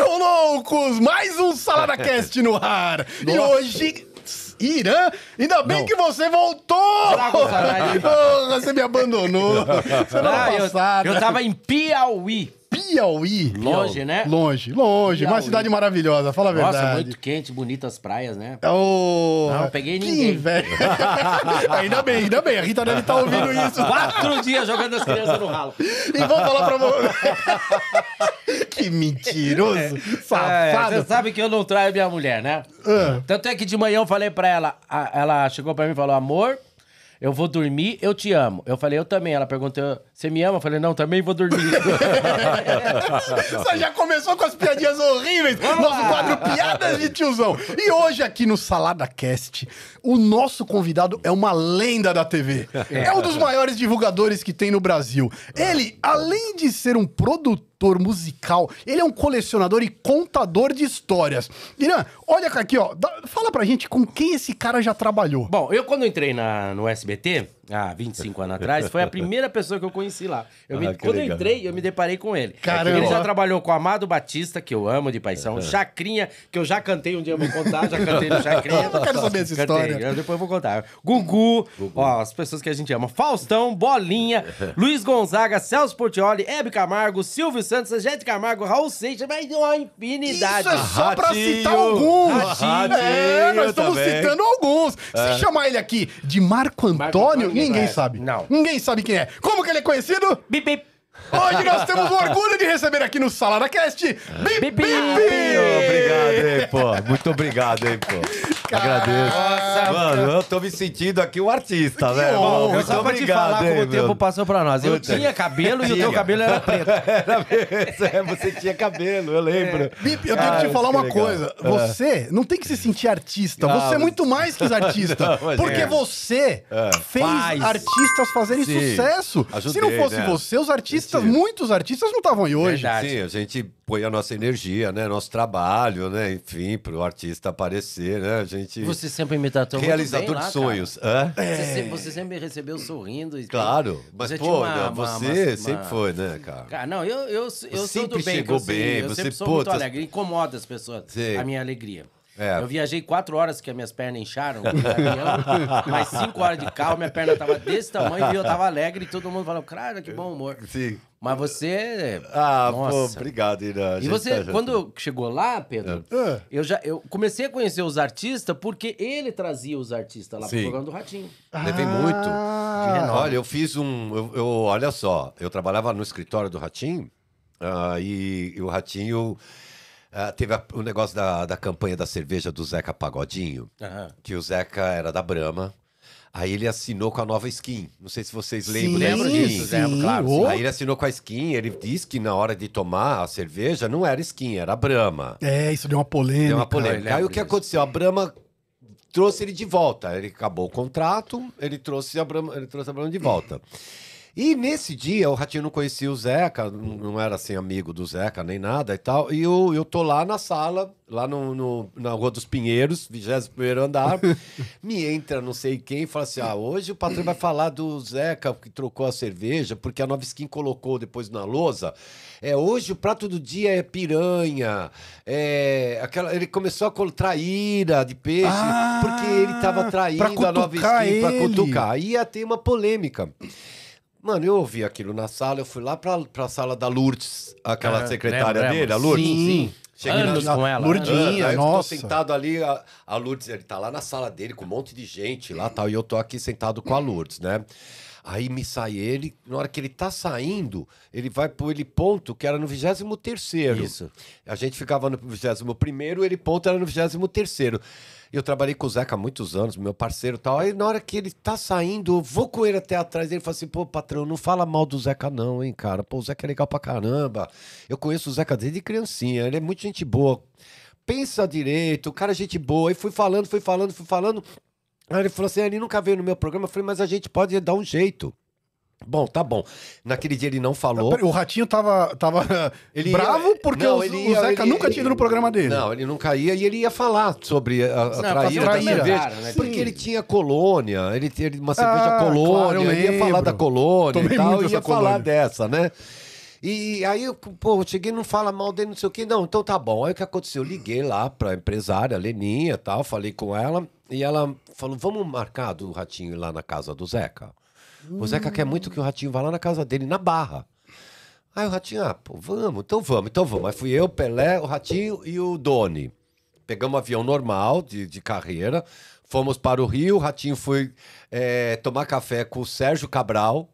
Sejam loucos! Mais um SaladaCast no ar! Nossa. E hoje. Irã, ainda bem não. que você voltou! Porra, você me abandonou! Você não, é passada! eu, eu tava em Piauí. Piauí. Longe, né? Longe, longe. Piauí. Uma cidade maravilhosa, fala a Nossa, verdade. Nossa, muito quente, bonitas praias, né? Oh, não, não peguei ninguém. velho. ainda bem, ainda bem. A Rita deve estar tá ouvindo isso. Quatro dias jogando as crianças no ralo. E vou falar pra você. que mentiroso, é. safado. É, você sabe que eu não traio minha mulher, né? Uh. Tanto é que de manhã eu falei pra ela, ela chegou pra mim e falou, amor eu vou dormir, eu te amo. Eu falei, eu também. Ela perguntou, você me ama? Eu falei, não, também vou dormir. Você já começou com as piadinhas horríveis. Nosso quadro Piadas de Tiozão. E hoje aqui no Salada Cast, o nosso convidado é uma lenda da TV. É um dos maiores divulgadores que tem no Brasil. Ele, além de ser um produtor produtor musical, ele é um colecionador e contador de histórias. Irã, olha aqui, ó, dá, fala pra gente com quem esse cara já trabalhou. Bom, eu quando entrei na, no SBT, ah, 25 anos atrás, foi a primeira pessoa que eu conheci lá. Eu ah, me, quando legal. eu entrei, eu me deparei com ele. Caramba. Ele já trabalhou com Amado Batista, que eu amo de paixão, uhum. Chacrinha, que eu já cantei um dia, eu vou contar, já cantei no Chacrinha. eu quero saber essa cantei, história. Eu depois eu vou contar. Gugu, Gugu, ó, as pessoas que a gente ama. Faustão, Bolinha, Luiz Gonzaga, Celso Portioli, Hebe Camargo, Silvio Santos, Angélica Camargo, Raul Seixas, mas deu é uma infinidade. Isso é só pra citar alguns. é, nós estamos também. citando alguns. É. Se chamar ele aqui de Marco Antônio... Marco Antônio Ninguém sabe. Não. Ninguém sabe quem é. Como que ele é conhecido? Bip, bip. Hoje nós temos o orgulho de receber aqui no SaladaCast é. Bip Bip! Bip. Obrigado, hein, pô. Muito obrigado, hein, pô. Agradeço. Nossa, mano, eu tô me sentindo aqui um artista, velho. Bom, eu só pra te falar como o tempo passou pra nós. Eu tinha cabelo e o teu cabelo era preto. era mesmo, é, você tinha cabelo, eu lembro. É. Bip, eu tenho que te falar uma legal. coisa. Ah. Você não tem que se sentir artista. você é muito mais que artista. É. porque é. você ah. fez Faz. artistas fazerem Sim. sucesso. Ajudei, se não fosse né? você, os artistas, muitos artistas não estavam aí hoje. Verdade. Sim, a gente põe a nossa energia, né? Nosso trabalho, né? Enfim, para o artista aparecer, né? A gente. Você sempre me tratou Realizador bem, de lá, sonhos. Hã? Você, sempre, é. você, sempre, me recebeu sorrindo. E... Claro, mas você pô, uma, você uma, uma, sempre foi, né, cara? Cara, não, eu, eu, eu sempre sou do bem. Chegou bem, eu, você sempre sou pô, muito tá alegre. Incomoda as pessoas Sim. a minha alegria. É. Eu viajei quatro horas que as minhas pernas incharam, mas cinco horas de carro, minha perna tava desse tamanho e eu tava alegre e todo mundo falou, cara, que bom humor. Sim. Mas você. É, ah, Nossa. pô, obrigado, Irã. E você, tá quando chegou lá, Pedro, é. é. eu já eu comecei a conhecer os artistas porque ele trazia os artistas lá Sim. pro programa do Ratinho. Ah, Levei muito. Olha, eu fiz um. Eu, eu, olha só, eu trabalhava no escritório do Ratinho uh, e, e, o Ratinho. Uh, teve o um negócio da, da campanha da cerveja do Zeca Pagodinho, uhum. que o Zeca era da Brahma, Aí ele assinou com a nova skin. Não sei se vocês lembram sim, disso. Sim. claro. Sim. Aí ele assinou com a skin. Ele disse que na hora de tomar a cerveja não era skin, era Brahma. É, isso deu uma polêmica. Deu uma ah, polêmica. Aí o que disso. aconteceu? A Brahma trouxe ele de volta. Ele acabou o contrato, ele trouxe a Brahma, ele trouxe a Brahma de volta. E nesse dia, o Ratinho não conhecia o Zeca, não era assim amigo do Zeca nem nada e tal. E eu, eu tô lá na sala, lá no, no na Rua dos Pinheiros, 21 andar. me entra não sei quem e fala assim: ah, hoje o patrão vai falar do Zeca que trocou a cerveja, porque a Nova Skin colocou depois na lousa. É, hoje o prato do dia é piranha. É, aquela, ele começou a colocar ira de peixe, ah, porque ele tava ah, traindo a Nova Skin ele. pra cutucar. Ia ter uma polêmica. Mano, eu ouvi aquilo na sala, eu fui lá pra, pra sala da Lourdes, aquela secretária lembra, dele, a Lourdes. Sim, sim. Cheguei Anos na, com ela. Né? Lourdinha, nossa. Eu tô sentado ali, a, a, Lourdes, ele tá lá na sala dele com um monte de gente lá tal, e eu tô aqui sentado com a Lourdes, né? Aí me sai ele, na hora que ele tá saindo, ele vai pro ele ponto, que era no 23 terceiro. Isso. A gente ficava no 21 primeiro, ele ponto era no 23 terceiro. Eu trabalhei com o Zeca há muitos anos, meu parceiro e tal. Aí na hora que ele tá saindo, eu vou com ele até atrás. Ele fala assim: pô, patrão, não fala mal do Zeca, não, hein, cara. Pô, o Zeca é legal pra caramba. Eu conheço o Zeca desde criancinha, ele é muito gente boa. Pensa direito, o cara é gente boa. Aí fui falando, fui falando, fui falando. Aí ele falou assim: ah, ele nunca veio no meu programa. Eu falei, mas a gente pode dar um jeito. Bom, tá bom. Naquele dia ele não falou. O Ratinho tava, tava ele bravo ia... porque não, os, ele ia, o Zeca ele, nunca ele, tinha ido no programa dele. Não, ele nunca ia e ele ia falar sobre a, a traíra, da cerveja. Né? Porque ele tinha colônia, ele tinha uma ah, cerveja ah, colônia, claro, ele ia falar da colônia Tomei e tal, ia colônia. falar dessa, né? E aí, pô, eu cheguei não fala mal dele, não sei o quê. Não, então tá bom. Aí o que aconteceu? Eu liguei lá pra empresária, Leninha tal, falei com ela. E ela falou, vamos marcar do Ratinho lá na casa do Zeca. Hum. O Zeca quer muito que o Ratinho vá lá na casa dele, na Barra. Aí o Ratinho, ah, pô, vamos, então vamos, então vamos. Aí fui eu, Pelé, o Ratinho e o Doni. Pegamos um avião normal, de, de carreira, fomos para o Rio, o Ratinho foi é, tomar café com o Sérgio Cabral,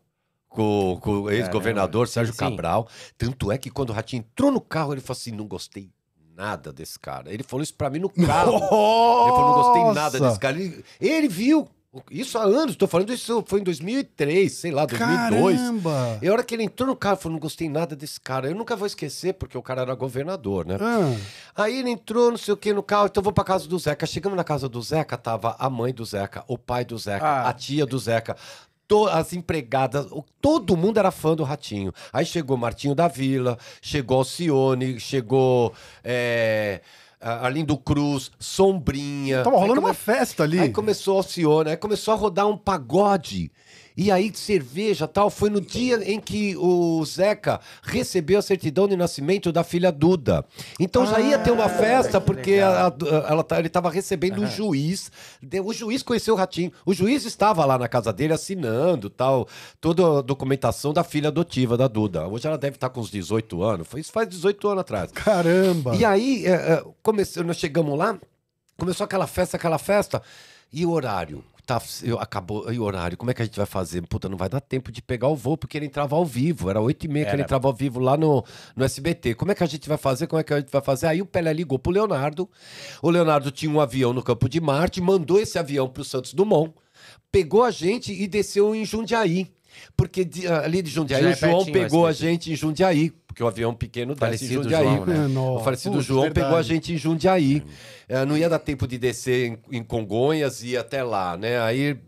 com, com o ex-governador Sérgio sim. Cabral. Tanto é que quando o Ratinho entrou no carro, ele falou assim, não gostei nada desse cara. Ele falou isso pra mim no carro. Nossa! Ele falou, não gostei nada desse cara. Ele, ele viu isso há anos, estou falando isso foi em 2003, sei lá, 2002. Caramba! E a hora que ele entrou no carro, eu falei, não gostei nada desse cara. Eu nunca vou esquecer, porque o cara era governador, né? Ah. Aí ele entrou, não sei o que, no carro, então vou pra casa do Zeca. Chegamos na casa do Zeca, tava a mãe do Zeca, o pai do Zeca, ah. a tia do Zeca as empregadas, todo mundo era fã do Ratinho. Aí chegou o Martinho da Vila, chegou o Cione chegou. É... Arlindo Cruz, Sombrinha. Tava rolando come... uma festa ali. Aí começou Alcione, aí começou a rodar um pagode. E aí, cerveja tal. Foi no dia em que o Zeca recebeu a certidão de nascimento da filha Duda. Então ah, já ia ter uma ah, festa, porque a, a, ela, tá, ele estava recebendo o uhum. juiz. O juiz conheceu o Ratinho. O juiz estava lá na casa dele assinando tal, toda a documentação da filha adotiva da Duda. Hoje ela deve estar tá com uns 18 anos. Foi, isso faz 18 anos atrás. Caramba! E aí, é, é, nós chegamos lá, começou aquela festa, aquela festa. E o horário? tá, eu, acabou e horário, como é que a gente vai fazer? Puta, não vai dar tempo de pegar o voo, porque ele entrava ao vivo, era 8 e meia que ele entrava ao vivo lá no, no SBT. Como é que a gente vai fazer? Como é que a gente vai fazer? Aí o Pelé ligou pro Leonardo, o Leonardo tinha um avião no campo de Marte, mandou esse avião pro Santos Dumont, pegou a gente e desceu em Jundiaí. Porque de, ali de Jundiaí, Já o é João é pertinho, pegou a gente em Jundiaí porque o avião pequeno desce em Jundiaí. João, né? Não, é, o falecido Puxa, João verdade. pegou a gente em Jundiaí. É, não ia dar tempo de descer em, em Congonhas e ir até lá, né? Aí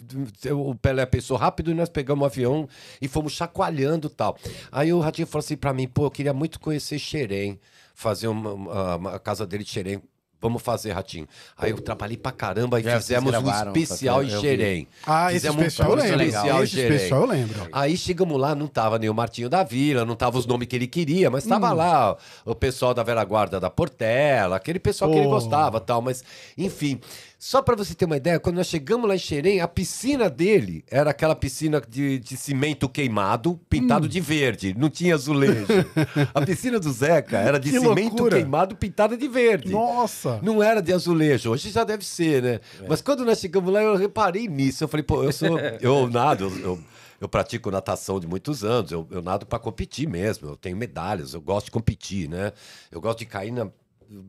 o Pelé pensou rápido e nós pegamos o avião e fomos chacoalhando tal. Aí o Ratinho falou assim para mim, pô, eu queria muito conhecer Xerém, fazer uma, uma, uma, a casa dele de Xerém Vamos fazer, Ratinho. Aí eu trabalhei pra caramba e fizemos gravaram, ah, um especial em Xerém. Ah, esse especial um eu lembro. Especial esse especial eu lembro. Aí chegamos lá, não tava nem o Martinho da Vila, não tava os nomes que ele queria, mas tava hum. lá o pessoal da Vera Guarda da Portela, aquele pessoal oh. que ele gostava tal. Mas, enfim, só para você ter uma ideia, quando nós chegamos lá em Xerém, a piscina dele era aquela piscina de, de cimento queimado, pintado hum. de verde, não tinha azulejo. a piscina do Zeca era de que cimento loucura. queimado, pintada de verde. Nossa! Não era de azulejo, hoje já deve ser, né? É. Mas quando nós chegamos lá, eu reparei nisso. Eu falei, pô, eu sou. eu nado. eu, eu eu pratico natação de muitos anos, eu, eu nado para competir mesmo, eu tenho medalhas, eu gosto de competir, né? Eu gosto de cair na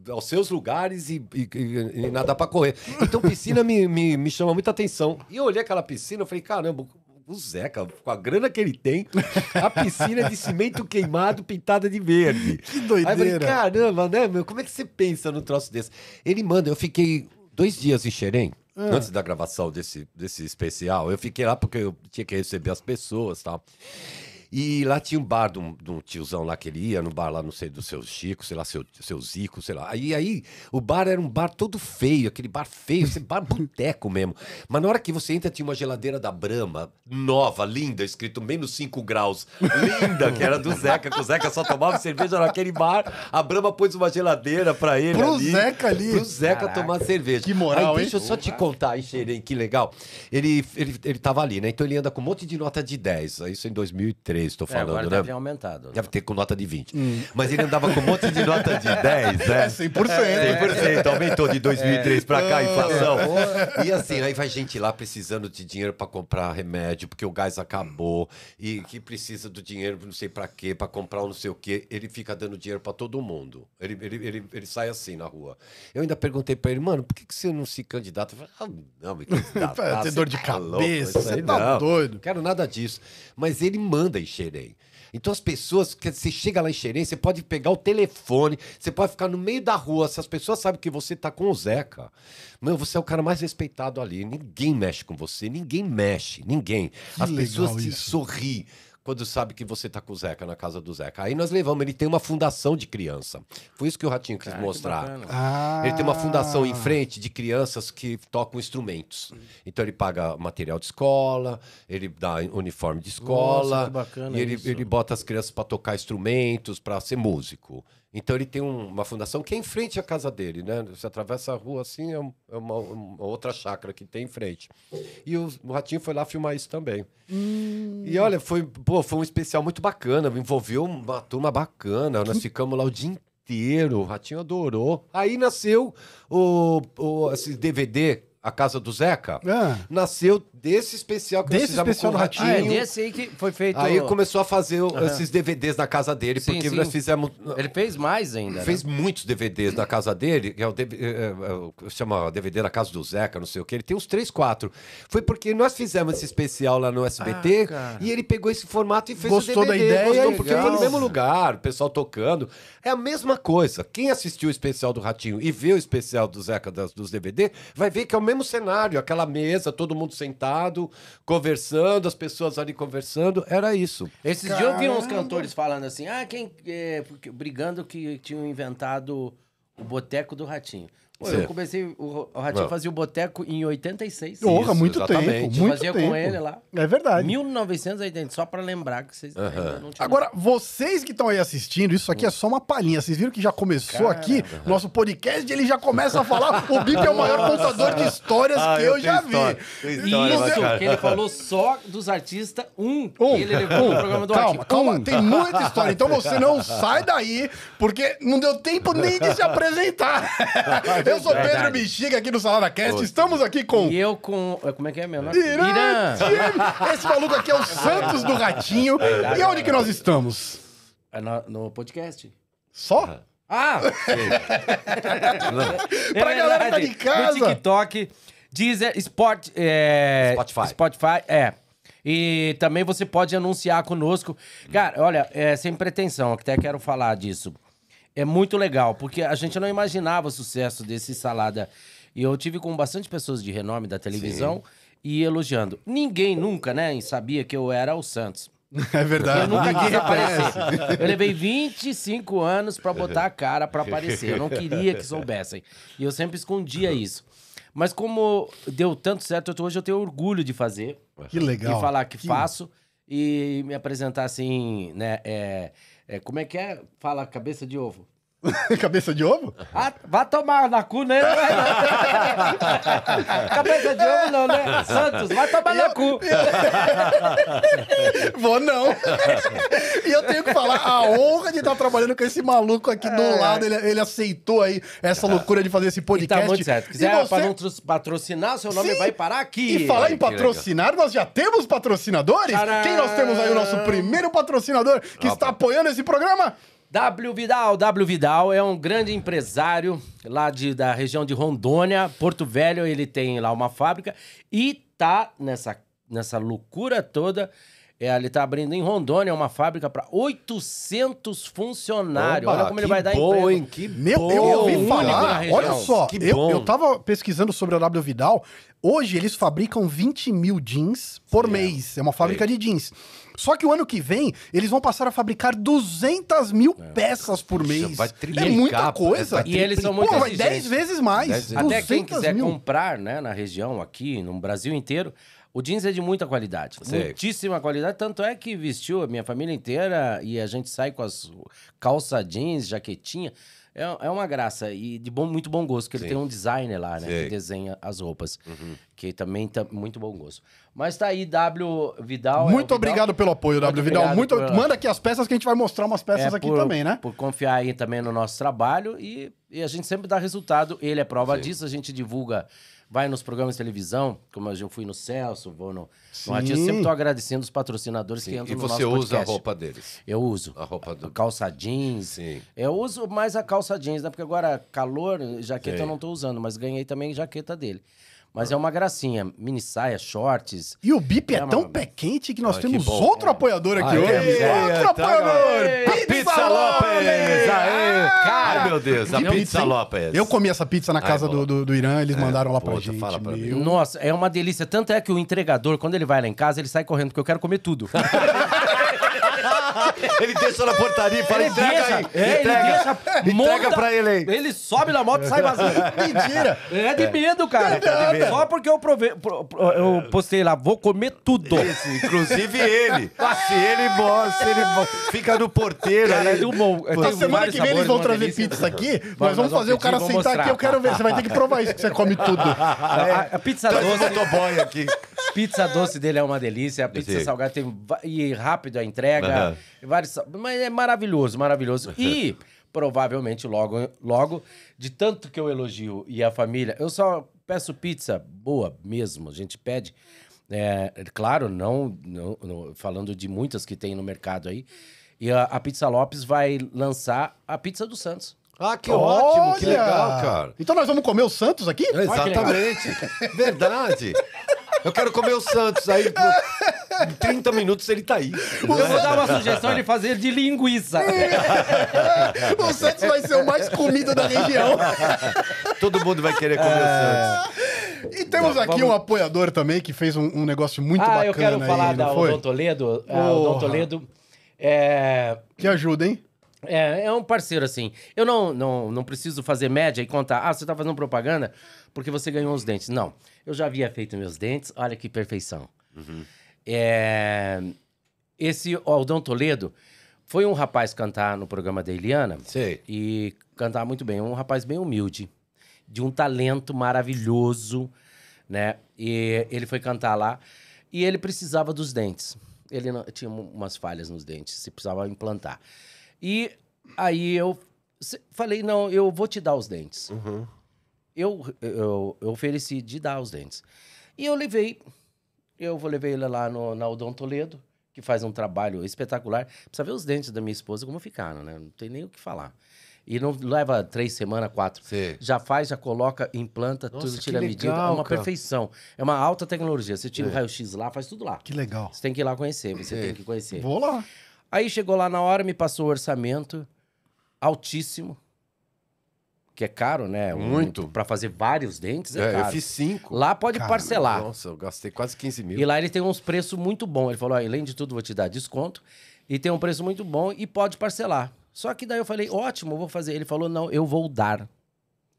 aos seus lugares e, e, e para correr. Então, piscina me, me, me chama muita atenção. E eu olhei aquela piscina, eu falei, caramba, o Zeca, com a grana que ele tem, a piscina é de cimento queimado pintada de verde. Que doideira. Aí eu falei, caramba, né, meu? Como é que você pensa num troço desse? Ele manda, eu fiquei dois dias em Xerém, ah. antes da gravação desse, desse especial. Eu fiquei lá porque eu tinha que receber as pessoas e tal. E lá tinha um bar de um, de um, tiozão lá que ele ia, no bar lá, não sei, do seu Chico, sei lá, seu, seu Zico, sei lá. E aí, o bar era um bar todo feio, aquele bar feio, esse assim, bar boteco mesmo. Mas na hora que você entra, tinha uma geladeira da Brahma, nova, linda, escrito menos 5 graus. Linda, que era do Zeca, que o Zeca só tomava cerveja naquele bar. A Brahma pôs uma geladeira pra ele pro ali. Zeca ali. Pro Zeca Caraca, tomar cerveja. Que moral, aí, deixa hein? Deixa eu só te contar, hein, Xerém, que legal. Ele, ele, ele tava ali, né? Então ele anda com um monte de nota de 10. Isso em 2003 estou é, falando, é, agora né? Deve ter aumentado. Né? Deve ter com nota de 20. Hum. Mas ele andava com um monte de nota de 10, né? É 100%. É, Aumentou de 2003 é. para cá a inflação. E assim, aí vai gente lá precisando de dinheiro para comprar remédio, porque o gás acabou, e que precisa do dinheiro não sei para quê, para comprar um não sei o quê. Ele fica dando dinheiro para todo mundo. Ele, ele, ele, ele, sai assim na rua. Eu ainda perguntei para ele, mano, por que, que você não se candidata? Eu falei, ah, não, me candidatar. Tá, tem dor de tá cabeça, você tá não, doido. Não quero nada disso. Mas ele manda e Xerém. Então as pessoas, você chega lá em Xerém, você pode pegar o telefone, você pode ficar no meio da rua, se as pessoas sabem que você tá com o Zeca, meu, você é o cara mais respeitado ali. Ninguém mexe com você, ninguém mexe, ninguém. Que as pessoas isso. te sorriem quando sabe que você tá com o Zeca na casa do Zeca. Aí nós levamos, ele tem uma fundação de criança. Foi isso que o Ratinho quis ah, mostrar. Ah. Ele tem uma fundação em frente de crianças que tocam instrumentos. Então ele paga material de escola, ele dá uniforme de escola, Nossa, e ele, isso. ele bota as crianças para tocar instrumentos, para ser músico. Então ele tem um, uma fundação que é em frente à casa dele, né? Você atravessa a rua assim, é, um, é uma, uma, outra chácara que tem em frente. E o, o Ratinho foi lá filmar isso também. Hum. E olha, foi, pô, foi um especial muito bacana, envolveu uma turma bacana, nós ficamos lá o dia inteiro, o Ratinho adorou. Aí nasceu o, o esse DVD a casa do Zeca, é. nasceu desse especial que desse nós especial com o Ratinho. Ah, é desse aí que foi feito... Aí começou a fazer uhum. esses DVDs na casa dele, sim, porque sim. nós fizemos... Ele fez mais ainda, né? Fez né? muitos DVDs na casa dele, que é o, DV... É, é, chama DVD da casa do Zeca, não sei o que. Ele tem uns três, quatro. Foi porque nós fizemos esse especial lá no SBT ah, e ele pegou esse formato e fez Gostou o DVD. Gostou da ideia? Gostou, porque foi no mesmo lugar, o pessoal tocando. É a mesma coisa. Quem assistiu o especial do Ratinho e vê o especial do Zeca das, dos DVD, vai ver que é o mesmo mesmo cenário, aquela mesa, todo mundo sentado, conversando, as pessoas ali conversando, era isso. Esses dias eu vi uns cantores falando assim, ah, quem... É, brigando que tinham inventado o Boteco do Ratinho. Pô, eu comecei, o, Ratinho Não. fazia o Boteco em 86. Honra, muito exatamente. tempo. Muito fazia tempo. com ele lá. É verdade. 1980, só pra lembrar que vocês não tinham. Agora, vocês que estão aí assistindo, isso aqui é só uma palhinha. Vocês viram que já começou Cara. aqui, O nosso podcast, ele já começa a falar. o Bip é o maior contador de histórias ah, que eu, eu já vi. História, isso, que ele falou só dos artistas, um. um. ele levou um. programa do Calma, calma, um. tem muita história. Então você não sai daí, porque não deu tempo nem de se apresentar. Eu sou Pedro Bexiga aqui do Salada Cast. Estamos aqui com. E eu com. Eh, como é que é meu nome? Irã! Irã. Esse maluco aqui é o Santos do Ratinho. É e onde que é nós estamos? É no, no podcast. Só? Ah! É pra galera que tá de casa. No TikTok, Deezer, Spot, é... Eh, Spotify. Spotify, é. E também você pode anunciar conosco. Cara, olha, é, sem pretensão, até quero falar disso é muito legal, porque a gente não imaginava o sucesso desse salada. E eu tive com bastante pessoas de renome da televisão Sim. e elogiando. Ninguém nunca, né, sabia que eu era o Santos. É verdade. Eu nunca queria é. aparecer. Eu levei 25 anos para botar a cara para aparecer. Eu não queria que soubessem. E eu sempre escondia isso. Mas como deu tanto certo, hoje eu tenho orgulho de fazer. Que legal. E falar que, que... faço e me apresentar assim, né? É, é, como é que é? Fala cabeça de ovo. Cabeça de ovo? Ah, vá tomar na cu, né? Cabeça de ovo não, né? Santos, vai tomar eu, na cu. Vou não. e eu tenho que falar a honra de estar trabalhando com esse maluco aqui é. do lado. Ele, ele, aceitou aí essa tá. loucura de fazer esse podcast. E tá muito certo. Se quiser você... não patrocinar, seu nome Sim. vai parar aqui. E falar em patrocinar, nós já temos patrocinadores? Tcharam. Quem nós temos aí? O nosso primeiro patrocinador que Opa. está apoiando esse programa? W Vidal, W Vidal é um grande empresário lá de, da região de Rondônia, Porto Velho, ele tem lá uma fábrica e tá nessa, nessa loucura toda. É, ele tá abrindo em Rondônia uma fábrica para 800 funcionários. Oba, olha como ele vai dar bom, emprego. Hein, que meu, bom, eu ouvi falar. Olha só, que eu, bom. eu tava pesquisando sobre a W Vidal. Hoje eles fabricam 20 mil jeans por é. mês. É uma fábrica é. de jeans. Só que o ano que vem, eles vão passar a fabricar 200 mil é. peças por mês. É triplicar, é muita coisa. E eles são muito Pô, exigentes. 10 vezes mais. 10 vezes. Até quem quiser mil. comprar, né, na região aqui, no Brasil inteiro, o jeans é de muita qualidade, Sei. muitíssima qualidade. Tanto é que vestiu a minha família inteira e a gente sai com as calça jeans, jaquetinha. É, é uma graça e de bom, muito bom gosto, que ele Sim. tem um designer lá, né? Sim. Que desenha as roupas. Uhum. Que também tá muito bom gosto. Mas tá aí, W Vidal. É muito é Vidal? obrigado pelo apoio, muito W Vidal. Muito... Manda aqui as peças que a gente vai mostrar umas peças é, aqui por, também, né? Por confiar aí também no nosso trabalho e, e a gente sempre dá resultado. Ele é prova Sim. disso, a gente divulga vai nos programas de televisão, como eu fui no Celso, vou no, no Artista, sempre estou agradecendo os patrocinadores Sim. que entram e no nosso podcast. E você usa a roupa deles? Eu uso. A roupa do... Calça jeans. Sim. Eu uso mais a calça jeans, né? Porque agora calor, jaqueta Sim. eu não estou usando, mas ganhei também jaqueta dele. Mas é uma gracinha. Mini saia, shorts. E o Bip é, é tão uma... pé quente que nós temos que outro é. apoiador aqui ah, é, hoje. É, outro tá apoiador! pizza, pizza Lopes! Aê! Ah, cara, Ai, meu Deus, a pizza, pizza Lopes. Eu comi essa pizza na casa Ai, do, do, do, Irã, eles é. mandaram lá pra Pô, gente. Fala pra mim. Nossa, é uma delícia. Tanto é que o entregador, quando ele vai lá em casa, ele sai correndo, porque eu quero comer tudo. Ele deixa na portaria e fala, ele entrega deixa, aí. É, entrega, ele deixa, entrega monta, pra ele aí. Ele sobe na moto e sai vazando. Mentira. É de é. medo, cara. É de medo. Só porque eu, provei, pro, pro, eu postei lá, vou comer tudo. inclusive ele. se ele mostra, ele fica no porteiro. Cara, aí. É bom. Na é semana que vem sabores, eles vão trazer delícia. pizza aqui, mas nós vamos fazer o cara sentar mostrar. aqui, eu quero ver. Você vai ter que provar isso, que você come tudo. É, a, pizza tá doce... motoboy aqui. Pizza doce dele é uma delícia, a pizza Sim. salgada tem... E rápido a entrega. Uhum vários, mas é maravilhoso, maravilhoso. É e provavelmente logo, logo, de tanto que eu elogio e a família, eu só peço pizza boa mesmo, a gente pede. É, claro, não, não, não, falando de muitas que tem no mercado aí. E a, a Pizza Lopes vai lançar a pizza do Santos. Ah, que Olha! ótimo, que legal, cara. Então nós vamos comer o Santos aqui? Exatamente. Verdade. Eu quero comer o Santos. Aí, em 30 minutos, ele tá aí. Eu vou dar uma sugestão de fazer de linguiça. o Santos vai ser o mais comido da região. Todo mundo vai querer comer é... o Santos. E temos aqui vamos... um apoiador também que fez um, um negócio muito ah, bacana. Ah, eu quero falar do da Toledo. O A Toledo é... Que ajuda, hein? É, é um parceiro, assim. Eu não, não, não preciso fazer média e contar, ah, você tá fazendo propaganda porque você ganhou os dentes. Não, eu já havia feito meus dentes, olha que perfeição. Uhum. É... Esse Aldão Toledo foi um rapaz cantar no programa da Eliana. sim, E cantar muito bem. Um rapaz bem humilde, de um talento maravilhoso, né? E ele foi cantar lá e ele precisava dos dentes. Ele não... tinha umas falhas nos dentes, se precisava implantar. E aí eu falei: não, eu vou te dar os dentes. Uhum eu, eu, eu ofereci de dar os dentes. E eu levei, eu vou levar ele lá no, na Odon Toledo, que faz um trabalho espetacular. Precisa ver os dentes da minha esposa como ficaram, né? Não tem nem o que falar. E não leva três semanas, quatro. Sim. Já faz, já coloca, implanta, Nossa, tudo tira a medida. É uma cara. perfeição. É uma alta tecnologia. Você tira é. o raio-x lá, faz tudo lá. Que legal. Você tem que ir lá conhecer, você é. tem que conhecer. Vou lá. Aí chegou lá na hora, me passou o orçamento altíssimo que é caro, né? Muito. Um, para fazer vários dentes é, é caro. Eu fiz cinco. Lá pode Caramba, parcelar. Nossa, eu gastei quase 15 mil. E lá ele tem uns preços muito bons. Ele falou, ah, além de tudo, vou te dar desconto. E tem um preço muito bom e pode parcelar. Só que daí eu falei, ótimo, vou fazer. Ele falou, não, eu vou dar.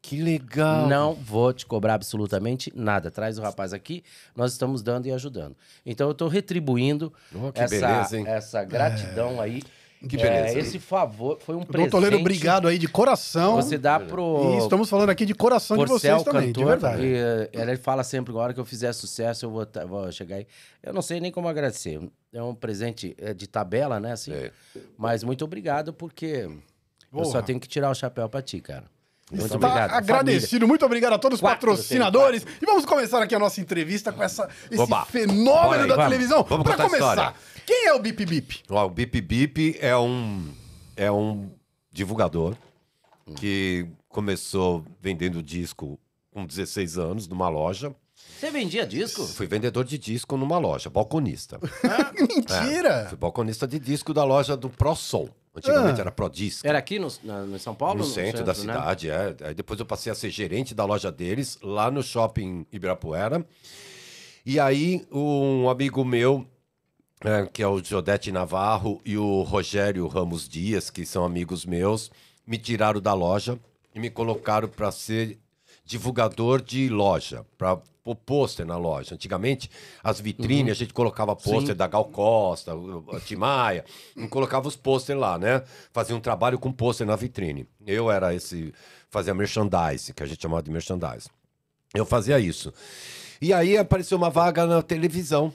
Que legal. Não vou te cobrar absolutamente nada. Traz o rapaz aqui, nós estamos dando e ajudando. Então eu estou retribuindo oh, essa, beleza, essa gratidão é. aí que beleza. É, esse favor foi um Dom presente. Toledo, obrigado aí de coração. Você dá pro. E estamos falando aqui de coração Porcel, de vocês também, cantor, de verdade. E, eh, ela fala sempre: agora que eu fizer sucesso, eu vou, vou chegar aí. Eu não sei nem como agradecer. É um presente eh, de tabela, né? Assim, é. Mas muito obrigado, porque eu só tenho que tirar o chapéu pra ti, cara. Muito Está obrigado. Tá agradecido. Família. Muito obrigado a todos os patrocinadores. E vamos começar aqui a nossa entrevista com essa, esse Oba. fenômeno Bora, da vamos. televisão. Para começar, quem é o Bip Bip? o Bip Bip é um, é um divulgador que começou vendendo disco com 16 anos numa loja. Você vendia disco? Fui vendedor de disco numa loja, balconista. Ah, mentira! É, fui balconista de disco da loja do ProSol. Antigamente ah. era Prodisco. Era aqui no, na, no São Paulo? No, no centro, centro, da né? cidade, né? é. Aí depois eu passei a ser gerente da loja deles, lá no shopping Ibirapuera. E aí um amigo meu é, que é o Jodete Navarro e o Rogério Ramos Dias, que são amigos meus, me tiraram da loja e me colocaram para ser divulgador de loja, para pôr pôster na loja. Antigamente, as vitrines, uhum. a gente colocava pôster da Gal Costa, Timaia, e colocava os pôster lá, né? Fazia um trabalho com pôster na vitrine. Eu era esse, fazia merchandising, que a gente chamava de merchandising. Eu fazia isso. E aí apareceu uma vaga na televisão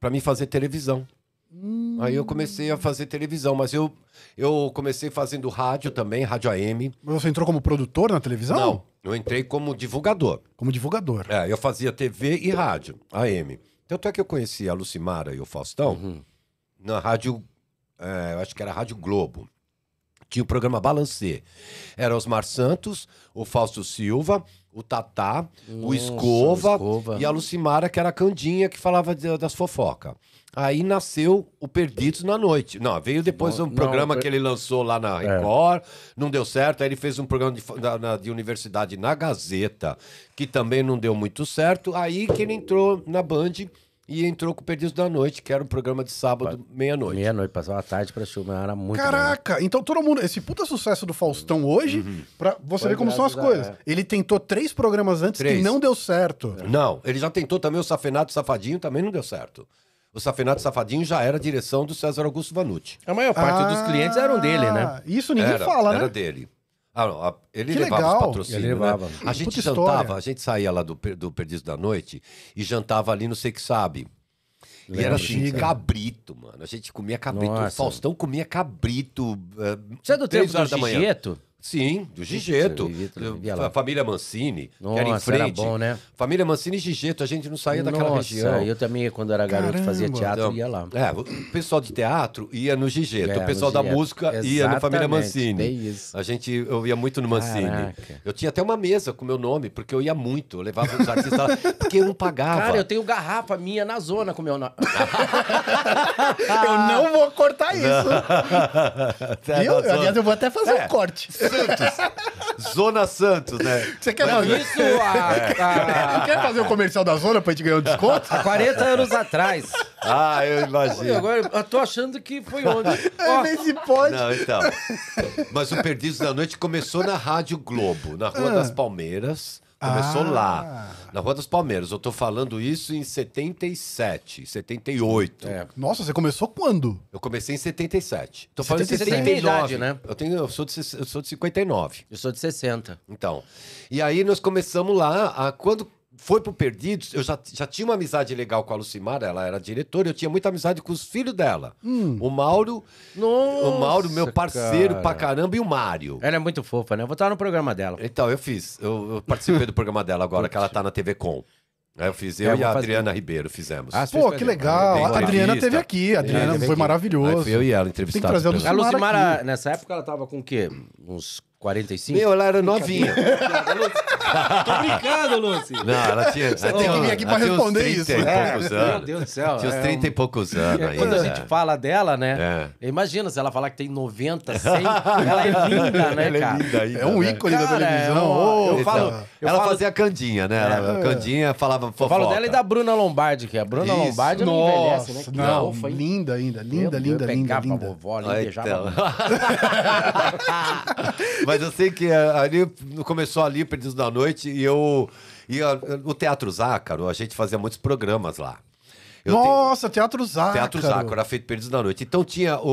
para mim fazer televisão. Hum. Aí eu comecei a fazer televisão, mas eu, eu comecei fazendo rádio também, rádio AM. Mas você entrou como produtor na televisão? Não, eu entrei como divulgador. Como divulgador? É, eu fazia TV e rádio, AM. Tanto é que eu conheci a Lucimara e o Faustão uhum. na rádio, é, eu acho que era Rádio Globo. Tinha o programa Balancê. Era Osmar Santos, o Fausto Silva, o Tatá, Nossa, o Escova, Escova, e a Lucimara, que era a Candinha, que falava de, das fofocas. Aí nasceu o Perdidos na Noite. Não, veio depois não, um programa não, que ele lançou lá na é. Record, é. não deu certo. Aí ele fez um programa de, na, de universidade na Gazeta, que também não deu muito certo. Aí que ele entrou na Band e entrou com o Perdidos da Noite, que era um programa de sábado, meia-noite. Meia-noite, passava a tarde pra chuva, era muito. Caraca! Então todo mundo. Esse puta sucesso do Faustão hoje, uhum. pra você Foi ver como são as coisas. Ele tentou três programas antes três. que não deu certo. É. Não, ele já tentou também o Safenato Safadinho, também não deu certo. O Safenato Safadinho já era direção do César Augusto Vanucci. A maior parte ah, dos clientes eram dele, né? Isso ninguém era, fala, né? Era dele. Ah, não, ele Que levava legal. os patrocínios. Ele né? levava. Né? A Puta gente jantava, história. a gente saía lá do, do Perdido da Noite e jantava ali não Sei Que Sabe. E era Lembro, assim, cabrito, mano. A gente comia cabrito. O Faustão comia cabrito. Eh, Você é do tempo do horas da manhã. Sim, do Gigeto. A família Mancini, Nossa, que era em frente. Era bom, né? Família Mancini e Gigeto, a gente não saía Nossa, daquela região. Eu também, quando era garoto, Caramba. fazia teatro, ia lá. É, o pessoal de teatro ia no Gigeto, é, o pessoal da música Exatamente, ia na família Mancini. É isso. A gente, eu ia muito no Mancini. Caraca. Eu tinha até uma mesa com meu nome, porque eu ia muito. Eu levava os artistas lá, porque eu não pagava. Cara, eu tenho garrafa minha na zona com meu nome. eu não vou cortar isso. É Viu? Aliás, eu vou até fazer é. um corte. Santos. Zona Santos, né? Você quer fazer... isso a, Quer fazer o comercial da Zona pra gente ganhar um desconto? Há 40 anos atrás. Ah, eu imagino. Agora, eu tô achando que foi onde? É, nesse se pode. Não, então. Mas o Perdidos da Noite começou na Rádio Globo, na Rua ah. das Palmeiras. Começou ah. lá, na Rua dos Palmeiras. Eu tô falando isso em 77, 78. É. Nossa, você começou quando? Eu comecei em 77. Tô falando 77. em 79. né? Eu, tenho, eu, sou de, eu sou de 59. Eu sou de 60. Então. E aí nós começamos lá, a, quando foi pro Perdidos, eu já, já tinha uma amizade legal com a Lucimara, ela era diretora, eu tinha muita amizade com os filhos dela. Hum. O Mauro, Nossa, o Mauro, meu parceiro cara. pra caramba, e o Mário. Ela é muito fofa, né? Eu vou estar no programa dela. Então, eu fiz. Eu, eu participei do programa dela agora, que ela tá na TV Com. Eu fiz, eu, é, eu e a Adriana Ribeiro fizemos. Ah, Pô, que legal. A Adriana teve aqui. A Adriana é, foi aqui. maravilhoso. Aí, eu e ela entrevistamos. A Lucimara, nessa época, ela tava com o quê? Uns 45? Meu, ela era novinha. Tô brincando, Lúcio. Não, ela tinha. Você tem que vir aqui pra responder isso. É, meu Deus do céu. Tinha uns 30 é, e poucos anos. É, quando a gente fala dela, né? É. Imagina se ela falar que tem 90, 100. ela é linda, né, é cara? É, linda ainda, é um né? ícone cara, da televisão. É eu, então, eu falo, eu ela falo... fazia Candinha, né? Ela, Candinha falava fofoca. Eu falo dela e da Bruna Lombardi, que a Bruna isso. Lombardi Nossa, não envelhece, né? Que não, fofa, linda ainda. Linda, linda, linda. Pegava ah, então. a vovó, lindejava. Mas eu sei que é, ali começou ali, Perdidos da Noite, e eu. E o Teatro Zácaro, a gente fazia muitos programas lá. Eu Nossa, tenho... Teatro Zácaro. Teatro Zácaro, era feito Perdidos da Noite. Então tinha o,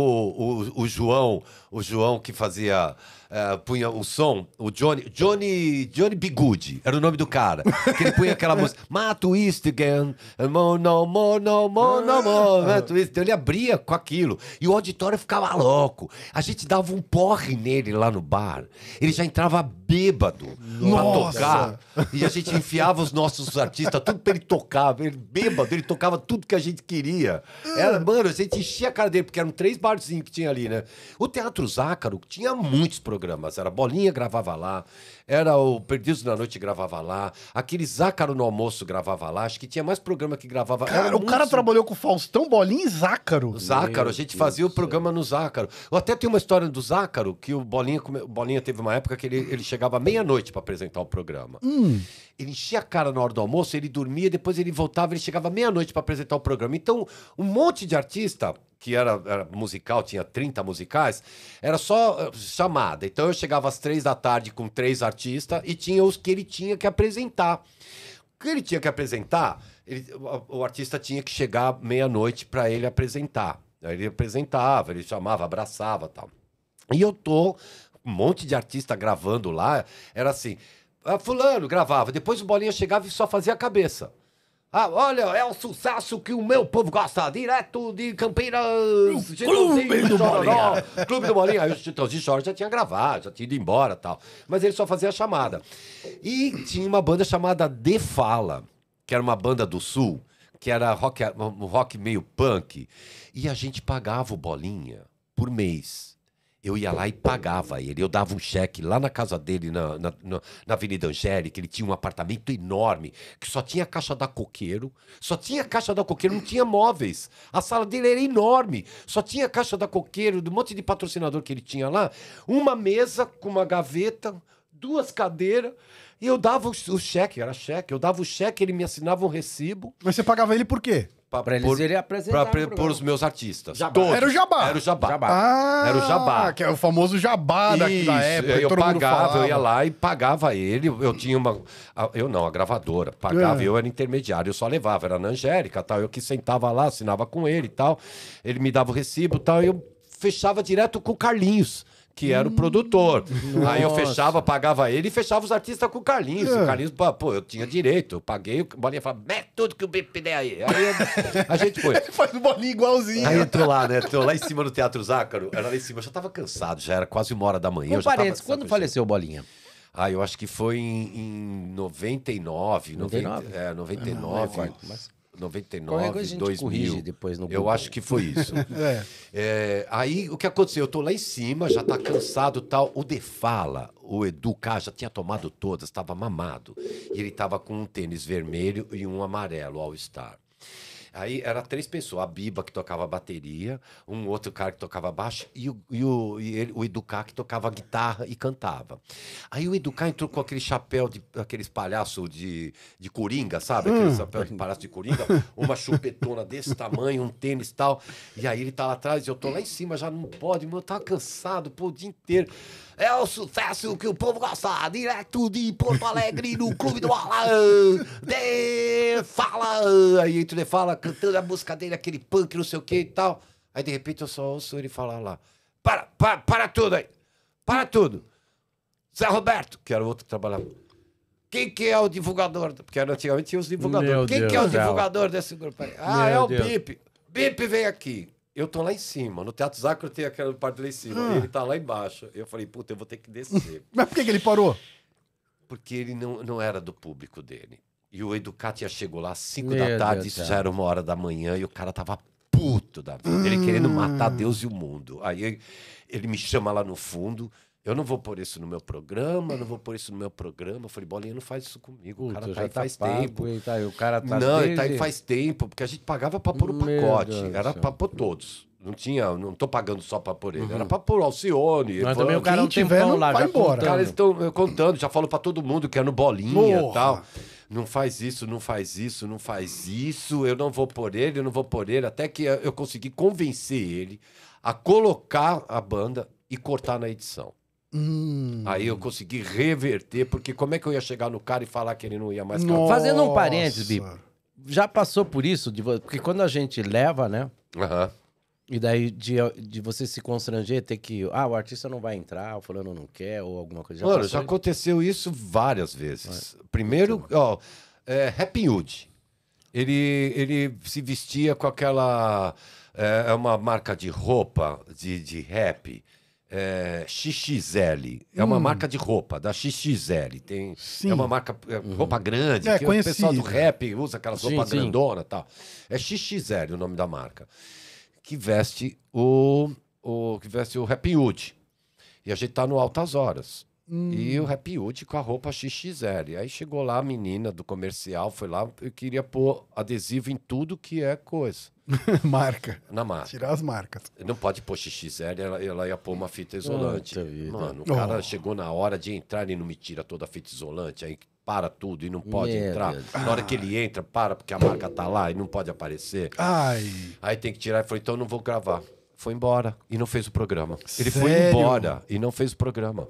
o, o João, o João que fazia. Eh, punha o som, o Johnny. Johnny. Johnny Bigood era o nome do cara. Que ele punha aquela música. Mato East again. More, no more, no more, no more. Mato East. Então ele abria com aquilo. E o auditório ficava louco. A gente dava um porre nele lá no bar. Ele já entrava bêbado Nossa. pra tocar. E a gente enfiava os nossos artistas, tudo pra ele tocar. Ele bêbado, ele tocava tudo que a gente queria. Era, mano, a gente enchia a cara dele, porque eram três barzinhos que tinha ali, né? O teatro Teatro Zácaro tinha muitos programas. Era Bolinha gravava lá, era o Perdidos na Noite gravava lá, aquele Zácaro no Almoço gravava lá. Acho que tinha mais programa que gravava. Cara, o cara trabalhou com Faustão, Bolinha e Zácaro. Zácaro, a gente Deus fazia Deus o programa no Zácaro. Eu até tenho uma história do Zácaro que o Bolinha, Bolinha teve uma época que ele, ele chegava meia-noite para apresentar o programa. Hum. Ele enchia a cara na hora do almoço, ele dormia, depois ele voltava, ele chegava meia-noite para apresentar o programa. Então, um monte de artista que era, era, musical, tinha 30 musicais, era só eh, chamada. Então eu chegava às três da tarde com três artistas e tinha os que ele tinha que apresentar. O que ele tinha que apresentar, ele, o, o artista tinha que chegar meia-noite para ele apresentar. Aí ele apresentava, ele chamava, abraçava tal. E eu tô, um monte de artista gravando lá, era assim, ah, fulano gravava, depois o Bolinha chegava e só fazia a cabeça. Ah, olha, é o sucesso que o meu povo gosta, direto de Campinas. Clube do Bolinha. Clube do Bolinha. Aí o Chitãozinho Jorge já tinha gravado, já tinha ido embora tal. Mas ele só fazia a chamada. E tinha uma banda chamada De Fala, que era uma banda do Sul, que era rock, rock meio punk. E a gente pagava o Bolinha por mês eu ia lá e pagava ele. Eu dava um cheque lá na casa dele, na, na, na Avenida Angélica. Ele tinha um apartamento enorme, que só tinha caixa da coqueiro. Só tinha caixa da coqueiro, não tinha móveis. A sala dele era enorme. Só tinha caixa da coqueiro, do monte de patrocinador que ele tinha lá. Uma mesa com uma gaveta, duas cadeiras. E eu dava o, o cheque, era cheque. Eu dava o cheque, ele me assinava um recibo. Mas você pagava ele por quê? para eles irem apresentar. Para pôr os meus artistas. Todos. Era o Jabá. Era o Jabá. jabá. Ah, era o Jabá. Ah, que é o famoso Jabá da, da época. É, eu, eu pagava, eu ia lá e pagava ele. Eu tinha uma. Eu não, a gravadora. Pagava, é. eu era intermediário, eu só levava. Era na Angélica tal. Eu que sentava lá, assinava com ele e tal. Ele me dava o recibo e tal. eu fechava direto com o Carlinhos que era o produtor. Nossa. Hum, aí eu fechava, pagava ele e fechava os artistas com o Carlinhos. É. O Carlinhos, pô, eu tinha direito. Eu paguei, o Bolinha falava, mete tudo que o BP der aí. Aí a gente foi. Ele faz o Bolinha igualzinho. Aí entrou lá, né? Entrou lá em cima no Teatro Zácaro. Era lá em cima. Eu já tava cansado, já era quase uma hora da manhã. Com parênteses, quando faleceu o Bolinha? Ah, eu acho que foi em, em 99, 99, 90, é, 99. Ah, mas... 99, coisa 2000. Depois no eu acho que foi isso. é. É, aí o que aconteceu? Eu tô lá em cima, já tá cansado tal. O Defala, o K, já tinha tomado todas, estava mamado. E ele tava com um tênis vermelho e um amarelo All Star. Aí era três pessoas, a Biba que tocava bateria, um outro cara que tocava baixo e o, e o, e ele, o Educar que tocava guitarra e cantava. Aí o Educar entrou com aquele chapéu de aqueles palhaços de, de coringa, sabe? Aquele hum. chapéu de palhaço de coringa, uma chupetona desse tamanho, um tênis tal. E aí ele tá lá atrás, eu tô lá em cima, já não pode, meu, eu tava cansado, pô, o dia inteiro. É o sucesso que o povo gosta. Direto de Porto Alegre, no Clube do Alan. De Fala. Aí entra de Fala cantando a música dele, aquele punk, não sei o que e tal. Aí de repente eu só ouço ele falar lá. Para, para, para tudo aí. Para tudo. Zé Roberto, que era outro que trabalhava. Quem que é o divulgador? Porque antigamente tinha os divulgadores. Meu Quem Deus que é o divulgador desse grupo aí? Ah, Meu é o Deus. Bip. Bip vem aqui. Eu tô lá em cima. No Teatro Zacro tem aquela parte lá em cima. Ah. Ele tá lá embaixo. Eu falei, puta, eu vou ter que descer. Mas por que, que ele parou? Porque ele não, não era do público dele. E o Educat já chegou lá às 5 da tarde, isso já era uma hora da manhã, e o cara tava puto da vida. Hum. Ele querendo ah. matar Deus e o mundo. Aí ele me chama lá no fundo, eu não vou pôr isso no meu programa, não vou pôr isso no meu programa. Eu falei, Bolinha, não faz isso comigo. o cara tá aí tá faz pago, tempo. E tá, aí. o cara tá não, desde... ele tá aí faz tempo, porque a gente pagava pra pôr o pacote. Deus era pra pôr todos. Não tinha, não tô pagando só pra pôr ele. Uhum. Era pra pôr Alcione. Mas também o cara não tiver, não lá, vai embora. Cara, eles estão eh, contando, já falo pra todo mundo que é no Bolinha e tal não faz isso, não faz isso, não faz isso, eu não vou por ele, eu não vou por ele, até que eu consegui convencer ele a colocar a banda e cortar na edição. Hum. Aí eu consegui reverter, porque como é que eu ia chegar no cara e falar que ele não ia mais cantar? Fazendo um parênteses, Bi, já passou por isso? De, porque quando a gente leva, né? Uhum. E daí de, de você se constranger, ter que. Ah, o artista não vai entrar, o fulano não quer, ou alguma coisa. assim. Mano, já aconteceu isso várias vezes. É. Primeiro, ó, é, Happy Hood. Ele, ele se vestia com aquela. É, é uma marca de roupa de, de rap é, XXL. É uma hum. marca de roupa, da XXL. Tem, sim. é uma marca, é, uhum. roupa grande. É, que O pessoal do rap usa aquelas roupas grandona e tal. É XXL o nome da marca. Que veste o, o, que veste o Happy Hood. E a gente tá no Altas Horas. Hum. E o hum. Happy Hood com a roupa XXL. Aí chegou lá a menina do comercial, foi lá, eu queria pôr adesivo em tudo que é coisa. marca. Na marca. Tirar as marcas. Não pode pôr XXL, ela, ela ia pôr uma fita isolante. Mano, o cara oh. chegou na hora de entrar e não me tira toda a fita isolante, aí para tudo e não pode entrar. Na hora que ele entra, para, porque a marca tá lá e não pode aparecer. Ai. Aí tem que tirar e falou, então não vou gravar. Foi embora e não fez o programa. Ele foi embora e não fez o programa.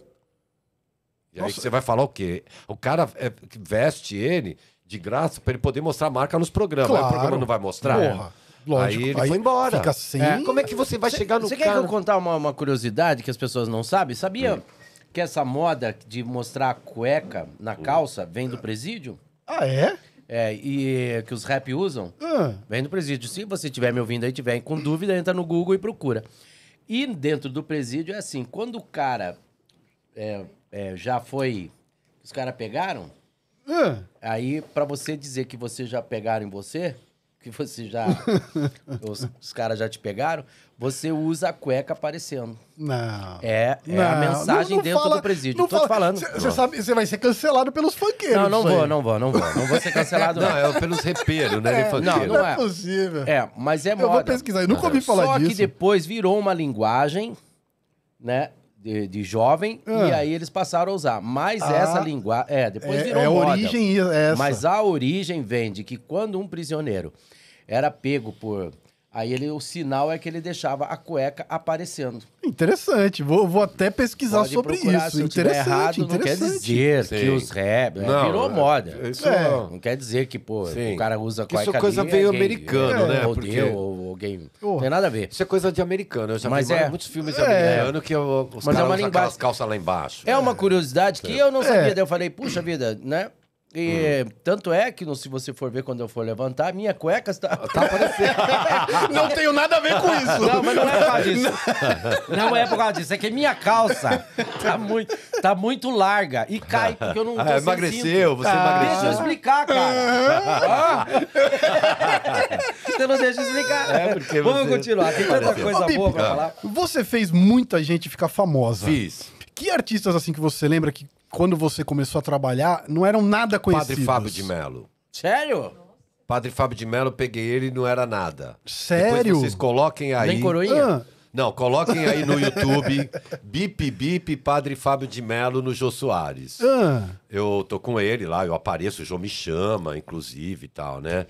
E Nossa. aí você vai falar o quê? O cara é, veste ele de graça para ele poder mostrar a marca nos programas. Claro. Aí o programa não vai mostrar. Porra. Lógico. Aí ele aí foi embora. Fica assim. É. Como é que você vai cê, chegar no Você quer que eu contar uma, uma, curiosidade que as pessoas não sabem? Sabia hum. que essa moda de mostrar a cueca na hum. calça vem do presídio? Ah, é? É, e que os rap usam, ah. vem do presídio. Se você estiver me ouvindo aí, tiver com dúvida, entra no Google e procura. E dentro do presídio é assim, quando o cara é, é, já foi. Os caras pegaram? É. Aí, para você dizer que vocês já pegaram em você, que você já. os, os caras já te pegaram, você usa a cueca aparecendo. Não. É, é não. a mensagem não, não dentro fala, do presídio. Não Tô fala. falando. Você sabe, você vai ser cancelado pelos funkeiros. Não, não vou, não vou, não vou. Não vou ser cancelado. não, é pelos repeiros, né? É, não, não é. Né, é, é, é, é. possível. É, mas é moda. Eu vou pesquisar, eu nunca ouvi falar Só disso. Só que depois virou uma linguagem, né? de, de jovem ah. e aí eles passaram a usar. Mas ah. essa linguagem. É, depois é, virou é moda. Origem é essa. Mas a origem vem de que quando um prisioneiro era pego por Aí ele, o sinal é que ele deixava a cueca aparecendo. Interessante. Vou, vou até pesquisar Pode sobre procurar, isso. Se interessante, errado, interessante. Não quer dizer Sim. que os rap. Né, não, virou é, moda. É isso é. não. não quer dizer que, pô, Sim. o cara usa cueca. Isso é coisa meio americano, é, né? Ou Porque... ou alguém. Oh. Não tem nada a ver. Isso é coisa de americano. Eu já mas vi é... muitos filmes é. americanos que eu, os é caras é uma linguagem. calças lá embaixo. É, uma curiosidade que eu não sabia. Daí eu falei, puxa vida, né? E hum. tanto é que, se você for ver quando eu for levantar, minha cueca está. Tá aparecendo. não tenho nada a ver com isso. Não, mas não é por causa disso. não é por causa disso. É que minha calça tá muito, tá muito larga e cai, porque eu não. Ah, emagreceu, você ah. emagreceu. Deixa eu explicar, cara. você não deixa eu explicar. É Vamos você... continuar. Tem tanta coisa boa pra falar. Você fez muita gente ficar famosa. Fiz. Que artistas assim que você lembra que quando você começou a trabalhar, não eram nada conhecidos. Padre Fábio de Melo. Sério? Padre Fábio de Melo, peguei ele e não era nada. Sério? Depois vocês coloquem aí. Nem coroinha? Ah. Não, coloquem aí no YouTube Bip Bip Padre Fábio de Melo no Jô Soares. Ah. Eu tô com ele lá, eu apareço, o Jô me chama, inclusive e tal, né?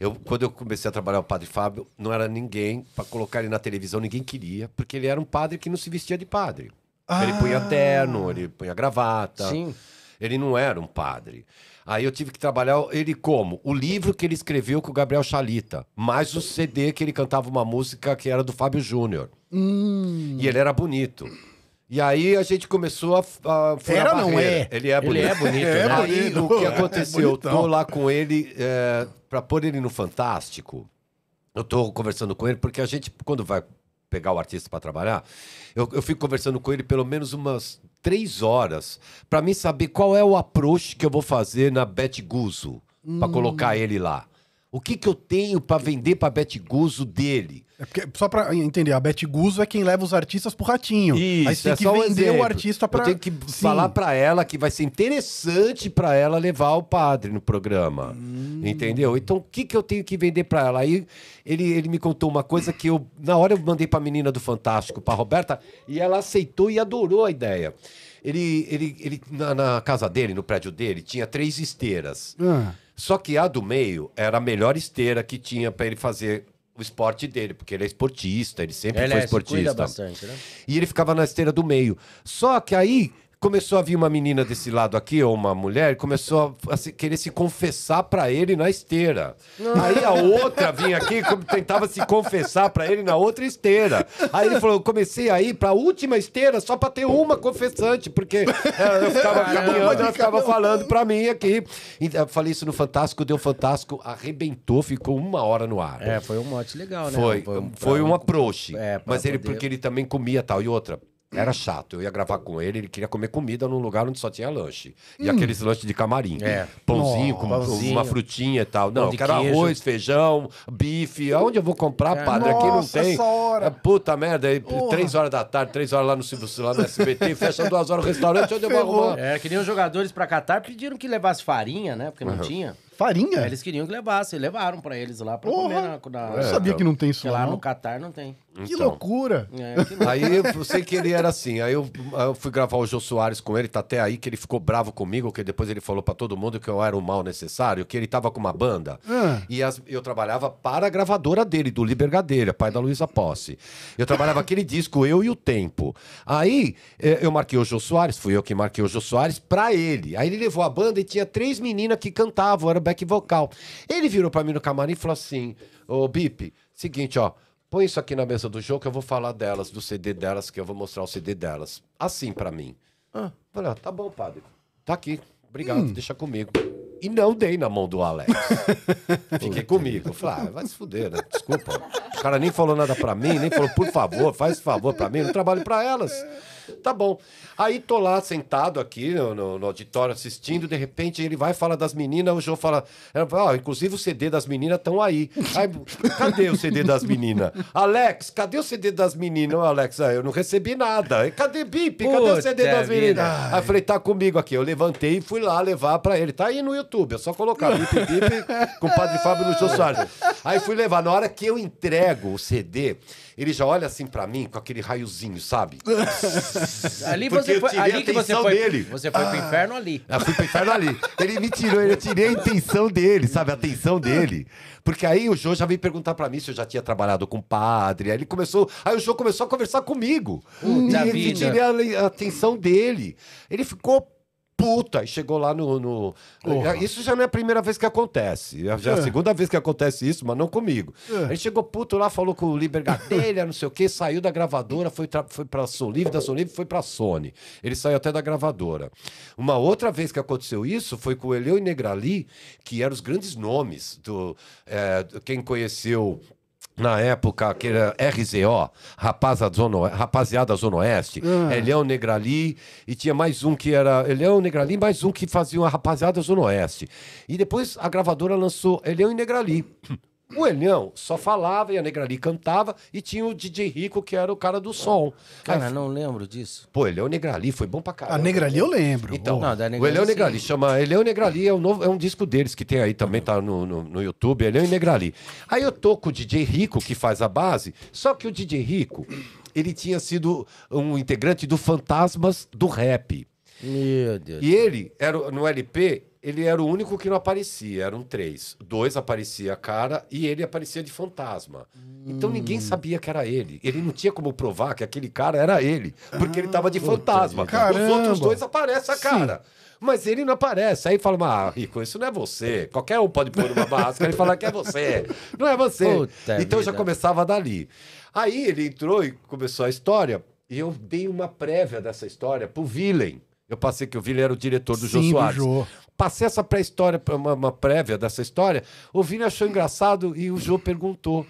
Eu, quando eu comecei a trabalhar o Padre Fábio, não era ninguém para colocar ele na televisão, ninguém queria, porque ele era um padre que não se vestia de padre. Ah. Ele punha terno, ele punha gravata. Sim. Ele não era um padre. Aí eu tive que trabalhar ele como? O livro que ele escreveu com o Gabriel Chalita, mais o CD que ele cantava uma música que era do Fábio Júnior. Hum. E ele era bonito. E aí a gente começou a, a Era, não é? é. Ele é bonito. Ele né? é bonito. é né? Aí, o que aconteceu? É, tô lá com ele é, para pôr ele no Fantástico. Eu tô conversando com ele porque a gente quando vai pegar o artista para trabalhar, eu, eu fico conversando com ele pelo menos umas três horas para mim saber qual é o approach que eu vou fazer na Bet Guzo hum. para colocar ele lá. O que, que eu tenho para vender para Bete Guzo dele? É porque, só para entender, a Bete Guzo é quem leva os artistas pro ratinho. Isso, Aí você é tem que vender o artista para. Eu tenho que Sim. falar para ela que vai ser interessante para ela levar o padre no programa. Hum. Entendeu? Então, o que, que eu tenho que vender para ela? Aí ele, ele me contou uma coisa que eu, na hora, eu mandei para a menina do Fantástico, para Roberta, e ela aceitou e adorou a ideia. Ele, ele, ele na, na casa dele, no prédio dele, tinha três esteiras. Ah. Só que a do meio era a melhor esteira que tinha para ele fazer o esporte dele, porque ele é esportista, ele sempre ele foi é, esportista. Bastante, né? E ele ficava na esteira do meio. Só que aí começou a vir uma menina desse lado aqui, ou uma mulher, começou a se, querer se confessar para ele na esteira. Não. Aí a outra vinha aqui, tentava se confessar para ele na outra esteira. Aí ele falou: comecei a ir pra última esteira só pra ter uma confessante, porque ela, é, eu ficava caminhando, ela ficava falando pra mim aqui. Então, eu falei isso no Fantástico, deu Fantástico, arrebentou, ficou uma hora no ar. É, foi um mote legal, né? Foi, foi, um, foi um approach. É, mas ele, porque ele também comia tal. E outra, era chato. Eu ia gravar com ele, ele queria comer comida num lugar onde só tinha lanche. E hum. aqueles lanches de camarim. É. Pãozinho, com pãozinho. uma frutinha e tal. Não, eu de quero queijo. arroz, feijão, bife. Aonde eu vou comprar, é. padre? Aqui não tem. essa hora. É, puta merda. aí Três horas da tarde, três horas lá no Silvio lá no SBT, fecha duas horas o restaurante, onde eu vou arrumar? É, que nem os jogadores pra Catar pediram que levasse farinha, né? Porque não uhum. tinha. Farinha? É, eles queriam que levasse, levaram pra eles lá pra Porra, comer. Na, na, eu sabia que não tem isso lá. Lá não. no Catar não tem. Que então. loucura! É, Aí eu sei que ele era assim. Aí eu, eu fui gravar o Jô Soares com ele, tá até aí, que ele ficou bravo comigo, que depois ele falou pra todo mundo que eu era o mal necessário, que ele tava com uma banda. Ah. E as- eu trabalhava para a gravadora dele, do Libergadeira, pai da Luísa Posse. Eu trabalhava aquele disco, Eu e o Tempo. Aí é, eu marquei o Jô Soares, fui eu que marquei o Jô Soares pra ele. Aí ele levou a banda e tinha três meninas que cantavam, era back vocal. Ele virou para mim no camarim e falou assim: Ô, Bip, seguinte, ó. Põe isso aqui na mesa do jogo que eu vou falar delas, do CD delas, que eu vou mostrar o CD delas. Assim para mim. Ah. Falei, ó, ah, tá bom, padre. Tá aqui. Obrigado, hum. deixa comigo. E não dei na mão do Alex. Fiquei comigo. Falei, ah, vai se fuder, né? Desculpa. O cara nem falou nada pra mim, nem falou, por favor, faz favor pra mim, eu não trabalho pra elas. Tá bom. Aí tô lá sentado aqui no, no, no auditório assistindo, de repente ele vai falar das meninas, o João fala, oh, inclusive o CD das meninas estão aí. aí. Cadê o CD das meninas? Alex, cadê o CD das meninas? Oh, Alex, ah, eu não recebi nada. Cadê Bip? Cadê o CD das meninas? Aí eu falei, tá comigo aqui. Eu levantei e fui lá levar para ele. Tá aí no YouTube, é só colocar Bip Bip com o Padre Fábio no Jô Soares. Aí fui levar. Na hora que eu entrego o CD, ele já olha assim pra mim com aquele raiozinho, sabe? ali você foi, ali que você foi, dele. Você foi pro ah. inferno ali. Eu fui pro inferno ali. Ele me tirou, eu tirei a intenção dele, sabe? A atenção dele. Porque aí o João já veio perguntar pra mim se eu já tinha trabalhado com padre. Aí ele começou. Aí o João começou a conversar comigo. Hum, e eu tirei a, a atenção dele. Ele ficou puta, e chegou lá no. no... Isso já não é a primeira vez que acontece. Já é a é. segunda vez que acontece isso, mas não comigo. É. A gente chegou puto lá, falou com o Libergadelha, não sei o quê, saiu da gravadora, foi, tra... foi pra Solive, da Solive foi pra Sony. Ele saiu até da gravadora. Uma outra vez que aconteceu isso foi com o Eleu e Negrali, que eram os grandes nomes do. É, quem conheceu na época, que era RZO, Zona, Rapaziada Zona Oeste, ah. Elião Negrali, e tinha mais um que era Elião Negrali, mais um que fazia uma Rapaziada Zona Oeste. E depois a gravadora lançou Elião e Negrali, o Elião só falava e a Negrali cantava e tinha o DJ Rico, que era o cara do som. Cara, Aí, é, não lembro disso. Pô, Elião Negrali foi bom pra caralho. A Negrali eu lembro. Então, não, da o Elião Negrali sim. chama. Elião Negrali é, um é um disco deles que tem aí também, tá no, no, no YouTube, Elião e Negrali. Aí eu tô com o DJ Rico, que faz a base, só que o DJ Rico, ele tinha sido um integrante do Fantasmas do Rap. Meu Deus. E ele era no LP, ele era o único que não aparecia, eram três. Dois aparecia a cara e ele aparecia de fantasma. Hum. Então ninguém hum. sabia que era ele. Ele não tinha como provar que aquele cara era ele, porque ah, ele tava de ah, fantasma. Os outros dois aparecem a cara. Sim. Mas ele não aparece. Aí fala, ah, Rico, isso não é você. Qualquer um pode pôr uma máscara e falar que é você. Não é você. Puta então vida. já começava dali. Aí ele entrou e começou a história. E eu dei uma prévia dessa história pro Villain eu passei que o Vini era o diretor do Sim, Jô Soares. Do Jô. Passei essa pré-história, uma, uma prévia dessa história. O Vini achou engraçado e o Jô perguntou.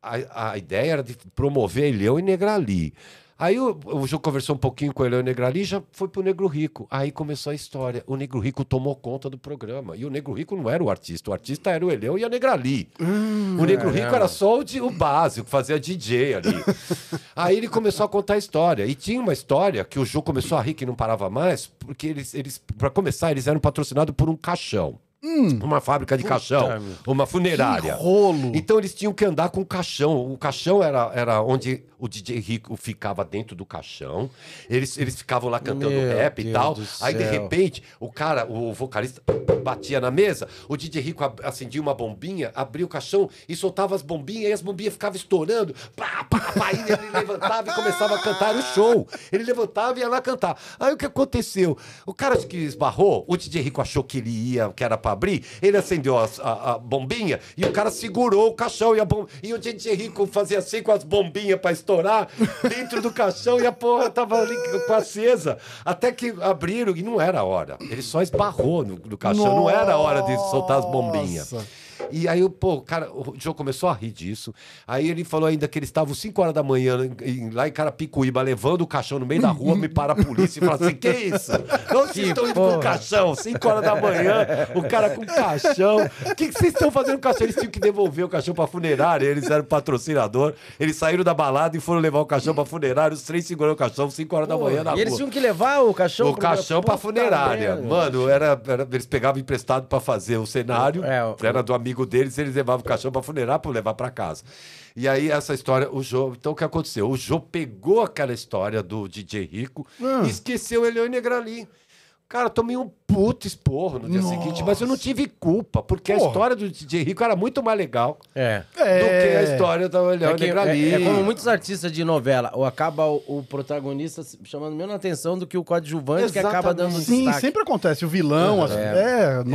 A, a ideia era de promover Leão e Negrali. Aí o, o Ju conversou um pouquinho com o o Negra já foi pro Negro Rico. Aí começou a história. O Negro Rico tomou conta do programa. E o Negro Rico não era o artista, o artista era o Eleu e a Negra Hum, o Negro é, Rico é. era só o, de, o básico, fazia DJ ali. Aí ele começou a contar a história. E tinha uma história que o Ju começou a rir que não parava mais, porque eles, eles para começar, eles eram patrocinados por um caixão. Hum. Tipo uma fábrica de Puta caixão, minha. uma funerária. Que rolo. Então eles tinham que andar com o caixão. O caixão era, era onde o DJ Rico ficava dentro do caixão. Eles, eles ficavam lá cantando Meu rap Deus e tal. Aí de repente, o cara, o vocalista batia na mesa, o DJ Rico acendia uma bombinha, abria o caixão e soltava as bombinhas e as bombinhas ficavam estourando. Pá, pá, pá, e ele levantava e começava a cantar o show. Ele levantava e ia lá cantar. Aí o que aconteceu? O cara que esbarrou, o DJ Rico achou que ele ia, que era para abrir, ele acendeu a, a, a bombinha e o cara segurou o caixão e, a bom... e o gente rico fazia assim com as bombinhas para estourar dentro do caixão e a porra tava ali com acesa. Até que abriram e não era a hora. Ele só esbarrou no, no caixão, Nossa. não era a hora de soltar as bombinhas. E aí, pô, cara, o Joe começou a rir disso. Aí ele falou ainda que eles estavam 5 horas da manhã em, lá em Carapicuíba, levando o caixão no meio da rua, me para a polícia e fala assim: que isso? Onde vocês estão indo com o caixão? 5 horas da manhã, o cara com o caixão. O que, que vocês estão fazendo com o caixão? Eles tinham que devolver o caixão pra funerária, eles eram patrocinador. Eles saíram da balada e foram levar o caixão pra funerária, os três seguraram o caixão 5 horas pô, da manhã na e rua. E eles tinham que levar o caixão O caixão pra, funerária. Mano, era, era, eles pegavam emprestado pra fazer o cenário, é, era do amigo amigo deles, eles levavam o cachorro para funerar para levar para casa. E aí essa história, o Jô. Então o que aconteceu? O Jô pegou aquela história do DJ Rico hum. Ah. e esqueceu Eliane Negrali. Cara, eu tomei um puto esporro no dia Nossa. seguinte, mas eu não tive culpa, porque Porra. a história do DJ Rico era muito mais legal é. do é. que a é. história da Olhão é é, é, como muitos artistas de novela, ou acaba o, o, protagonista chamando menos atenção do que o coadjuvante Exatamente. que acaba dando Sim, destaque. sempre acontece, o vilão, é, nossa.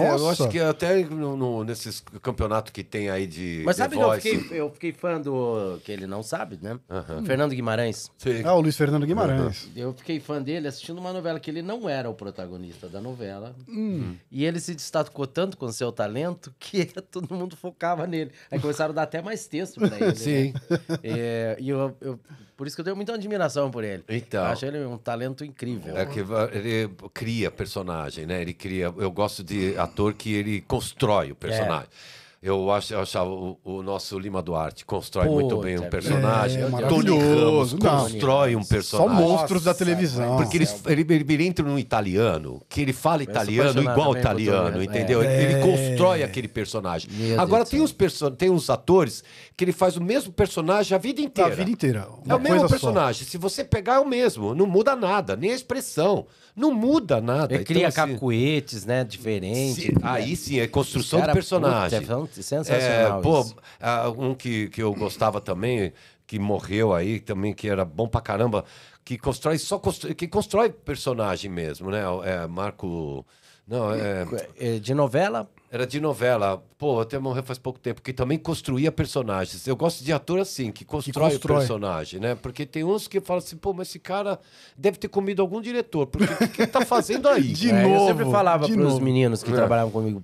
É. É, eu acho que até no, no, nesses campeonato que tem aí de Mas sabe que eu fiquei, eu fiquei fã do... que ele não sabe, né? Fernando Guimarães. Sim. Ah, o Luiz Fernando Guimarães. Eu fiquei fã dele assistindo uma novela que ele não era o protagonista protagonista da novela. Hum. E ele se destacou tanto com seu talento que todo mundo focava nele. Aí começaram a dar até mais texto pra ele. Né? Sim. Né? É, e eu, eu, por isso que eu tenho muita admiração por ele. Então. Eu acho ele um talento incrível. É que ele cria personagem, né? Ele cria. Eu gosto de ator que ele constrói o personagem. É. Eu, acho, eu achava o, o nosso Lima Duarte constrói Pô, muito bem um personagem. É, é Tony Ramos constrói um personagem. Só monstros da televisão. Porque é ele, ele, ele, entra num italiano, que ele fala italiano igual é italiano, né? entendeu? É. Ele, constrói aquele personagem. Meu Agora, Deus tem, Uns person tem uns atores que ele faz o mesmo personagem a vida inteira. A vida inteira. é o mesmo personagem. Só. Se você pegar, é o mesmo. Não muda nada, nem a expressão. Não muda nada. Ele então, cria assim, cacuetes, né? Diferente. Se, aí sim, é construção cara, do personagem. Puta, é sensacional. É, pô, ah, um que, que eu gostava também, que morreu aí, também, que era bom pra caramba, que constrói só constrói, que constrói personagem mesmo, né? É, Marco. Não, é... é de novela? Era de novela. Pô, até morreu faz pouco tempo, que também construía personagens. Eu gosto de ator assim, que constrói, constrói. o personagem, né? Porque tem uns que falam assim, pô, mas esse cara deve ter comido algum diretor, porque o que, que ele tá fazendo aí? de é, novo. Eu sempre falava para os meninos que é. trabalhavam comigo.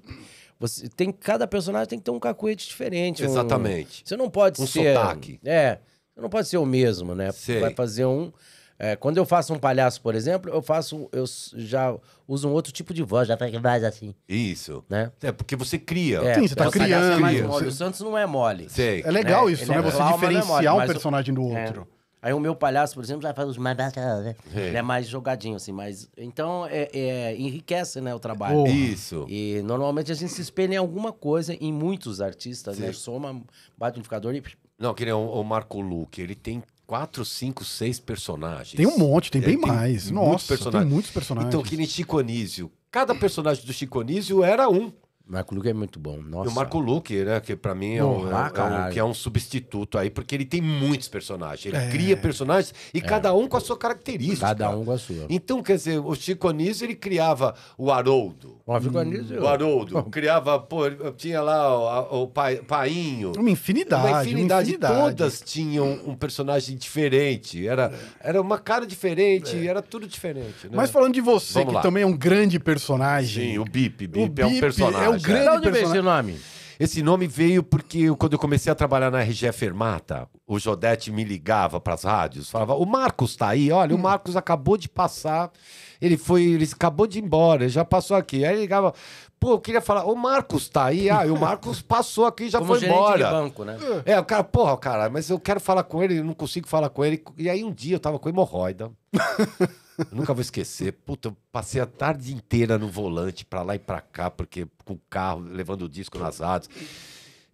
Você tem cada personagem tem que ter um cacuete diferente. Exatamente. Um, você não pode um ser. Sotaque. É. Você não pode ser o mesmo, né? Sei. Vai fazer um. É, quando eu faço um palhaço, por exemplo, eu faço, eu já uso um outro tipo de voz, já faz assim. Isso. Né? É porque você cria. É, Sim, você é tá criando. É mole. Você... O Santos não é mole. Sei. É legal né? isso, Ele né? É você diferenciar mole, um personagem do é. outro. Aí o meu palhaço, por exemplo, já faz os mais. Né? Ele é mais jogadinho, assim, mas. Então, é, é, enriquece, né, o trabalho. Oh. Isso. E normalmente a gente se espelha em alguma coisa, em muitos artistas, Sim. né? Soma, bate um liquidificador e. Não, que nem o, o Marco Luque, ele tem quatro, cinco, seis personagens. Tem um monte, tem é, bem mais. Nossa, muitos tem muitos personagens. Então, que nem Chico Anísio. Cada personagem do Chico Anísio era um. Marco Luque é muito bom. Nossa. E o Marco Luque, né? Que pra mim é um, é, ah, um, que é um substituto aí, porque ele tem muitos personagens. Ele é. cria personagens e é. cada um com a sua característica. Cada um com a sua. Então, quer dizer, o Chico Anísio, ele criava o Haroldo. O, Chico Anísio, o Haroldo. Criava, pô, tinha lá o, o, Painho. Uma infinidade, uma infinidade. Uma infinidade. Todas tinham um personagem diferente. Era, era uma cara diferente, é. era tudo diferente. Né? Mas falando de você, Vamos que lá. também é um grande personagem. Sim, o Bip. Bip, é Bip é um personagem. É um grande de onde personagem. esse nome? Esse nome veio porque eu, quando eu comecei a trabalhar na RG Fermata, o Jodete me ligava para as rádios, falava: "O Marcos tá aí, olha, hum. o Marcos acabou de passar, ele foi, ele acabou de ir embora, já passou aqui". Aí ligava: "Pô, eu queria falar, o Marcos tá aí, ah, o Marcos passou aqui, já Como foi embora". De banco, né? É, o cara, porra, cara, mas eu quero falar com ele, não consigo falar com ele. E aí um dia eu tava com hemorroida. Eu nunca vou esquecer. Puta, eu passei a tarde inteira no volante, para lá e para cá, porque com o carro, levando o disco nas rádios.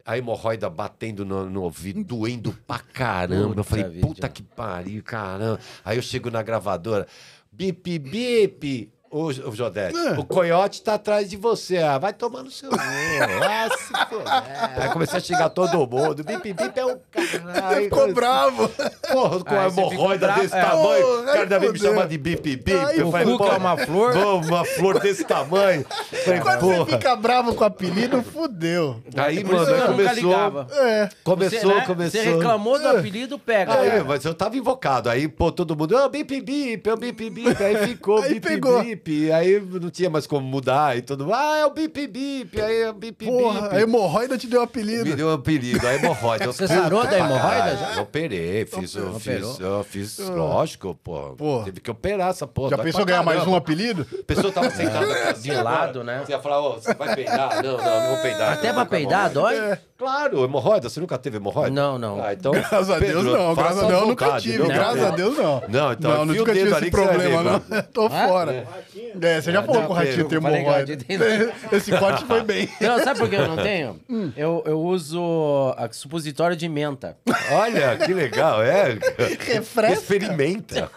A hemorroida batendo no, no ouvido, doendo pra caramba. Puta eu falei, vida. puta que pariu, caramba. Aí eu chego na gravadora, bip, bip, Ô, ô Jodete, é. o coiote tá atrás de você. Ah, vai tomar no seu cu. Ah, vai começar É. a xingar todo mundo. Bip, bip é o cara. Ficou comecei... bravo. Porra, com uma hemorroida desse é. tamanho. Cada o cara me chamar de bip, bip. eu falei, pô, é uma flor. uma flor desse tamanho. Falei, Quando porra. você fica bravo com o apelido, fudeu. Aí, Por mano, aí começou. É. Começou, você, né? começou. Você reclamou do é. apelido, pega. Aí, mas eu tava invocado. Aí, pô, todo mundo, ah, bip, bip, bip, é bip, bip. Aí ficou, bip, bip bip, aí não tinha mais como mudar e todo mundo, ah, é o bip bip, aí é o bip bip. Porra, a hemorroida te deu um apelido. Me deu um apelido, a hemorroida. Você sarou da hemorroida já? Eu operei, fiz, eu fiz, eu fiz, lógico, pô. Teve que operar essa porra. Já pensou ganhar mais um apelido? A pessoa tava sentada de lado, né? Você ia falar, ô, oh, você vai peidar? Não, não, não vou peidar. Até pra peidar, dói? É. Claro, hemorroida. Você nunca teve hemorroida? Não, não. Ah, então, graças a Deus, Pedro, não. Graças a Deus, eu nunca tive. Não, graças a Deus, não. Não, então, não, nunca tive esse problema, não. não. Tô ah? fora. É. é, você já ah, falou que o ratinho tem hemorroida. Esse corte foi bem. Não, sabe por que eu não tenho? Hum. Eu, eu uso a supositório de menta. Olha, que legal, é. Refresca. Experimenta.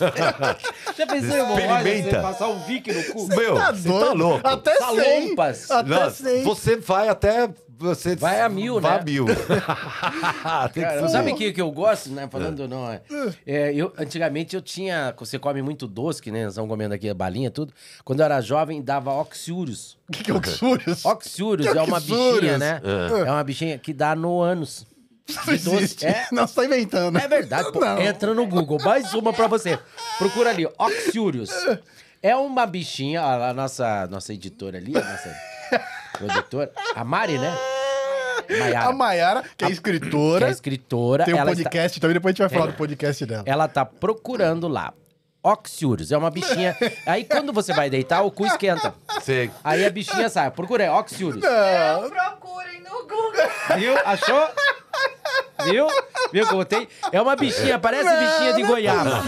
Já pensou em hemorroida? Passar um Vick no cu? Meu, você tá, tá louco. Até seis. Até Nossa, Você vai até você vai a mil, vai né? A mil. Cara, que sabe o que, que eu gosto, né? Falando é. não, é, é eu antigamente eu tinha, você come muito doce, que nem estão comendo aqui balinha tudo. Quando eu era jovem dava oxiúrios. O que, que é oxiúrios? Oxiúrios é, é uma bichinha, né? É. é. uma bichinha que dá no ânus. Não É... Não, você tá inventando. É verdade, pô. Entra no Google. Mais uma pra você. Procura ali, oxiurus É uma bichinha, a nossa, nossa editora ali, nossa... Meu A Mari, né? A Maiara, que é escritora. Que é escritora. Tem um podcast está... também, depois a gente vai falar é. do podcast dela. Ela tá procurando lá. Oxiurus, é uma bichinha. Aí quando você vai deitar, o cu esquenta. Sim. Aí a bichinha sai. Procura, é Oxiurus. Não, Não procurem no Google. Viu? Achou? Viu? Viu que eu botei? É uma bichinha, parece não, bichinha de é goiaba.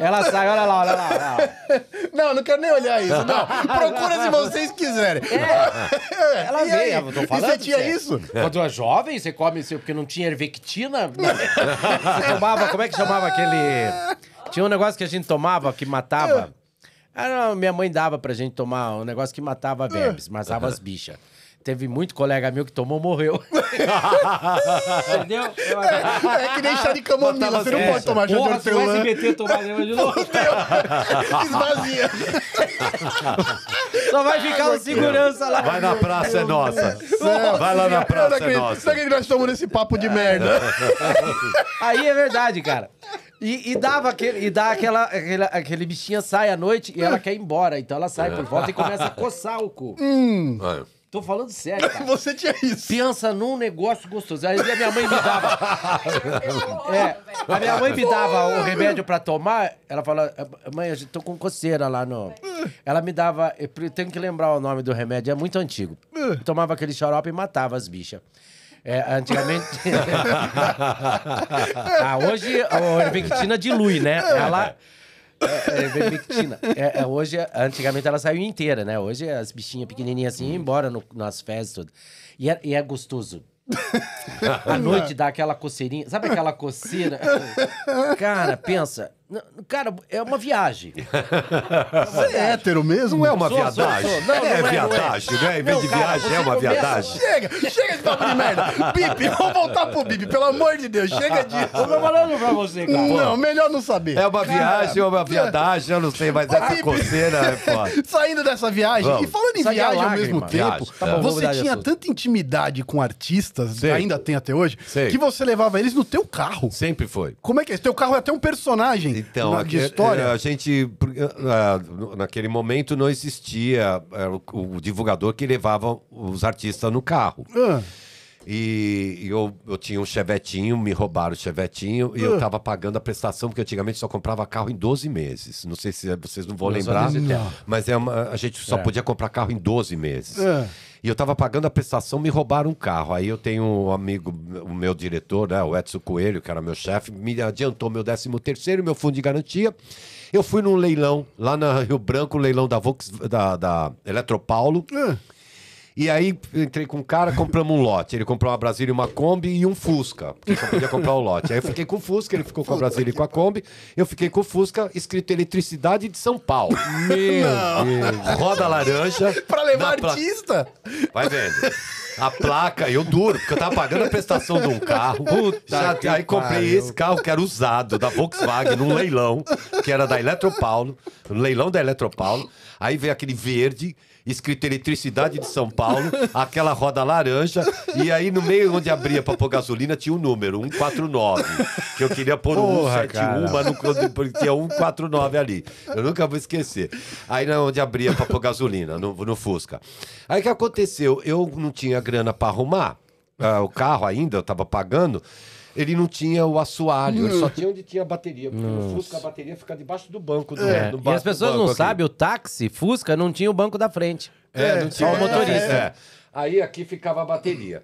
Ela sai, olha lá, olha lá, olha lá. Não, não quero nem olhar isso. Não. Procura se vocês quiserem. É. é. Ela e veio, eu tô falando. E você tinha isso? Quando eu era é jovem, você come, porque não tinha ervectina. Você tomava, como é que chamava aquele. Tinha um negócio que a gente tomava que matava. Ah, não, minha mãe dava pra gente tomar um negócio que matava vermes, ah. matava as bichas. Teve muito colega meu que tomou, morreu. Entendeu? É, é que nem chá de camomila, você não essa. pode tomar chá de hortelã. Porra, você vai se tomar de novo. Esvazia. Só vai ficar o segurança lá. Vai na praça, é nossa. vai lá na praça, é nossa. Sabe que nós tomamos nesse papo de merda? Aí é verdade, cara. E, e, dava aquele, e dá aquela, aquele, aquele bichinho sai à noite e ela quer ir embora. Então ela sai por volta e começa a coçar o cu. Hum. É. Tô falando sério. Cara. Você tinha isso. Pensa num negócio gostoso. Aí a minha mãe me dava. é, a minha mãe me dava o remédio pra tomar. Ela fala, mãe, eu tô tá com coceira lá no. É. Ela me dava. Eu tenho que lembrar o nome do remédio, é muito antigo. É. Eu tomava aquele xarope e matava as bichas. É, antigamente. ah, hoje a Ivermectina dilui, né? É. Ela. É, é É, é, hoje, antigamente ela saiu inteira, né? Hoje as bichinhas pequenininhas assim iam hum. embora no, nas fezes todas. E é, e é gostoso. à noite dá aquela coceirinha. Sabe aquela coceira? Cara, pensa. Cara, é uma viagem. Você é hétero mesmo? Não é uma sou, viadagem. Sou, sou. Não, é, não é viadagem, não é. né? Em vez de cara, viagem, é uma viadagem. Chega, chega de papo de merda. Bip, vamos voltar pro Bip, pelo amor de Deus, chega disso. Eu tô falando pra você, cara. Não, melhor não saber. É uma viagem ou é uma viadagem, eu não sei, mas essa Bipe, coceira é foda. Saindo dessa viagem, vamos. e falando em é viagem ao mesmo viagem. tempo, tá bom, você tinha tanta intimidade com artistas, sei. ainda tem até hoje, sei. que você levava eles no teu carro. Sempre foi. Como é que é? Teu carro é até um personagem. Então, na, de história. Eh, a, gente, eh, naquele momento, não existia eh, o, divulgador que levava os artistas no carro. Ah. E, eu, eu tinha um chevetinho, me roubaram o chevetinho, e eu ah. tava pagando a prestação, porque antigamente só comprava carro em 12 meses. Não sei se vocês não vão lembrar, mas é uma, a gente só é. podia comprar carro em 12 meses. Uh. E eu estava pagando a prestação, me roubaram um carro. Aí eu tenho um amigo, o meu diretor, né, o Edson Coelho, que era meu chefe, me adiantou meu 13 terceiro, meu fundo de garantia. Eu fui num leilão lá na Rio Branco, leilão da, Vox, da, da Eletropaulo. Uh. E aí entrei com um cara, compramos um lote. Ele comprou uma Brasília, uma Kombi e um Fusca. Porque só podia comprar o um lote. Aí eu fiquei com o Fusca, ele ficou com a Brasília e com a Kombi. Eu fiquei com o Fusca, escrito Eletricidade de São Paulo. Meu Deus. Roda laranja. pra levar artista? Vai vendo a placa, eu duro, porque eu tava pagando a prestação de um carro. Puta já, que aí comprei esse carro que era usado, da Volkswagen, num leilão, que era da Eletropaulo, no leilão da Eletropaulo. Aí veio aquele verde, escrito Eletricidade de São Paulo, aquela roda laranja, e aí no meio onde abria pra pôr gasolina tinha o um número, 149. Que eu queria pôr Porra, 171, mas não, tinha 149 ali. Eu nunca vou esquecer. Aí onde abria pra pôr gasolina, no, no Fusca. Aí o que aconteceu? Eu não tinha grana para arrumar uh, o carro ainda, eu tava pagando. Ele não tinha o assoalho, ele só hum. tinha onde tinha a bateria. Porque no Fusca a bateria fica debaixo do banco. Do, é. banco e as pessoas não sabem, o táxi Fusca não tinha o banco da frente. É, é não tinha só o é, motorista. É. Aí aqui ficava a bateria.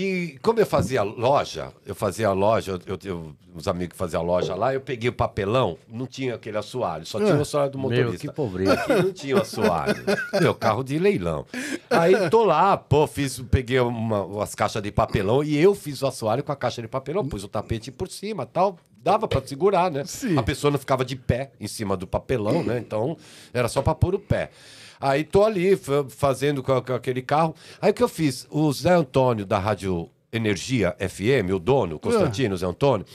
E como eu fazia loja, eu fazia loja, eu, eu, uns amigos que faziam loja lá, eu peguei o papelão, não tinha aquele assoalho, só tinha o ah, assoalho do motorista. Meu, que pobreza. Aqui não tinha o assoalho. Meu, carro de leilão. Aí tô lá, pô, fiz, peguei uma, umas caixas de papelão e eu fiz o assoalho com a caixa de papelão, pus o tapete por cima tal. Dava para segurar, né? Sim. A pessoa não ficava de pé em cima do papelão, né? Então era só para pôr o pé. Aí tô ali fazendo com aquele carro. Aí o que eu fiz? O Zé Antônio da Rádio Energia FM, o dono, ah. Constantino Zé Antônio,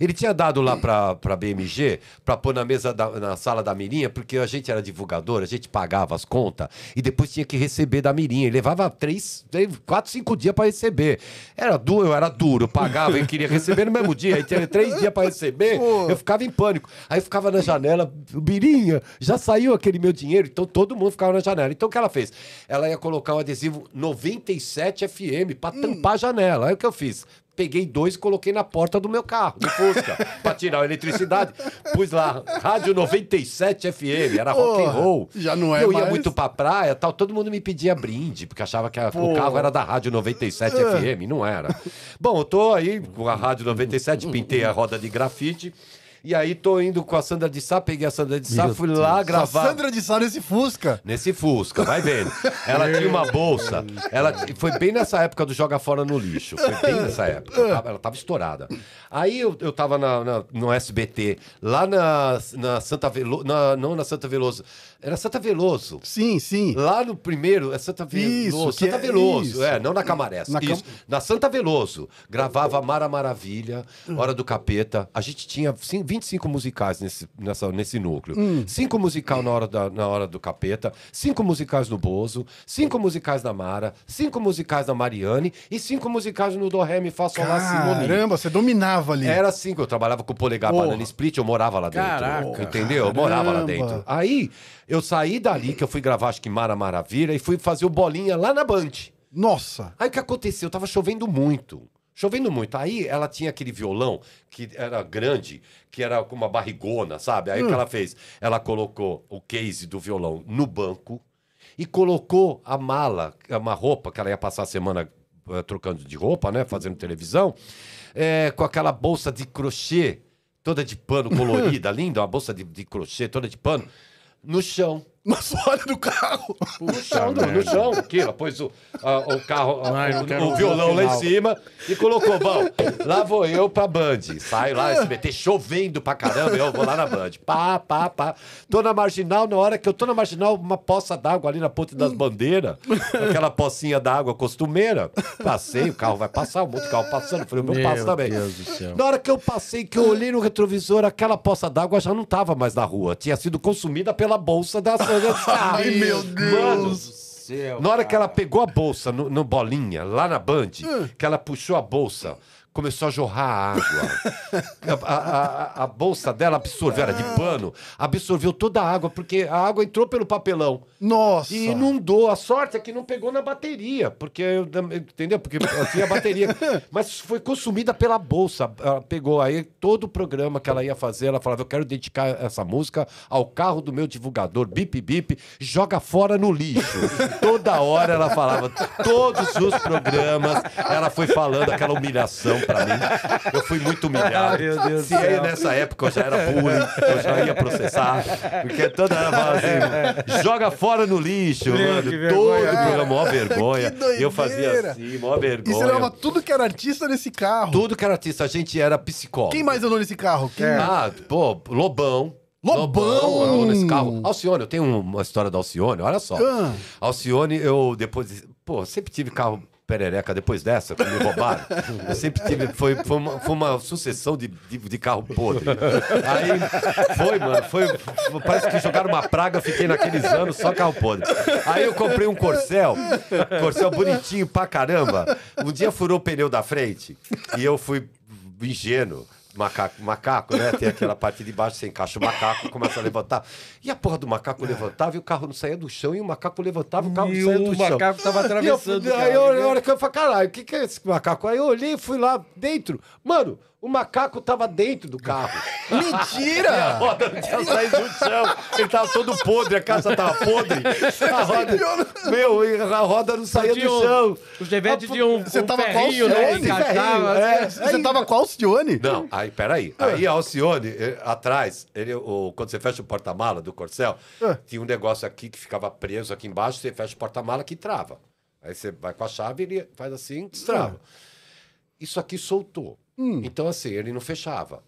ele tinha dado lá para a BMG para pôr na mesa da, na sala da Mirinha, porque a gente era divulgador, a gente pagava as contas e depois tinha que receber da Mirinha. levava três, quatro, cinco dias para receber. Era duro, eu era duro, pagava e queria receber no mesmo dia. Aí tinha três dias para receber, Pô. eu ficava em pânico. Aí eu ficava na janela, Mirinha, já saiu aquele meu dinheiro, então todo mundo ficava na janela. Então o que ela fez? Ela ia colocar o um adesivo 97 FM para hum. tampar a janela. Aí o que eu fiz? Peguei dois e coloquei na porta do meu carro, do Fusca, pra tirar a eletricidade. Pus lá, Rádio 97 FM, era rock and roll. Já não é Eu mais... ia muito pra praia tal, todo mundo me pedia brinde, porque achava que a, o carro era da Rádio 97 é. FM, não era. Bom, eu tô aí com a Rádio 97, pintei a roda de grafite. E aí tô indo com a Sandra de Sá, peguei a Sandra de Sá, Meu fui Deus. lá gravar. A Sandra de Sá nesse Fusca. Nesse Fusca, vai vendo. Ela tinha uma bolsa. Ela foi bem nessa época do Joga Fora no Lixo. Foi bem nessa época. Ela tava, ela tava estourada. Aí eu, eu tava na, na, no SBT, lá na, na Santa Veloso. não na Santa Veloso. Era Santa Veloso. Sim, sim. Lá no primeiro, é Santa Veloso. Isso, Santa é, Veloso, isso. é, não na Camarés. Na, Cam... na, Santa Veloso. Gravava Mara Maravilha, Hora do Capeta. A gente tinha 25 musicais nesse, nessa, nesse núcleo. Hum. Cinco musicais na hora, da, na hora do Capeta, cinco musicais no Bozo, cinco musicais na Mara, cinco musicais na Mariane e cinco musicais no Do Ré, Mi, Fá, Sol, Lá, Caramba, você dominava ali. Era cinco. Assim eu trabalhava com o Polegar Porra. Banana Split, eu morava lá dentro. Caraca. Entendeu? Eu morava lá dentro. Aí... Eu saí dali, que eu fui gravar, acho que Mara Maravilha, e fui fazer o bolinha lá na Band. Nossa! Aí o que aconteceu? Tava chovendo muito. Chovendo muito. Aí ela tinha aquele violão que era grande, que era com uma barrigona, sabe? Aí hum. o que hum. ela fez? Ela colocou o case do violão no banco e colocou a mala, uma roupa que ela ia passar a semana uh, trocando de roupa, né? Fazendo televisão, é, com aquela bolsa de crochê toda de pano colorida, linda, uma bolsa de, de crochê toda de pano no chão. Na fora do carro. Puxa, tá, no chão, no, chão. Aquilo, pôs o, a, o carro, Ai, o, o, violão lá em cima e colocou. Bom, lá vou eu pra Band. Saio lá, SBT, chovendo pra caramba, eu vou lá na Band. Pá, pá, pá. Tô na marginal, na hora que eu tô na marginal, uma poça d'água ali na ponte das bandeiras, aquela pocinha d'água costumeira. Passei, o carro vai passar, um monte de carro passando. Falei, o meu, meu passo também. Na hora que eu passei, que eu olhei no retrovisor, aquela poça d'água já não tava mais na rua. Tinha sido consumida pela bolsa da Ai, meu Deus. Céu, na hora cara. que ela pegou a bolsa no, no bolinha, lá na Band, hum. que ela puxou a bolsa, começou a jorrar água. a, a, a, bolsa dela absorveu, era de ah. pano, absorveu toda a água, porque a água entrou pelo papelão. Nossa! E inundou. A sorte é que não pegou na bateria, porque eu, entendeu? Porque eu tinha bateria. Mas foi consumida pela bolsa. Ela pegou aí todo o programa que ela ia fazer, ela falava: eu quero dedicar essa música ao carro do meu divulgador, bip bip, joga fora no lixo. toda hora ela falava, todos os programas, ela foi falando aquela humilhação humilhação mim. Eu fui muito humilhado. Meu Deus Se aí nessa época eu já era bullying, eu já ia processar. Porque toda era falava assim, é, é. joga fora no lixo, mano. Todo programa, mó ah, vergonha. Eu fazia assim, mó vergonha. E você levava tudo que era artista nesse carro. Tudo que era artista, a gente era psicólogo. Quem mais andou nesse carro? Quem... É. Ah, pô, Lobão. Lobão! Lobão nesse carro. Alcione, eu tenho uma história da Alcione, olha só. Ah. Alcione, eu depois. Pô, sempre tive carro perereca depois dessa, que me roubaram. Eu sempre tive. Foi, foi, uma, foi uma sucessão de, de, de, carro podre. Aí foi, mano. Foi, parece que jogaram uma praga, fiquei naqueles anos só carro podre. Aí eu comprei um corcel, corcel bonitinho pra caramba. Um dia furou o pneu da frente e eu fui ingênuo macaco, macaco, né? Tem aquela parte de baixo, você encaixa o macaco, começa a levantar. E a porra do macaco é. levantava e o carro não saía do chão, e o macaco levantava e o carro não saía do chão. o macaco tava atravessando. E eu, aí eu, hora que eu falei, caralho, o que, que é esse macaco? Aí eu olhei e fui lá dentro. Mano, o macaco tava dentro do carro. Mentira! É a roda não tinha saído do chão. Ele tava todo podre, a casa tava podre. A roda, né? meu, a roda não saía do chão. Os deveres ah, de um, você um tava ferrinho, com né? Alcione, é. assim. Você estava tava com Alcione? Não, aí, peraí. Ah. Aí a Alcione, eh, atrás, ele, o, quando você fecha o porta-mala do Corcel, é. tinha um negócio aqui que ficava preso aqui embaixo, você fecha o porta-mala que trava. Aí você vai com a chave, ele faz assim, destrava. É. Isso aqui soltou. Hum. Então, assim, ele não fechava.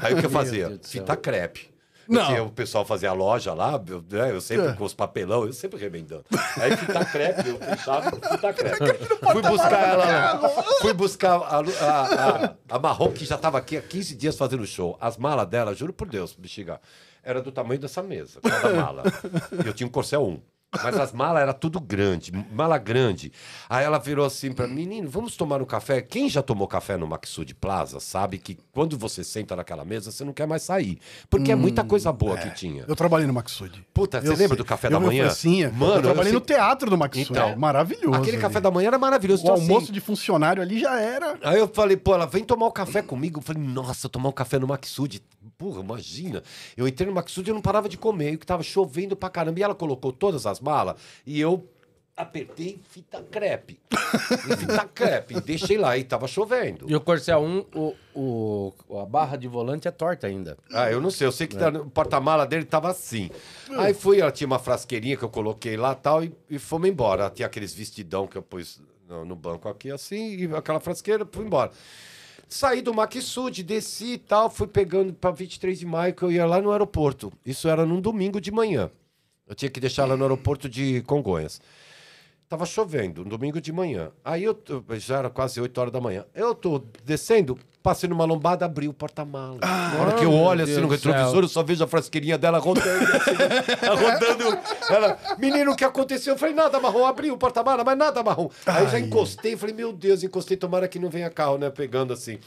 Aí o que eu fazia? Fita crepe. Porque o pessoal fazia a loja lá, eu, né, eu sempre é. com os papelão, eu sempre remendando. Aí fita crepe, eu fechava fita crepe. fui buscar ela, fui buscar a, a, a, a Marrom, que já estava aqui há 15 dias fazendo show. As malas dela, juro por Deus, bexiga, era do tamanho dessa mesa, cada mala. eu tinha um Corcel 1. Mas as malas era tudo grande, mala grande. Aí ela virou assim para menino, vamos tomar um café. Quem já tomou café no Maxud Plaza sabe que quando você senta naquela mesa, você não quer mais sair. Porque hum, é muita coisa hum, boa é. que tinha. Eu trabalhei no Maxud. Puta, eu você sei. lembra do café eu da manhã? Sim, é. Mano, eu trabalhei eu no teatro do Maxud. Então, é maravilhoso. Aquele ali. café da manhã era maravilhoso. O então, assim, almoço assim, de funcionário ali já era. Aí eu falei, pô, ela vem tomar o um café comigo. Eu falei, nossa, tomar um café no Maxud Porra, imagina. Eu entrei no Maxud e eu não parava de comer, que tava chovendo pra caramba. E ela colocou todas as malas e eu apertei fita crepe. fita crepe. Deixei lá e tava chovendo. E o Corsa 1, o, o, a barra de volante é torta ainda. Ah, eu não sei. Eu sei que é. Tá, o porta-mala dele tava assim. É. Aí fui, ela tinha uma frasqueirinha que eu coloquei lá tal, e, e fomos embora. tinha aqueles vestidão que eu pus no, no banco aqui assim, e aquela frasqueira, fui embora. Saí do Maquisud, desci e tal, fui pegando para 23 de maio, que eu ia lá no aeroporto. Isso era num domingo de manhã. Eu tinha que deixar lá no aeroporto de Congonhas. Tava chovendo, um domingo de manhã. Aí eu tô, já era quase 8 horas da manhã. Eu tô descendo, passei numa lombada, abri o porta-malas. Ah, hora que eu olho assim Deus no retrovisor, eu só vejo a frasqueirinha dela rodando, assim, né? tá rodando. Ela, menino, o que aconteceu? Eu falei, nada, marrom, abri o porta-malas, mas nada, marrom. Aí Ai. já encostei, falei, meu Deus, encostei, tomara que não venha carro, né? Pegando assim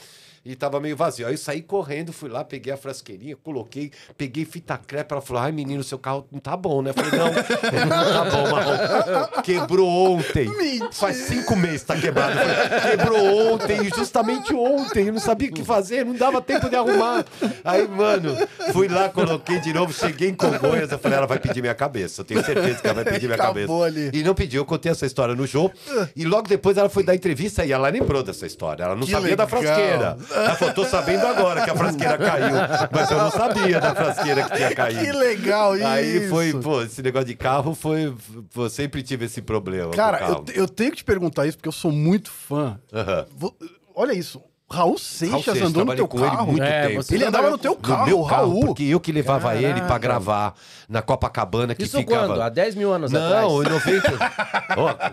e tava meio vazio. Aí eu saí correndo, fui lá, peguei a frasqueirinha, coloquei, peguei fita crepe. Ela falou: ai, menino, seu carro não tá bom, né? Eu falei: não, não tá bom, Marrom. Quebrou ontem. Mentira. Faz cinco meses que tá quebrado. Falei, Quebrou ontem, justamente ontem. Eu não sabia o que fazer, não dava tempo de arrumar. Aí, mano, fui lá, coloquei de novo, cheguei em Congonhas. Eu falei: ela vai pedir minha cabeça. Eu tenho certeza que ela vai pedir minha Acabou cabeça. Ali. E não pediu. Eu contei essa história no jogo. E logo depois ela foi dar entrevista e ela lembrou dessa história. Ela não que sabia legal. da frasqueira. Ela falou, tô sabendo agora que a frasqueira caiu. Mas eu não sabia da frasqueira que tinha caído. Que legal isso. Aí foi, pô, esse negócio de carro foi. Eu sempre tive esse problema. Cara, eu, eu, tenho que te perguntar isso, porque eu sou muito fã. Uhum. Vou, olha isso. Raul Seixas, Raul Seixas andou no teu com carro? Ele, muito é, tempo. ele andava no teu carro, no meu carro, Raul. Porque eu que levava Caraca. ele pra gravar na Copacabana que Isso ficava... quando? Há 10 mil anos não, atrás? Não, em 90...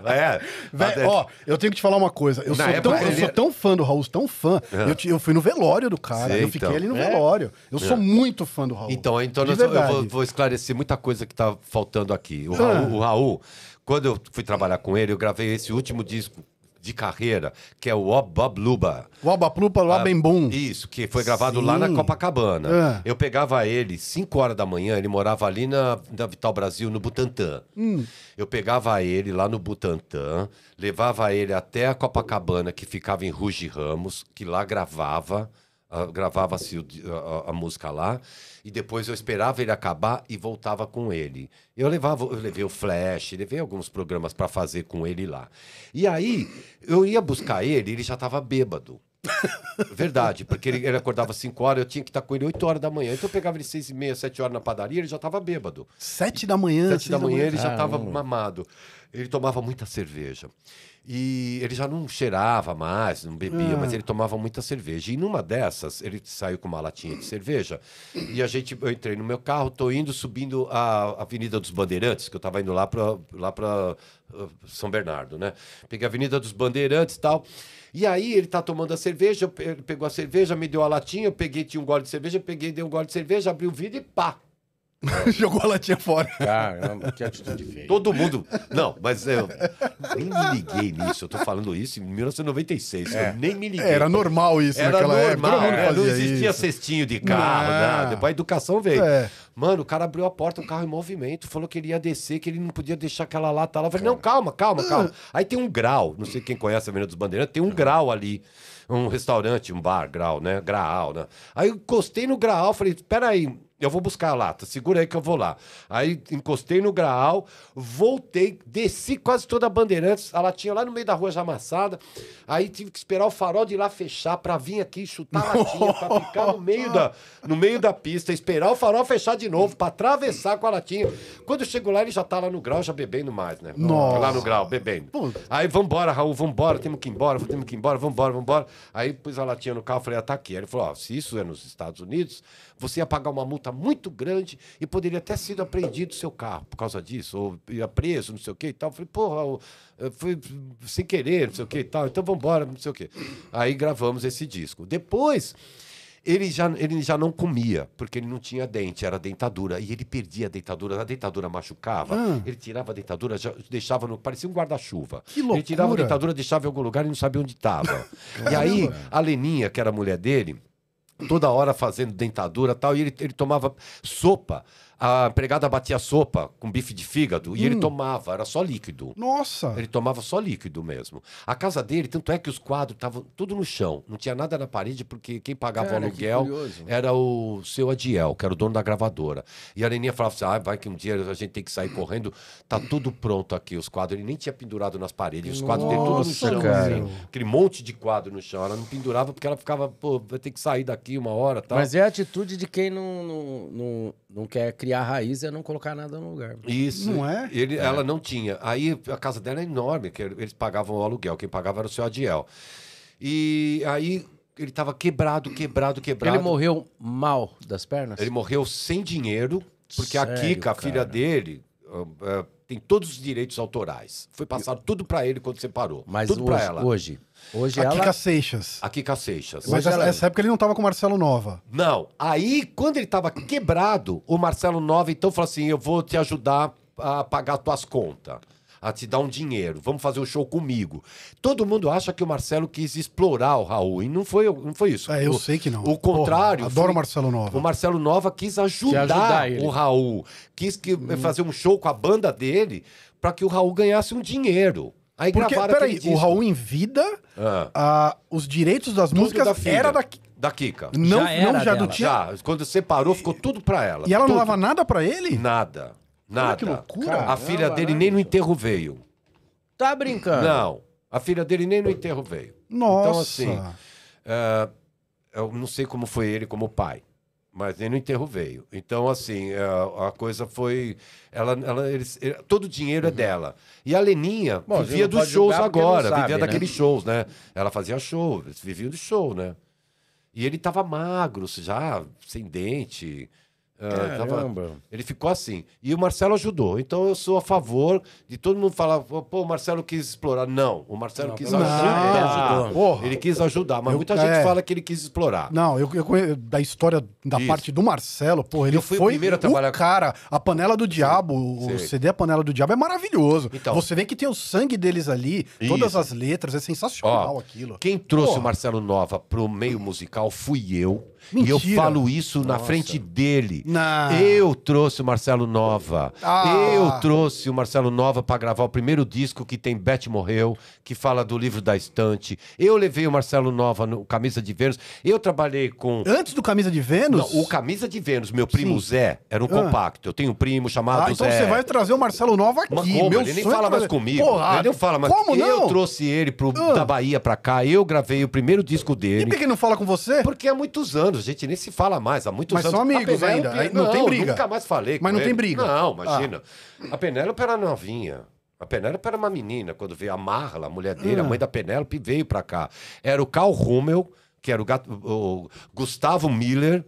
É. ó, eu tenho que te falar uma coisa. Eu, sou tão, eu sou é- tão fã do Raul, tão fã. Eu, te, eu, fui no velório do cara, Sei, eu fiquei então. ali no é. velório. Eu sou é. muito fã do Raul. Então, então eu vou, vou, esclarecer muita coisa que tá faltando aqui. O Raul, ah. o Raul, quando eu fui trabalhar com ele, eu gravei esse último disco de carreira, que é o Obabluba. O Obabluba Lobembum. Ah, isso, que foi gravado Sim. lá na Copacabana. É. Eu pegava ele 5 horas da manhã, ele morava ali na, na Vital Brasil, no Butantã. Hum. Eu pegava ele lá no Butantã, levava ele até a Copacabana, que ficava em Ruge Ramos, que lá gravava. Ah, gravava-se a, a, música lá, e depois eu esperava ele acabar e voltava com ele. Eu levava, eu levei o Flash, levei alguns programas para fazer com ele lá. E aí eu ia buscar ele, ele já estava bêbado. Verdade, porque ele, ele acordava 5 horas, eu tinha que estar com ele 8 horas da manhã. Então eu pegava ele 6 e meia, 7 horas na padaria, ele já estava bêbado. 7 da manhã? 7 da, da manhã, ele já estava ah, mamado. Ele tomava muita cerveja. E ele já não cheirava mais, não bebia, ah. mas ele tomava muita cerveja. E numa dessas, ele saiu com uma latinha de cerveja. E a gente, eu entrei no meu carro, tô indo subindo a Avenida dos Bandeirantes, que eu tava indo lá para lá ah, São Bernardo, né? Peguei a Avenida dos Bandeirantes e tal. E aí ele tá tomando a cerveja, ele pegou a cerveja, me deu a latinha, eu peguei, tinha um gole de cerveja, peguei, dei um gole de cerveja, abri o vidro e pá! Jogou a latinha fora. Caramba, que atitude feia. Todo mundo. Não, mas eu nem me liguei nisso. Eu tô falando isso em 1996. É. Eu nem me liguei. Era normal isso era naquela normal, época. Não existia isso. cestinho de carro, não. nada. A educação veio. É. Mano, o cara abriu a porta, o carro em movimento, falou que ele ia descer, que ele não podia deixar aquela lata lá. Eu falei, não, é. calma, calma, calma. Ah. Aí tem um grau. Não sei quem conhece a Avenida dos Bandeirantes, tem um ah. grau ali um restaurante, um bar, grau, né? Graal, né? Aí eu encostei no graal, falei, peraí, eu vou buscar a lata, segura aí que eu vou lá. Aí encostei no graal, voltei, desci quase toda a Bandeirantes, a latinha lá no meio da rua já amassada. Aí tive que esperar o farol de lá fechar pra vir aqui chutar a latinha, pra ficar no meio, da, no meio da pista, esperar o farol fechar de novo, pra atravessar com a latinha. Quando eu chego lá, ele já tá lá no grau, já bebendo mais, né? Nossa. Lá no grau, bebendo. Puta. Aí vambora, Raul, vambora, temos que ir embora, temos que ir embora, vambora, vambora. Aí pus a latinha no carro, falei, ah, tá aqui. Aí ele falou, ó, oh, se isso é nos Estados Unidos, você ia pagar uma multa muito grande e poderia ter sido apreendido o seu carro por causa disso, ou ia preso, não sei o que e tal. Eu falei, porra, foi sem querer, não sei o que e tal, então vamos embora, não sei o que. Aí gravamos esse disco. Depois. Ele já, ele já não comia, porque ele não tinha dente, era dentadura. E ele perdia a dentadura, a dentadura machucava. Ah. Ele tirava a dentadura, já, deixava no. parecia um guarda-chuva. Ele tirava a dentadura, deixava em algum lugar e não sabia onde estava. e aí, a Leninha, que era a mulher dele, toda hora fazendo dentadura tal, e ele, ele tomava sopa a empregada batia sopa com bife de fígado e ele hum. tomava, era só líquido. Nossa! Ele tomava só líquido mesmo. A casa dele, tanto é que os quadros estavam tudo no chão, não tinha nada na parede, porque quem pagava Cara, o aluguel era o seu Adiel, que era o dono da gravadora. E a Neninha falava assim: ah, vai que um dia a gente tem que sair correndo, tá tudo pronto aqui, os quadros. Ele nem tinha pendurado nas paredes, os quadros Nossa, dele tudo no chão, assim, aquele monte de quadro no chão. Ela não pendurava porque ela ficava, pô, vai ter que sair daqui uma hora tal. Mas é a atitude de quem não, não, não, não quer criar criar raiz é não colocar nada no lugar. Isso. Não é? Ele, é. Ela não tinha. Aí a casa dela é enorme, que eles pagavam o aluguel. Quem pagava era o seu Adiel. E aí ele estava quebrado, quebrado, quebrado. Ele morreu mal das pernas? Ele morreu sem dinheiro, porque Sério, a Kika, a filha dele, ah, é, tem todos os direitos autorais. Foi passado eu... tudo para ele quando separou. Mas tudo hoje, ela. hoje. Hoje a ela... Kika Seixas. A Kika Seixas. Mas ela... nessa época ele não estava com o Marcelo Nova. Não. Aí, quando ele estava quebrado, o Marcelo Nova então falou assim: eu vou te ajudar a pagar tuas contas a te dar um dinheiro, vamos fazer o show comigo. Todo mundo acha que o Marcelo quis explorar o Raul, e não foi, não foi isso. É, eu o, sei que não. O contrário. Porra, adoro foi, o Marcelo Nova. O Marcelo Nova quis ajudar, ajudar o Raul, quis que, hum. fazer um show com a banda dele para que o Raul ganhasse um dinheiro. Aí Porque, peraí, o Raul em vida, ah. Ah, os direitos das Tudo músicas da era da, da Kika. Não já, não, já do tinha. Já, quando separou, ficou tudo pra ela. E ela tudo. não dava nada pra ele? Nada. Nada. que loucura. Caramba, a filha dele né, nem no enterro veio. Tá brincando? Não. A filha dele nem no enterro veio. Então, Nossa. Então, assim, uh, eu não sei como foi ele como pai, mas nem no enterro veio. Então, assim, uh, a coisa foi. Ela, ela, eles, ele, é, todo o dinheiro uhum. é dela. E a Leninha Bom, vivia dos shows agora, sabe, vivia né? daqueles shows, né? Ela fazia shows vivia viviam de show, né? E ele tava magro, já sem dente. É, tava... ele ficou assim. E o Marcelo ajudou. Então eu sou a favor de todo mundo falar, pô, o Marcelo quis explorar. Não, o Marcelo não, quis não, ajudar. Não, ele quis ajudar, mas eu, muita é... gente fala que ele quis explorar. Não, eu, eu da história da Isso. parte do Marcelo, pô, ele eu fui foi o primeiro a trabalhar. O cara, a panela do diabo, Sim. o Sim. CD A Panela do Diabo é maravilhoso. Então, Você vê que tem o sangue deles ali, Isso. todas as letras, é sensacional Ó, aquilo. Quem trouxe o Marcelo Nova pro meio musical fui eu Mentira. E eu falo isso Nossa. na frente dele. Não. Eu trouxe o Marcelo Nova. Ah. Eu trouxe o Marcelo Nova para gravar o primeiro disco que tem Beth Morreu, que fala do livro da estante. Eu levei o Marcelo Nova no Camisa de Vênus. Eu trabalhei com. Antes do Camisa de Vênus? Não, o Camisa de Vênus, meu primo Sim. Zé, era um ah. compacto. Eu tenho um primo chamado ah, então Zé. Então você vai trazer o Marcelo Nova aqui. Mas como? Meu ele nem fala é mais comigo. Ele não fala mais. Como não? Eu trouxe ele pro, ah. da Bahia pra cá. Eu gravei o primeiro disco dele. E por que ele não fala com você? Porque há muitos anos anos, a gente nem se fala mais, há muitos mas anos. Mas são amigos ainda, não, não, tem briga. Nunca mais falei Mas não ele. tem briga. Não, ah. imagina. Ah. A Penélope era novinha. A Penélope era uma menina, quando veio a Marla, a mulher dele, a ah. mãe da Penélope, veio para cá. Era o Carl Rummel, que era o, gato, o Gustavo Miller,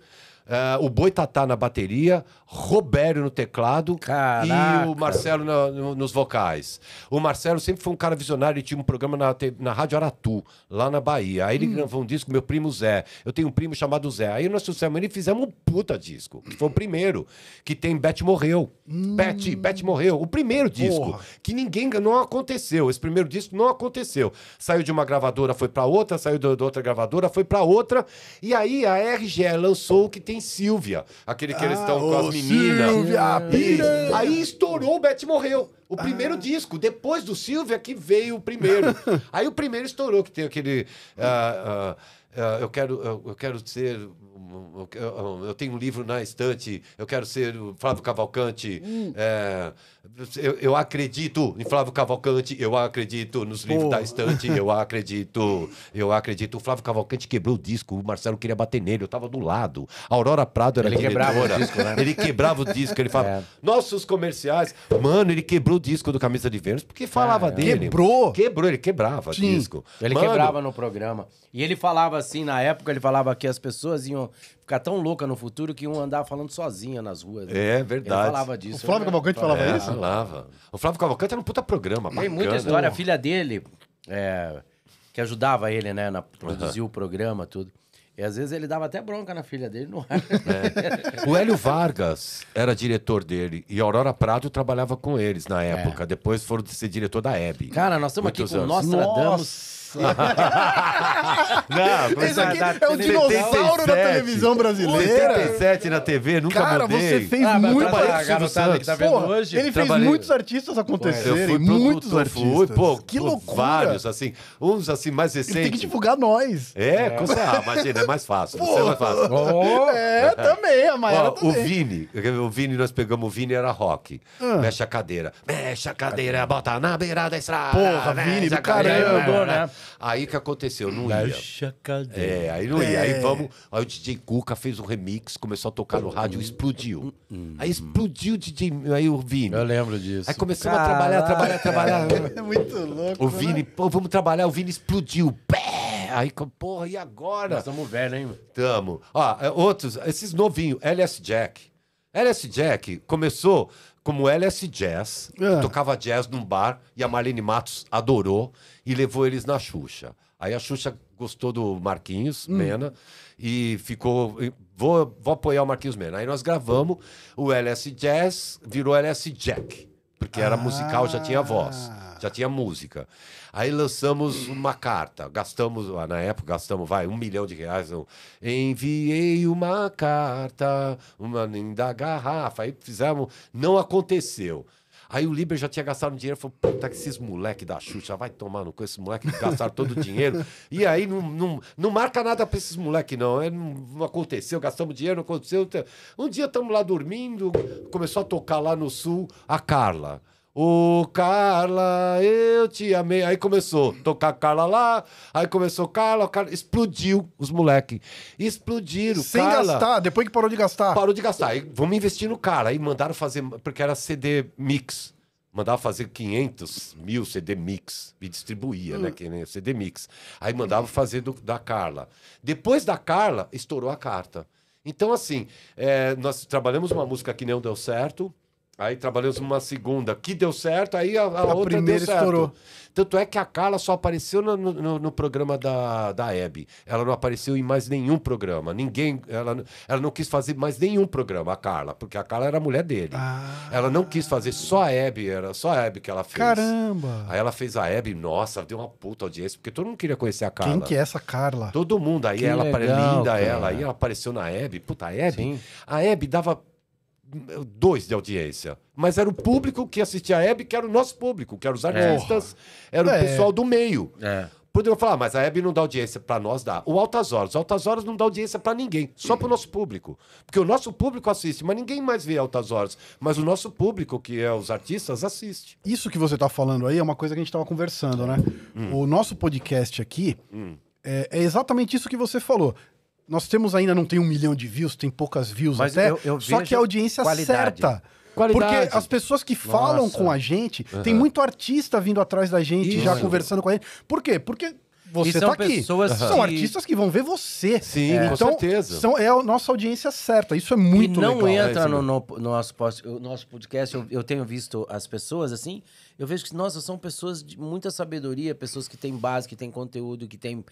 uh, o Boi Tatá na bateria, Robério no teclado Caraca. e o Marcelo no, nos vocais. O Marcelo sempre foi um cara visionário, ele tinha um programa na, na Rádio Aratu, lá na Bahia. Aí ele hum. gravou um disco, meu primo Zé. Eu tenho um primo chamado Zé. Aí nós trouxemos ele e fizemos um puta disco, que foi o primeiro, que tem Beth Morreu. Hum. Beth, Beth Morreu. O primeiro disco, Porra. que ninguém, não aconteceu. Esse primeiro disco não aconteceu. Saiu de uma gravadora, foi para outra, saiu de, outra gravadora, foi para outra. E aí a RGE lançou o que tem Silvia, aquele que ah, eles estão com as meninas Silvia Aí estourou, o Beth morreu. O ah. primeiro ah. disco, depois do Silvia, que veio o primeiro. Aí o primeiro estourou, que tem aquele. Uh, uh, uh, eu, quero, eu, eu quero ser. Eu, eu, tenho um livro na estante, eu quero ser o Flávio Cavalcante. Hum. É, eu, eu, acredito em Flávio Cavalcante, eu acredito nos livros da estante, eu acredito, eu acredito. O Flávio Cavalcante quebrou o disco, o Marcelo queria bater nele, eu tava do lado. A Aurora Prado era ele quebrava o disco, né? Ele quebrava o disco, ele falava, é. nossos comerciais. Mano, ele quebrou o disco do Camisa de Vênus porque falava ah, dele. Quebrou? Quebrou, ele quebrava o disco. Ele Mano, quebrava no programa. E ele falava assim, na época, ele falava que as pessoas iam ficar tão louca no futuro que um andava falando sozinha nas ruas. Né? É verdade. Ele falava disso. O Flávio né? Cavalcante falava é, isso? Falava. O Flávio Cavalcante era um puta programa. Tem bacana. muita história. A filha dele, é, que ajudava ele, né, a produzir uhum. o programa, tudo. E às vezes ele dava até bronca na filha dele no ar. É. O Hélio Vargas era diretor dele e a Aurora Prado trabalhava com eles na é. época. É. Depois foram ser diretor da Hebe. Cara, nós estamos aqui com o Nostradamus. Nossa não, Esse aqui é o dinossauro da televisão brasileira. 87 na TV, nunca Cara, mudei. você fez ah, muito artistas. tá Porra, hoje. Ele fez muitos artistas acontecerem. Fui muitos pro, artistas. Fui, pô, que loucura. Vários, assim. Uns, assim, mais recentes. Tem que divulgar nós. É, é. Com... Ah, imagina, é mais fácil. Pô. Você é mais fácil. Oh. É, também, a Maiara O Vini, o Vini, nós pegamos, o Vini era rock. Ah. Mexe a cadeira. Mexe a cadeira, bota na beira da estrada. Porra, Vini, do caramba. É né? Aí que aconteceu? Não ia. É, aí não ia. Aí é. vamos. Aí o DJ Cuca fez um remix, começou a tocar no rádio, explodiu. Hum, hum, hum. Aí explodiu o DJ. Aí o Vini. Eu lembro disso. Aí começamos a trabalhar, trabalhar, trabalhar. É muito louco. O né? Vini, né? pô, vamos trabalhar. O Vini explodiu. Pé! Aí, porra, e agora? Nós estamos velhos, hein? Tamo. Ó, é, outros, esses novinhos, LS Jack. LS Jack começou como LS Jazz, é. tocava jazz num bar e a Marlene Matos adorou e levou eles na Xuxa. Aí a Xuxa gostou do Marquinhos hum. Mena e ficou. Vou, vou apoiar o Marquinhos Mena. Aí nós gravamos o LS Jazz, virou LS Jack, porque era ah. musical, já tinha voz, já tinha música. Aí lançamos uma carta, gastamos, ah, na época gastamos, vai, um milhão de reais. Enviei uma carta, uma linda garrafa. Aí fizemos, não aconteceu. Aí o Liber já tinha gastado dinheiro, falou, puta que esses moleque da Xuxa, vai tomar no cu, esses moleque que gastaram todo o dinheiro. E aí não, não, não marca nada pra esses moleque não. É, não, não, aconteceu, gastamos dinheiro, não aconteceu. Um dia estamos lá dormindo, começou a tocar lá no sul a Carla. Ô oh, Carla, eu te amei. Aí começou a tocar Carla lá, aí começou Carla, Carla explodiu os moleque. Explodiram. Sem Carla, gastar, depois que parou de gastar. Parou de gastar. Aí, vamos investir no cara. Aí mandaram fazer, porque era CD mix. Mandava fazer 500 mil CD mix e distribuía, né, hum. né? Que nem CD mix. Aí mandava fazer do, da Carla. Depois da Carla, estourou a carta. Então, assim, é, nós trabalhamos uma música que não deu certo Aí trabalhamos uma segunda, que deu certo, aí a, a, a outra primeira estourou. Tanto é que a Carla só apareceu no, no, no, programa da, da Hebe. Ela não apareceu em mais nenhum programa. Ninguém. Ela, ela não quis fazer mais nenhum programa, a Carla, porque a Carla era a mulher dele. Ah. Ela não quis fazer só a Hebe, era só a Hebe que ela fez. Caramba! Aí ela fez a Hebe, nossa, deu uma puta audiência, porque todo mundo queria conhecer a Carla. Quem que é essa Carla? Todo mundo. Aí que ela é legal, linda cara. ela, aí ela apareceu na Hebe. Puta, a Hebe. Sim. A Hebe dava dois de audiência. Mas era o público que assistia a Hebe, que era o nosso público, que era os é. artistas, é. era o é. pessoal do meio. É. Poderiam falar, mas a Hebe não dá audiência para nós, dá. O Altas Horas. O Altas Horas não dá audiência para ninguém, só para o nosso público. Porque o nosso público assiste, mas ninguém mais vê Altas Horas. Mas o nosso público, que é os artistas, assiste. Isso que você está falando aí é uma coisa que a gente estava conversando, né? Hum. O nosso podcast aqui hum. é, é exatamente isso que você falou. Nós temos ainda, não tem um milhão de views, tem poucas views Mas até. Eu, eu só que a audiência qualidade. certa. Qualidade. Porque as pessoas que falam Nossa. com a gente, uhum. tem muito artista vindo atrás da gente, Isso. já conversando com a gente. Por quê? Porque você está são tá aqui. Pessoas uhum. São artistas que vão ver você. Sim, é. então, com certeza. São, é a nossa audiência certa. Isso é muito legal. E não legal. entra é, no, no, no, nosso, nosso podcast. Eu, eu, tenho visto as pessoas assim. Eu vejo que, nossa, são pessoas de muita sabedoria, pessoas que têm base, que têm conteúdo, que têm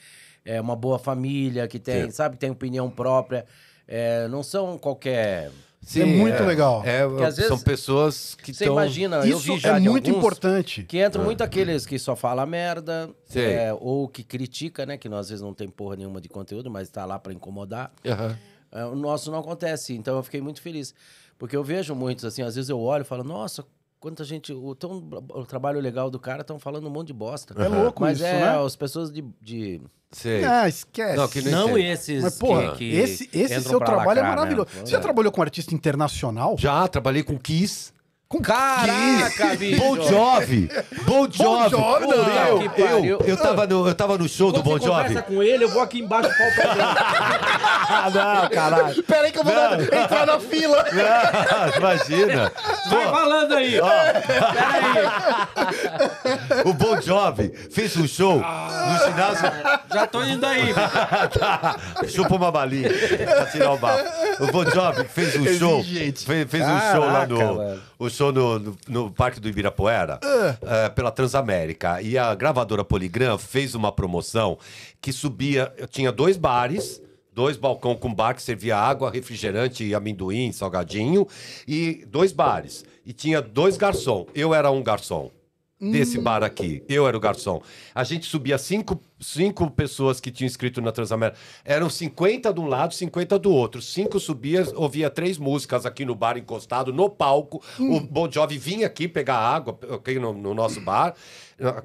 é, uma boa família, que tem, Sim. sabe, que tem opinião própria. É, não são qualquer. Sim, é muito é, legal. É, vezes, são pessoas que Você tão... imagina, isso eu vi é já é muito importante. Que entram é. muito aqueles que só falam merda, é, ou que critica, né? Que nós, às vezes não tem porra nenhuma de conteúdo, mas está lá para incomodar. Uhum. o nosso não acontece, então eu fiquei muito feliz. Porque eu vejo muitos assim, às vezes eu olho e falo, nossa, Quanta gente. O, tão, o trabalho legal do cara estão falando um monte de bosta. É louco, Mas isso, é, né? as pessoas de. de... Sei. Ah, esquece. Não, que não, não esses. Mas, porra, que, que esse, esse seu trabalho lacrar, é né? maravilhoso. Né? Você já é. trabalhou com artista internacional? Já, trabalhei com Kiss. Com Caraca, bicho. Bon Jovi. Bon Jovi. Bon Jovi não. Eu, eu, eu, tava no, eu tava no show Quando do Bon Jovi. Você com ele, eu vou aqui embaixo pau pra ah, Não, caralho. Peraí que eu vou não. entrar na fila. Não, imagina. Vai falando aí. Ó. Peraí. O Bon Jovi fez um show ah. no ginásio. Já tô indo aí. tá. Chupa uma balinha pra tirar o bafo. O Bon Jovi fez um Exigente. show. Fez, fez Caraca, um show lá no... Mano o show no, no, no Parque do Ibirapuera uh. pela Transamérica. E a gravadora Poligram fez uma promoção que subia. Tinha dois bares dois balcão com bar que servia água, refrigerante, amendoim, salgadinho e dois bares. E tinha dois garçons Eu era um garçom desse hum. bar aqui. Eu era o garçom. A gente subia cinco cinco pessoas que tinham escrito na Transamérica. Eram 50 de um lado, 50 do outro. Cinco subia, ouvia três músicas aqui no bar encostado, no palco. Hum. O Bon Jovi vinha aqui pegar água okay, no, no nosso bar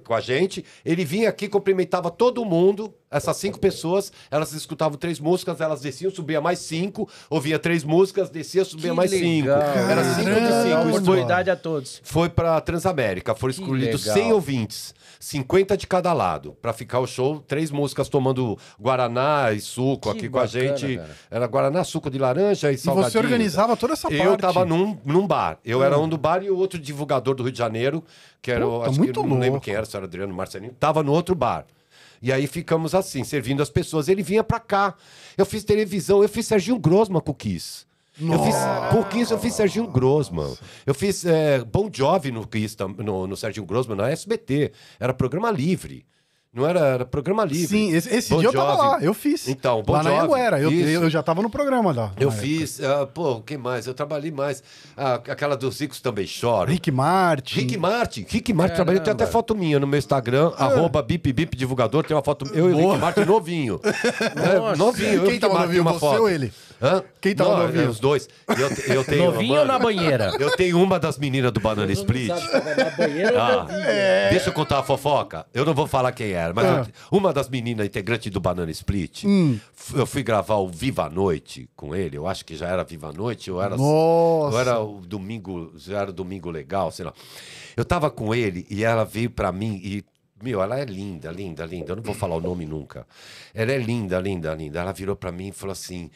com a gente. Ele vinha aqui, cumprimentava todo mundo, essas cinco pessoas. Elas escutavam três músicas, elas desciam, subia mais cinco, ouvia três músicas, descia, subia que mais legal. cinco. Era cinco de cinco. Oportunidade a todos. Foi para Transamérica, foram escolhidos 100 ouvintes. 50 de cada lado, para ficar o show, três músicas tomando guaraná e suco que aqui bacana, com a gente. Cara. Era guaraná, suco de laranja e, salgadinho. E você organizava toda essa parte. Eu tava num, num bar. Eu hum. era um do bar e o outro divulgador do Rio de Janeiro, que era, Puta, acho muito que, não lembro quem era, se era Adriano Marcelinho, tava no outro bar. E aí ficamos assim, servindo as pessoas. Ele vinha para cá. Eu fiz televisão, eu fiz Serginho Grosma com o Kiss. Nossa. Eu fiz, por Kiss, eu fiz Serginho Grossman. Eu fiz é, Bon Jovi no, Kiss, no, no Serginho Grossman, na SBT. Era programa livre. Não era, era programa livre. Sim, esse, esse bon dia Jovi. eu tava lá, eu fiz. Então, Bon Jovi. Lá eu era, eu, eu, já tava no programa lá. Eu fiz, uh, pô, o que mais? Eu trabalhei mais. Ah, aquela dos ricos também choram. Rick Martin. Rick Martin, Rick Martin trabalhou, tem até foto minha no meu Instagram, é. arroba bip bip divulgador, tem uma foto, eu e Rick Martin novinho. É, novinho, Quem tava Martin, novinho, uma você foto. ou ele? Hã? Quem tava Não, novinho? Os dois. Eu, eu tenho, novinho ou na banheira? Eu tenho uma das meninas do Banana Split. Ah, é... Deixa eu contar a fofoca. Eu não vou falar quem era, mas ah. eu, uma das meninas integrante do Banana Split, hum. eu fui gravar o Viva a Noite com ele. Eu acho que já era Viva a Noite, ou era. Nossa. Ou era o domingo, já era o domingo legal, sei lá. Eu tava com ele e ela veio para mim e meu, ela é linda, linda, linda. Eu não vou falar o nome nunca. Ela é linda, linda, linda. Ela virou para mim e falou assim: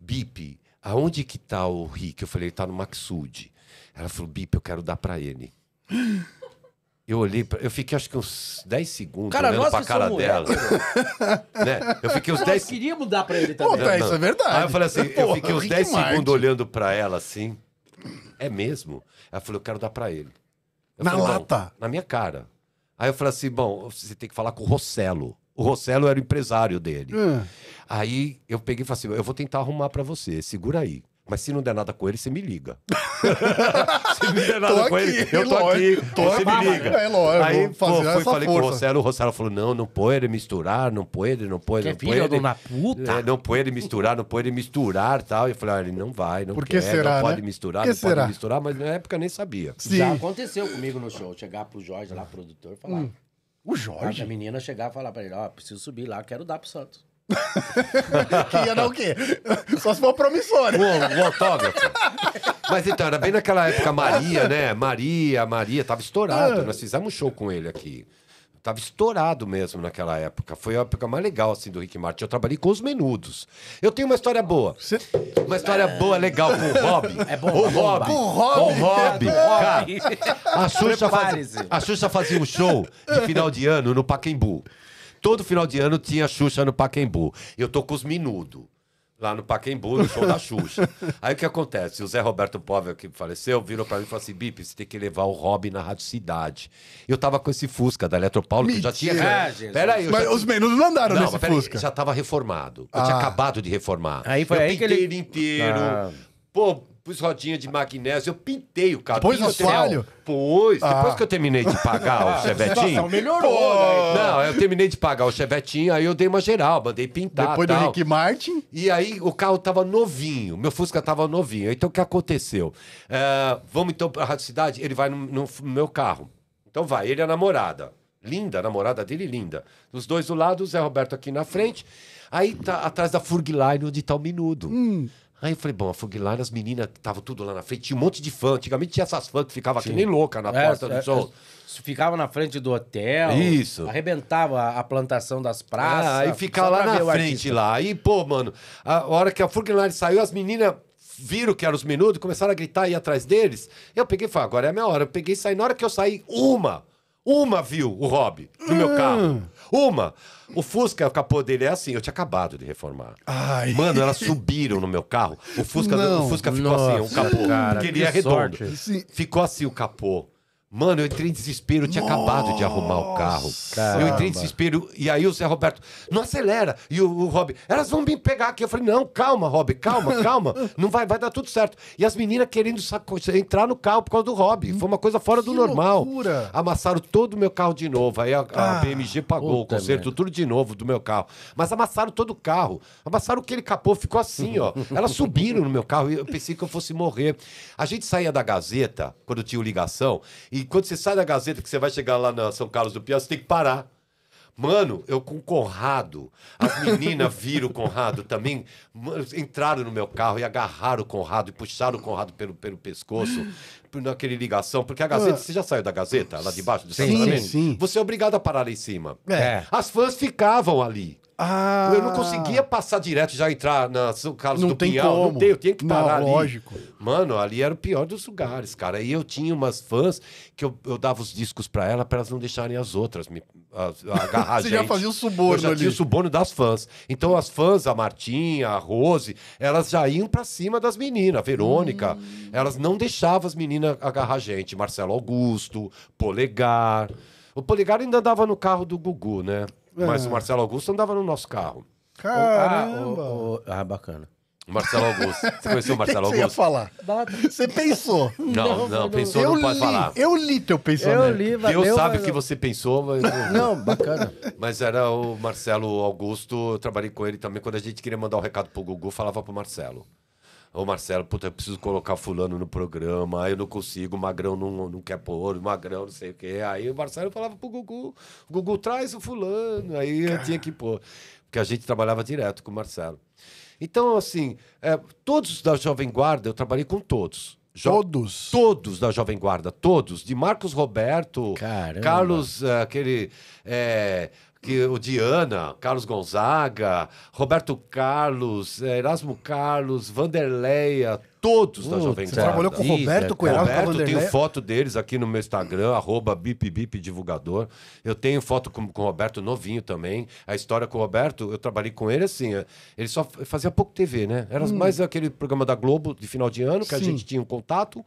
Bip, aonde que tá o Rick? Eu falei, ele tá no Maxud. Ela falou, Bip, eu quero dar para ele. Eu olhei, pra... eu fiquei acho que uns 10 segundos cara, olhando pra cara dela. né? Eu fiquei uns 10 Nós queríamos dar pra ele também. tá, isso é verdade. Aí eu falei assim, Porra, eu fiquei uns 10 segundos olhando pra ela assim. É mesmo? Ela falou, eu quero dar pra ele. Eu na falei, lata? na minha cara. Aí eu falei assim, bom, você tem que falar com o Rossello. O Rossello era o empresário dele. É. Aí eu peguei e falei assim: eu vou tentar arrumar para você, segura aí. Mas se não der nada com ele, você me liga. se não der nada com ele, eu tô aqui, tô você me liga. É lógico, Aí pô, fui, falei força. com o Rossello, o Rossello falou, não, não pode misturar, não pode, não pode, ele. não filho ele, Dona puta. É, não pode misturar, não pode misturar tal. Eu falei, ah, ele não vai, não Por quer, será, não pode né? misturar, que não será? pode misturar. Mas na época nem sabia. Sim. Já aconteceu comigo no show, chegar pro Jorge lá, produtor, falar... Hum o Jorge? A menina chegava e falava pra ele, ó, oh, preciso subir lá, quero dar pro Santos. que ia dar o quê? Só se for promissório. O, autógrafo. Mas então, era bem naquela época, Maria, né? Maria, Maria, tava estourado. Ah. Nós fizemos um show com ele aqui. Tava estourado mesmo naquela época. Foi a época mais legal, assim, do Rick Martin. Eu trabalhei com os menudos. Eu tenho uma história boa. Cê... Uma história é... boa, legal, com o Rob. É bom, é o Rob. Com o Rob. Com o Rob. Cara, a Xuxa, fazia, a Xuxa fazia um show de final de ano no Paquembu. Todo final de ano tinha Xuxa no Paquembu. Eu tô com os menudos. Lá no Paquembu, no show da Xuxa. Aí o que acontece? O Zé Roberto Povel, que faleceu, virou para mim e falou assim: Bip, você tem que levar o Robin na Rádio Cidade. Eu tava com esse Fusca da Eletropaulo, que eu já tinha. É, Peraí, eu mas já... os meninos não andaram não, nesse peraí, Fusca. Já tava reformado. Eu ah. tinha acabado de reformar. Aí foi eu aí que ele... inteiro. Ah. Pô, pus rodinha de magnésio, eu pintei o cabelo. Pôs assoalho? Pôs. Ah. Depois que eu terminei de pagar o chevetinho... Nossa, então melhorou, né? Não, eu terminei de pagar o chevetinho, aí eu dei uma geral, mandei pintar Depois tal. do Rick Martin? E aí o carro tava novinho, meu Fusca tava novinho. Então o que aconteceu? Uh, vamos então pra Rádio Cidade? Ele vai no, no, no meu carro. Então vai, ele é a namorada. Linda, a namorada dele, linda. Os dois do lado, o Zé Roberto aqui na frente. Aí tá atrás da Furgline, onde tá o Minudo. Hum. Aí eu falei, bom, a Funk as meninas tava estavam tudo lá na frente, tinha um monte de fã. Antigamente tinha essas fãs que ficavam aqui que nem louca na é, porta é, do show. É, ficava na frente do hotel. Isso. Arrebentava a plantação das praças. Ah, aí ficava lá na frente lá. Aí, pô, mano, a hora que a Funk saiu, as meninas viram que eram os minutos, começaram a gritar e atrás deles. Eu peguei e falei, agora é a minha hora. Eu peguei e saí. Na hora que eu saí, uma, uma viu o Rob no meu hum. carro. Uma, o Fusca, o capô dele é assim, eu tinha acabado de reformar. Ai. Mano, elas subiram no meu carro. O Fusca, o Fusca ficou assim, Nossa, assim, o capô. Cara, ele que é redondo. sorte. Ficou assim o capô. Mano, eu entrei em desespero, eu tinha Nossa, acabado de arrumar o carro. Caramba. Eu entrei em desespero, e aí o Zé Roberto, não acelera. E o, o Rob, elas vão me pegar aqui. Eu falei, não, calma, Rob, calma, calma. não vai, vai dar tudo certo. E as meninas querendo saco... entrar no carro por causa do Rob. Foi uma coisa fora que do normal. Loucura. Amassaram todo o meu carro de novo. Aí a, a ah, BMG pagou o conserto, tudo de novo do meu carro. Mas amassaram todo o carro. Amassaram aquele que ele capô, ficou assim, ó. Elas subiram no meu carro e eu pensei que eu fosse morrer. A gente saía da Gazeta, quando tinha ligação, e quando você sai da Gazeta, que você vai chegar lá na São Carlos do Piauí, você tem que parar. Mano, eu com o Conrado, as meninas viram o Conrado também, entraram no meu carro e agarraram o Conrado e puxaram o Conrado pelo, pelo pescoço, naquele ligação, porque a Gazeta, ah. você já saiu da Gazeta, lá debaixo do sim, Sim. Você é obrigado a parar lá em cima. É. As fãs ficavam ali. Ah, eu não conseguia passar direto já entrar na São Carlos não do tem Pinhal. Como. Não tem, eu tinha que parar não, ali. Lógico. Mano, ali era o pior dos lugares, cara. E eu tinha umas fãs que eu, eu dava os discos para ela para elas não deixarem as outras me a, a agarrar Você gente. já fazia o suborno eu já ali. tinha o suborno das fãs. Então as fãs, a Martinha, a Rose, elas já iam para cima das meninas. A Verônica, hum. elas não deixavam as meninas agarrar a gente. Marcelo Augusto, Polegar. O Polegar ainda andava no carro do Gugu, né? Mas é. o Marcelo Augusto andava no nosso carro. Caramba! Ah, o- o- ah, bacana. Marcelo Augusto. Você conheceu o Marcelo Você ia falar. Você pensou. Não, não, pensou, Eu não pode falar. eu li teu pensamento. Eu li, valeu. Deus sabe o que você pensou, mas... Não, bacana. Mas era o Marcelo Augusto, eu trabalhei com ele também. Quando a gente queria mandar um recado pro Gugu, falava pro Marcelo. Ô Marcelo, puta, eu preciso colocar fulano no programa, aí eu não consigo, o Magrão não, não quer pôr, o Magrão não sei o quê. Aí o Marcelo falava pro Gugu, Gugu traz o fulano, aí eu tinha que pôr. Porque a gente trabalhava direto com o Marcelo. Então, assim, é, todos da Jovem Guarda, eu trabalhei com todos. Jo todos? Todos da Jovem Guarda, todos. De Marcos Roberto, Caramba. Carlos, eh, aquele. É, que o Diana, Carlos Gonzaga, Roberto Carlos, eh, Erasmo Carlos, Vanderleia, todos Puta, da Jovem Você trabalhou com o Roberto, né? com o Erasmo, Roberto, com tenho foto deles aqui no meu Instagram, arroba bipbipdivulgador. Eu tenho foto com, com o Roberto novinho também. A história com o Roberto, eu trabalhei com ele assim, é, ele só fazia pouco TV, né? Era hum. mais aquele programa da Globo de final de ano, que Sim. a gente tinha um contato.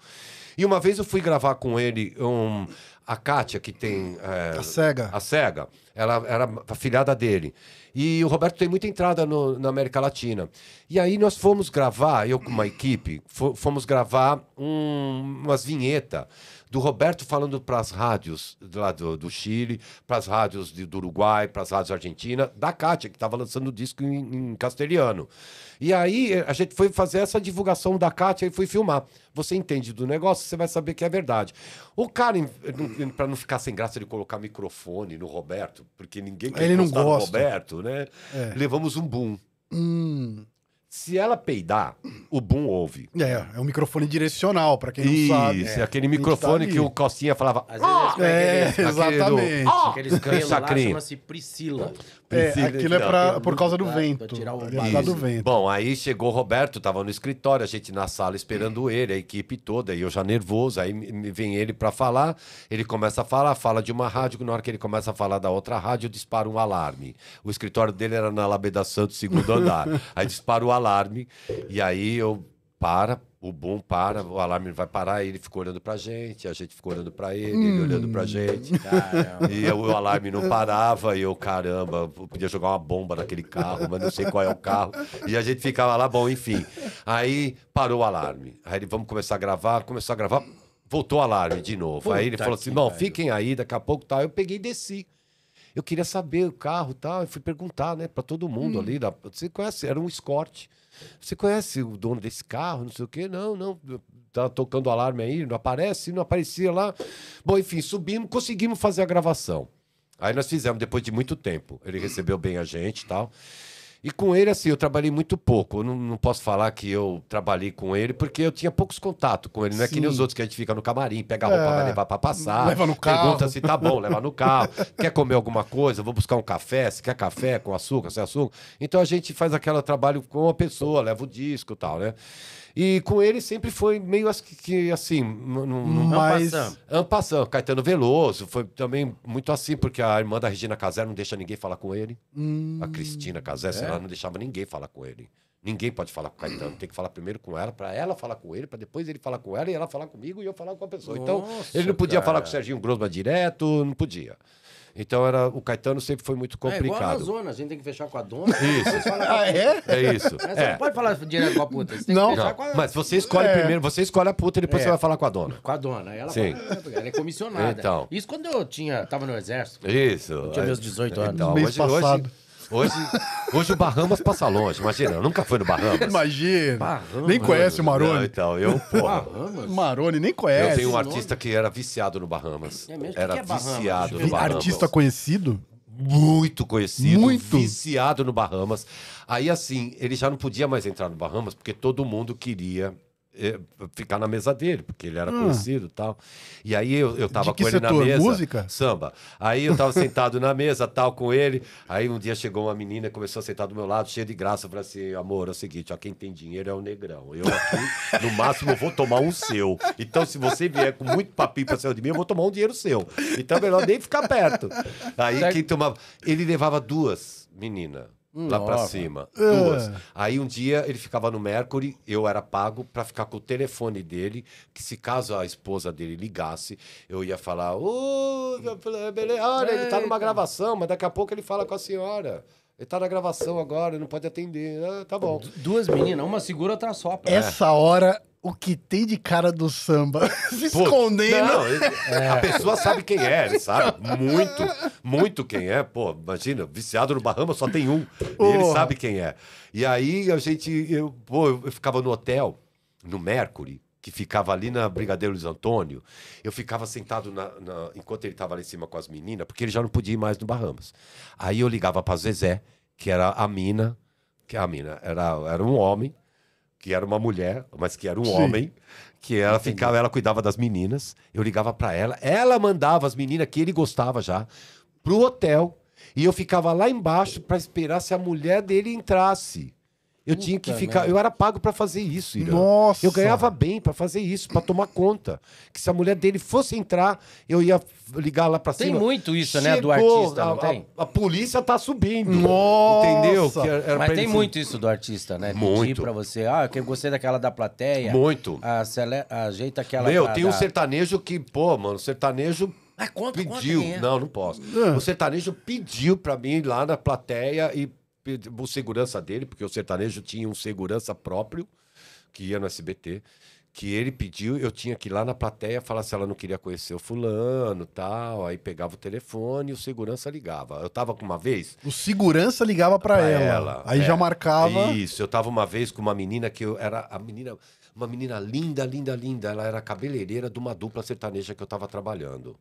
E uma vez eu fui gravar com ele um, a Kátia, que tem... É, a SEGA. A SEGA. Ela era afilhada dele. E o Roberto tem muita entrada no, na América Latina. E aí nós fomos gravar, eu com uma equipe, fomos gravar um, umas vinhetas do Roberto falando para as rádios lá do, do Chile, para as rádios de, do Uruguai, para as rádios Argentina, da Kátia, que estava lançando o disco em, em castelhano. E aí eh, a gente foi fazer essa divulgação da Kátia e fui filmar. Você entende do negócio, você vai saber que é verdade. O cara, eh, para não ficar sem graça de colocar microfone no Roberto, porque ninguém quer Ele não gosta. Roberto, né? É. Levamos um boom. Hum. Se ela peidar, o boom ouve. É, é um microfone direcional, para quem Isso, não sabe. Isso, é, aquele tá microfone tá que o Costinha falava. Às vezes, ah! é, aquele, exatamente. Aquele, do, ah! Aqueles canheiros lá chama-se Priscila é, aquilo é pra, por causa do vento. Pra tirar o do vento. Bom, aí chegou o Roberto, tava no escritório, a gente na sala esperando é. ele, a equipe toda, e eu já nervoso. Aí vem ele para falar, ele começa a falar, fala de uma rádio, na hora que ele começa a falar da outra rádio, dispara um alarme. O escritório dele era na Alameda Santos, segundo andar. aí dispara o alarme, e aí eu para, o boom para, o alarme vai parar, ele ficou olhando pra gente, a gente ficou olhando pra ele, hum. ele olhando pra hum. gente. Caramba. E o alarme não parava, e eu, caramba, podia jogar uma bomba naquele carro, mas não sei qual é o carro. E a gente ficava lá, bom, enfim. Aí parou o alarme. Aí ele, vamos começar a gravar, começou a gravar, voltou o alarme de novo. Puta aí ele falou assim: não, fiquem aí, daqui a pouco tá. Eu peguei e desci. Eu queria saber o carro tal. Eu fui perguntar, né, para todo mundo hum. ali. Da, você conhece? Era um escorte. Você conhece o dono desse carro? Não sei o quê. Não, não. Tá tocando alarme aí, não aparece, não aparecia lá. Bom, enfim, subimos, conseguimos fazer a gravação. Aí nós fizemos depois de muito tempo. Ele recebeu bem a gente e tal. E com ele, assim, eu trabalhei muito pouco. Eu não, não posso falar que eu trabalhei com ele, porque eu tinha poucos contatos com ele. Não é que nem os outros que a gente fica no camarim, pega a roupa, é. vai levar pra passar. Leva no carro. Pergunta se tá bom, leva no carro. quer comer alguma coisa? Vou buscar um café. Se quer café, com açúcar, sem é açúcar. Então a gente faz aquele trabalho com a pessoa, leva o disco e tal, né? E com ele sempre foi meio as, que, assim. Uhum. mais Ampassão. Caetano Veloso foi também muito assim, porque a irmã da Regina Casé não deixa ninguém falar com ele. Hum, a Cristina Casé, é? ela não deixava ninguém falar com ele. Ninguém pode falar com o Caetano, tem que falar primeiro com ela, para ela falar com ele, para depois ele falar com ela e ela falar comigo e eu falar com a pessoa. Nossa, então, ele não podia cara. falar com o Serginho Grosma direto, não podia. Então era, o Caetano sempre foi muito complicado. É igual a zona, a gente tem que fechar com a dona. Isso. ah, é? É isso. É, você não pode falar direto com a puta. não, não. A... mas você escolhe é. primeiro, você escolhe a puta e depois é. você vai falar com a dona. Com a dona. Ela, Sim. Fala, ah, ela é comissionada. Então. Isso quando eu tinha, tava no exército. Isso. Eu tinha meus 18 então, anos. Então, hoje, passado. Hoje, Hoje, hoje o Bahamas passa longe. Imagina, eu nunca foi no Barramas. Imagina. Nem conhece o Marone. então, eu, porra. Marone nem conhece. Eu tenho um artista que era viciado no Barramas. É mesmo? Era que que é viciado no é Barramas. Artista conhecido? muito conhecido, muito. viciado no Bahamas. Aí, assim, ele já não podia mais entrar no Bahamas porque todo mundo queria é, ficar na mesa dele, porque ele era ah. conhecido e tal. E aí eu, eu tava com ele setor? na mesa. Música? Samba. Aí eu tava sentado na mesa, tal, com ele. Aí um dia chegou uma menina e começou a sentar do meu lado, cheia de graça. Eu falei assim: amor, é o seguinte, ó, quem tem dinheiro é o negrão. Eu aqui, no máximo, vou tomar um seu. Então, se você vier com muito papinho pra cima de mim, eu vou tomar um dinheiro seu. Então, é melhor nem ficar perto. Aí quem tomava. Ele levava duas meninas lá para cima. É. Duas. Aí um dia ele ficava no Mercury, eu era pago para ficar com o telefone dele, que se caso a esposa dele ligasse, eu ia falar: Ô, oh, olha, ele tá numa gravação, mas daqui a pouco ele fala com a senhora. Ele tá na gravação agora, não pode atender. Ah, tá bom. Duas meninas, uma segura, outra só é. Essa hora, o que tem de cara do samba se Pô, escondendo. Não, é. A pessoa sabe quem é, ele sabe muito, muito quem é. Pô, imagina, viciado no Bahama só tem um. E ele sabe quem é. E aí a gente, eu, pô, eu ficava no hotel, no Mercury que ficava ali na Brigadeiro Luiz Antônio, eu ficava sentado na, na, enquanto ele estava lá em cima com as meninas, porque ele já não podia ir mais no Bahamas. Aí eu ligava para Zezé, que era a mina, que a mina era, era um homem, que era uma mulher, mas que era um Sim. homem, que ela Entendi. ficava, ela cuidava das meninas, eu ligava para ela, ela mandava as meninas que ele gostava já pro hotel, e eu ficava lá embaixo para esperar se a mulher dele entrasse. Eu Puta tinha que ficar. Merda. Eu era pago para fazer isso, Irã. Nossa. Eu ganhava bem para fazer isso, para tomar conta. Que se a mulher dele fosse entrar, eu ia ligar lá para cima. Tem muito isso, Chegou, né, do artista, não a, tem? A, a, polícia tá subindo. Nossa. Entendeu? Mas tem muito isso do artista, né? Muito. para pra você, ah, que eu gostei daquela da plateia. Muito. A cele... Ajeita aquela. Meu, da, tem um da... sertanejo que, pô, mano, sertanejo Mas conta, pediu. Conta né? Não, não posso. É. O sertanejo pediu pra mim ir lá na plateia e o segurança dele, porque o sertanejo tinha um segurança próprio, que ia no SBT, que ele pediu, eu tinha que ir lá na plateia falar se ela não queria conhecer o fulano tal. Aí pegava o telefone e o segurança ligava. Eu tava com uma vez. O segurança ligava para ela. ela. Aí é, já marcava. Isso, eu tava uma vez com uma menina que eu era. A menina, uma menina linda, linda, linda. Ela era cabeleireira de uma dupla sertaneja que eu tava trabalhando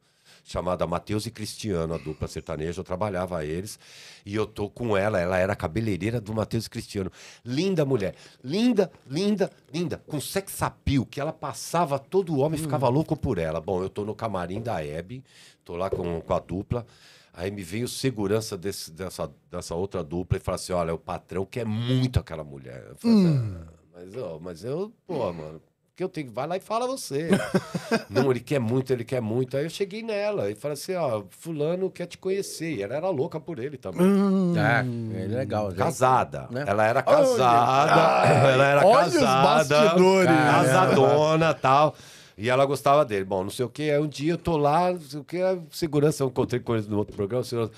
chamada Matheus e Cristiano, a dupla sertaneja. Eu trabalhava eles e eu tô com ela. Ela era cabeleireira do Matheus e Cristiano. Linda mulher. Linda, linda, linda. Com sex appeal, que ela passava, todo homem ficava hum. louco por ela. Bom, eu tô no camarim da Hebe, tô lá com, com a dupla. Aí me veio segurança desse, dessa, dessa outra dupla e falou assim: olha, o patrão quer muito aquela mulher. Eu falei, hum. ah, mas, oh, mas eu, pô, mano, que eu tenho? Vai lá e fala você. não, ele quer muito, ele quer muito. Aí eu cheguei nela e falei assim: ó, Fulano quer te conhecer. E ela era louca por ele também. Hum, é, é legal. Gente. Casada. Né? Ela era casada. ela era olha casada. Os bastidores. Casadona tal. E ela gostava dele. Bom, não sei o que. Aí um dia eu tô lá, não sei o que, segurança, eu encontrei com ele no outro programa. Segurança.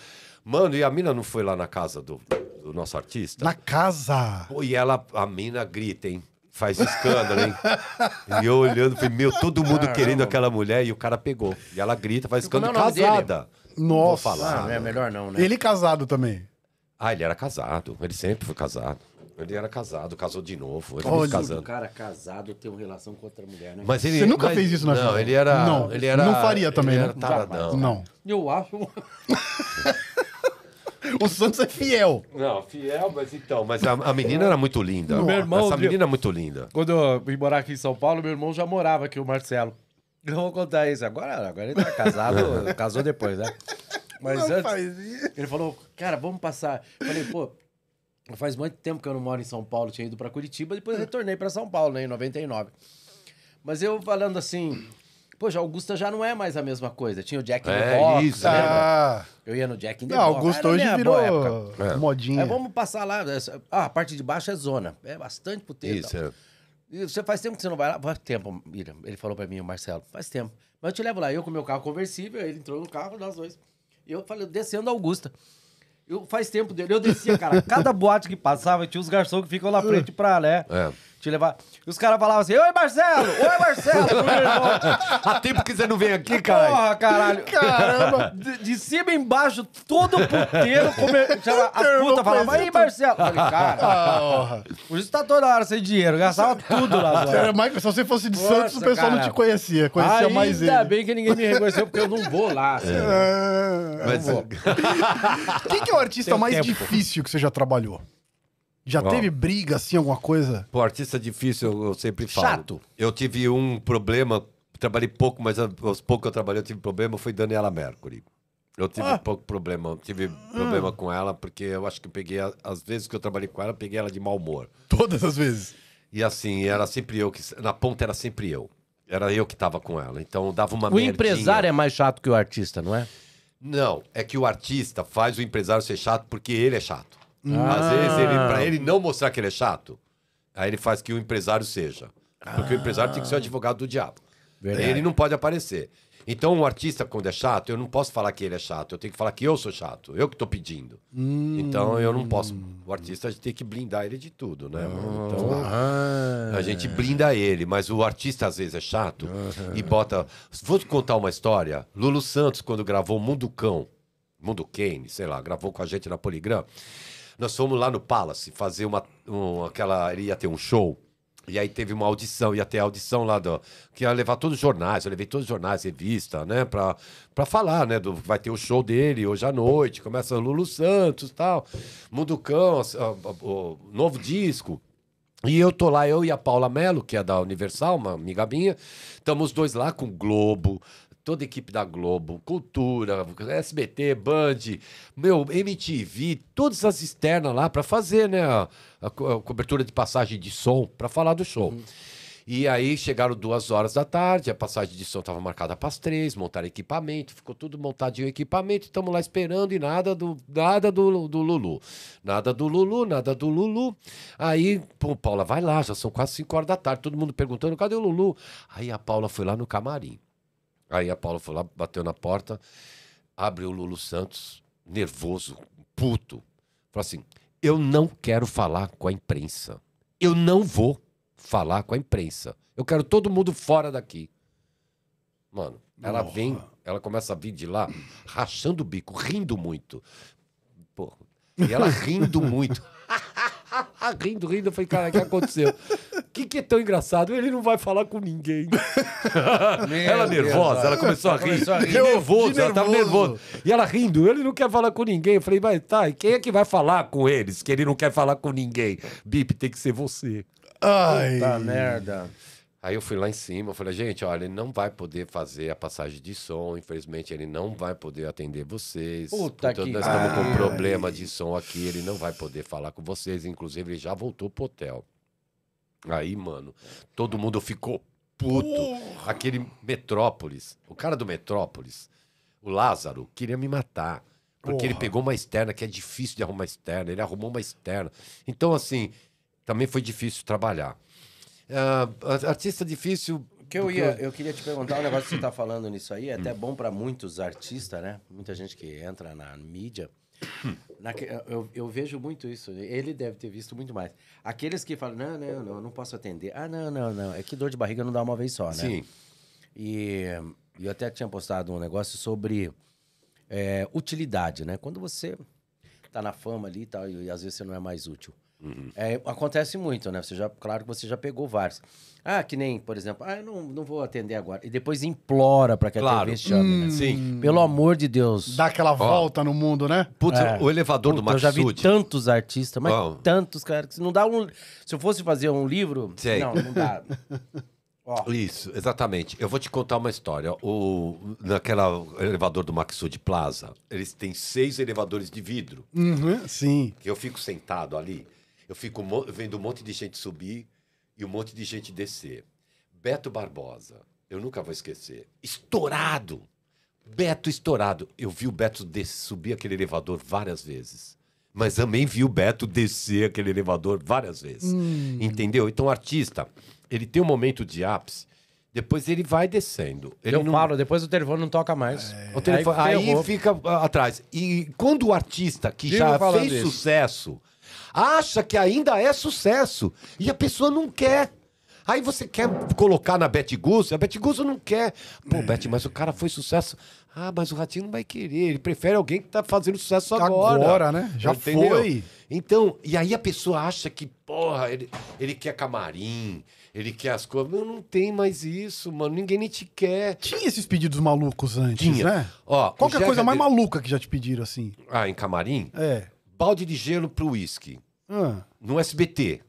Mano, e a mina não foi lá na casa do, do nosso artista? Na casa! Pô, e ela, a mina grita, hein? Faz escândalo, hein? e eu olhando, falei, meu, todo mundo Caramba. querendo aquela mulher e o cara pegou. E ela grita, faz escândalo, Como é casada. Nossa. Não vou falar. Ah, é melhor não, né? Ele casado também. Ah, ele era casado. Ele sempre foi casado. Ele era casado, casou de novo. Ele oh, casando. cara casado tem uma relação com outra mulher, né? Mas ele, Você nunca mas, fez isso na não, vida? Não, ele era. Não, ele era, não faria também, né? Taradão. Não. Eu acho. O Santos é fiel. Não, fiel, mas então. Mas a, a menina era muito linda. Meu irmão, Essa menina é muito linda. Quando eu vim morar aqui em São Paulo, meu irmão já morava aqui, o Marcelo. eu vou contar isso. Agora, agora ele tá casado, casou depois, né? Mas não antes. Ele falou, cara, vamos passar. Eu falei, pô, faz muito tempo que eu não moro em São Paulo, tinha ido para Curitiba, depois retornei para São Paulo, né, em 99. Mas eu falando assim, Poxa, Augusta já não é mais a mesma coisa. Tinha o Jack in the é, Box, isso. É. Ah. Eu ia no Jack in the não, Box. Augusta hoje virou época. É. modinha. É, vamos passar lá. Ah, a parte de baixo é zona. É bastante puteiro. Isso, é. E você faz tempo que você não vai lá? Faz tempo, Mira. Ele falou pra mim, o Marcelo. Faz tempo. Mas eu te levo lá. Eu com meu carro conversível, ele entrou no carro, nós dois. Eu falei, descendo a Augusta. Eu, faz tempo dele. Eu descia, cara. Cada boate que passava, tinha os garçons que ficam lá frente pra, né? É te levar. Os caras falavam assim: Oi, Marcelo! Oi, Marcelo! Há tempo que você não vem aqui, cara. Porra, caralho. Caramba. De, de cima e embaixo, todo puteiro. comendo a puta falava Aí, Marcelo! Eu falei, cara. Ah, por isso tá toda hora sem dinheiro. Gastava tudo lá. Era mais, se você fosse de Santos, o pessoal não te conhecia. Conhecia Ainda mais ele. Ainda bem que ninguém me reconheceu, porque eu não vou lá. É. Assim. É. Mas... Vou. Quem que é o artista Tem mais tempo. difícil que você já trabalhou? Já teve briga, assim, alguma coisa? Pô, artista difícil, eu, sempre falo. Chato. Eu tive um problema, trabalhei pouco, mas aos poucos que eu trabalhei, eu tive problema, foi Daniela Mercury. Eu tive Ah. pouco problema, tive problema ah. com ela, porque eu acho que eu peguei, às as vezes que eu trabalhei com ela, eu peguei ela de mau humor. Todas as vezes. E assim, era sempre eu que. Na ponta era sempre eu. Era eu que tava com ela. Então dava uma O merdinha. empresário é mais chato que o artista, não é? Não, é que o artista faz o empresário ser chato porque ele é chato. Ah. Às vezes, ele, pra ele não mostrar que ele é chato, aí ele faz que o empresário seja. Porque o ah. empresário tem que ser o advogado do diabo. Verdade. Ele não pode aparecer. Então, o artista, quando é chato, eu não posso falar que ele é chato. Eu tenho que falar que eu sou chato. Eu que estou pedindo. Hum. Então, eu não posso. O artista, a gente tem que blindar ele de tudo, né? Ah. Então, ah. a gente blinda ele. Mas o artista, às vezes, é chato ah. e bota... Vou te contar uma história. Lulu Santos, quando gravou Mundo Cão, Mundo Kane, sei lá, gravou com a gente na Poligram... Nós fomos lá no Palace fazer uma, um, aquela. Ele ia ter um show. E aí teve uma audição, ia ter a audição lá do. Que ia levar todos os jornais, eu levei todos os jornais, revista, né? Pra, pra falar, né? Do, vai ter o show dele hoje à noite, começa Lulu Santos tal, Munducão, o novo disco. E eu tô lá, eu e a Paula Mello, que é da Universal, uma amiga minha, estamos dois lá com Globo, toda a equipe da Globo, Cultura, SBT, Band, meu, MTV, todas as externas lá para fazer, né? A, a, a, cobertura de passagem de som para falar do show. Uhum. E aí chegaram duas horas da tarde, a passagem de som estava marcada para as três, montaram equipamento, ficou tudo montadinho equipamento, estamos lá esperando e nada do nada do, do Lulu. Nada do Lulu, nada do Lulu. Aí, pô, Paula, vai lá, já são quase cinco horas da tarde, todo mundo perguntando, cadê o Lulu? Aí a Paula foi lá no camarim. Aí a Paula foi lá, bateu na porta, abre o Lulu Santos, nervoso, puto. Fala assim: eu não quero falar com a imprensa. Eu não vou falar com a imprensa. Eu quero todo mundo fora daqui. Mano, ela vem, ela começa a vir de lá, rachando o bico, rindo muito. Porra. E ela rindo muito. ah, rindo, rindo. Eu falei, cara, o que aconteceu? O que, que é tão engraçado? Ele não vai falar com ninguém. ela nervosa, ela começou a rir. Começou a rir. nervoso, nervoso, ela tava nervosa. E ela rindo, ele não quer falar com ninguém. Eu falei, mas tá, e quem é que vai falar com eles? Que ele não quer falar com ninguém. Bip, tem que ser você. Ai. Puta merda. Aí eu fui lá em cima, falei, gente, olha, ele não vai poder fazer a passagem de som, infelizmente ele não vai poder atender vocês. Puta Portanto, que nós estamos com um problema de som aqui, ele não vai poder falar com vocês. Inclusive, ele já voltou pro hotel. Aí, mano, todo mundo ficou puto. Aquele Metrópolis, o cara do Metrópolis, o Lázaro, queria me matar. Porque Porra. ele pegou uma externa, que é difícil de arrumar externa, ele arrumou uma externa. Então, assim, também foi difícil trabalhar. Uh, artista difícil. Que eu ia, eu queria te perguntar um negócio que você está falando nisso aí, é até hum. bom para muitos artistas, né? Muita gente que entra na mídia. Hum. Na, eu, eu, vejo muito isso. Ele deve ter visto muito mais. Aqueles que falam, não, não, não, não posso atender. Ah, não, não, não. É que dor de barriga não dá uma vez só, né? Sim. E, e eu até tinha postado um negócio sobre é, utilidade, né? Quando você tá na fama ali e tal, e às vezes você não é mais útil. Uhum. É, acontece muito, né? Você já, claro que você já pegou vários. Ah, que nem, por exemplo, ah, eu não, não vou atender agora. E depois implora para que a claro. TV chame, né? hum, né? Sim. Pelo amor de Deus. Dá aquela volta oh. no mundo, né? Putz, é. o elevador Puta, do Maxud. Eu já vi tantos artistas, mas oh. tantos, cara, que não dá um... Se eu fosse fazer um livro... Sei. Não, não dá. oh. Isso, exatamente. Eu vou te contar uma história. O, naquela elevador do Maxud Plaza, eles têm seis elevadores de vidro. Uhum, sim. Que eu fico sentado ali eu fico vendo um monte de gente subir e um monte de gente descer. Beto Barbosa, eu nunca vou esquecer. Estourado! Beto estourado. Eu vi o Beto subir aquele elevador várias vezes. Mas também vi o Beto descer aquele elevador várias vezes. Hum. Entendeu? Então, o artista, ele tem um momento de ápice depois ele vai descendo. Ele eu não... falo, depois o telefone não toca mais. É. O telefone, aí, aí fica atrás. E quando o artista que já fez sucesso acha que ainda é sucesso e a pessoa não quer. Aí você quer colocar na Beth Gusso, a Beth Gusso não quer. Pô, é. Beth, mas o cara foi sucesso. Ah, mas o Ratinho não vai querer. Ele prefere alguém que tá fazendo sucesso agora. Agora, né? Já Entendeu? foi. Então, e aí a pessoa acha que, porra, ele, ele quer camarim, ele quer as coisas. Não, não tem mais isso, mano. Ninguém nem te quer. Tinha esses pedidos malucos antes, Tinha. né? Ó, Qual é a coisa mais maluca que já te pediram, assim? Ah, em camarim? É balde de gelo pro uísque. Ah. No SBT.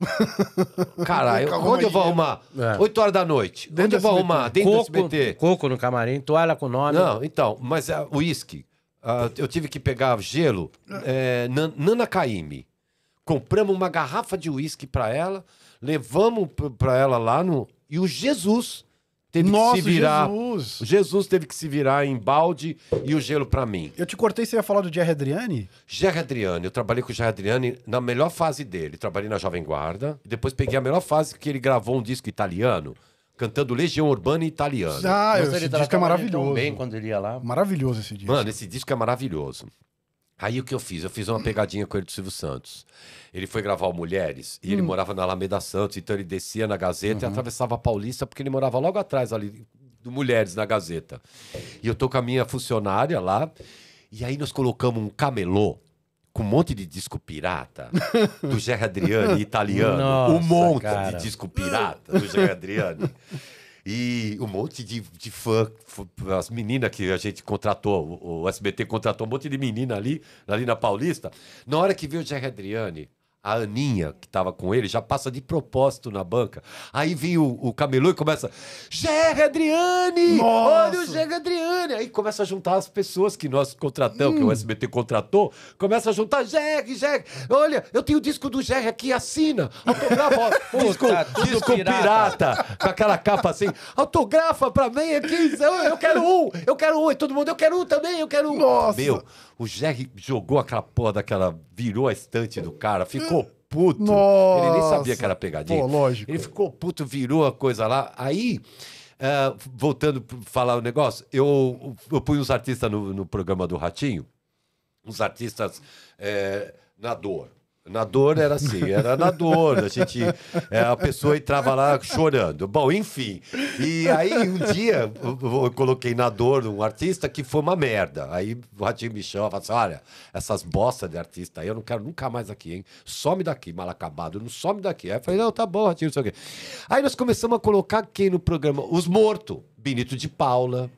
Caralho, onde eu vou arrumar? É. 8 horas da noite. Dentro onde eu vou arrumar? Dentro coco, do SBT. Coco no camarim, toalha com nome. Não, então, mas uísque. Uh, ah, ah, eu tive que pegar gelo, é, Nana Caymmi. Compramos uma garrafa de uísque para ela, levamos para ela lá no. E o Jesus Teve Nossa, que se virar. Jesus. Jesus teve que se virar em balde e o gelo para mim. Eu te cortei, você ia falar do Jerry Adriani? Jerry Adriani, eu trabalhei com o Jerry Adriani na melhor fase dele. Trabalhei na Jovem Guarda, depois peguei a melhor fase que ele gravou um disco italiano, cantando Legião Urbana Italiana. italiano. Ah, esse disco é maravilhoso. Bem quando ele ia lá. Maravilhoso esse disco. Mano, esse disco é maravilhoso. Aí o que eu fiz? Eu fiz uma pegadinha com ele do Silvio Santos. Ele foi gravar o Mulheres e hum. ele morava na Alameda Santos, então ele descia na Gazeta uhum. e atravessava a Paulista, porque ele morava logo atrás ali do Mulheres na Gazeta. E eu tô com a minha funcionária lá, e aí nós colocamos um camelô com um monte de disco pirata do Gerry Adriani italiano. Nossa, um monte cara. de disco pirata do Gerry Adriani. E um monte de, de fã, as meninas que a gente contratou, o, SBT contratou um monte de menina ali, ali na Paulista. Na hora que veio o Jerry Adriane, a Aninha, que estava com ele, já passa de propósito na banca. Aí vem o, o camelô e começa. Gerry Adriane! Nossa! Olha o Gerry Adriane! Aí começa a juntar as pessoas que nós contratamos, hum. que o hum. SBT contratou, começa a juntar Gerry, Gerry. Olha, eu tenho o disco do Gerry aqui, assina. Autografa. Pô, disco, tá disco pirata. pirata. com aquela capa assim. Autografa pra mim aqui. Eu, eu quero um, eu quero um. E todo mundo, eu quero um também, eu quero um. Nossa! Meu, o Jerry jogou aquela porra daquela. Virou a estante do cara, ficou hum. puto. Nossa. Ele nem sabia que era pegadinha. Pô, lógico. Ele ficou puto, virou a coisa lá. Aí. Uh, voltando para falar o negócio, eu, eu pus uns artistas no, no programa do Ratinho, uns artistas é, na dor. Na dor era assim, era na dor. A gente, é, a pessoa entrava lá chorando. Bom, enfim. E aí um dia eu coloquei na dor um artista que foi uma merda. Aí o Ratinho me chama e fala assim: olha, essas bosta de artista aí, eu não quero nunca mais aqui, hein? Some daqui, mal acabado, não some daqui. Aí eu falei, não, tá bom, Ratinho, não sei o quê. Aí nós começamos a colocar quem no programa? Os mortos. Benito de Paula,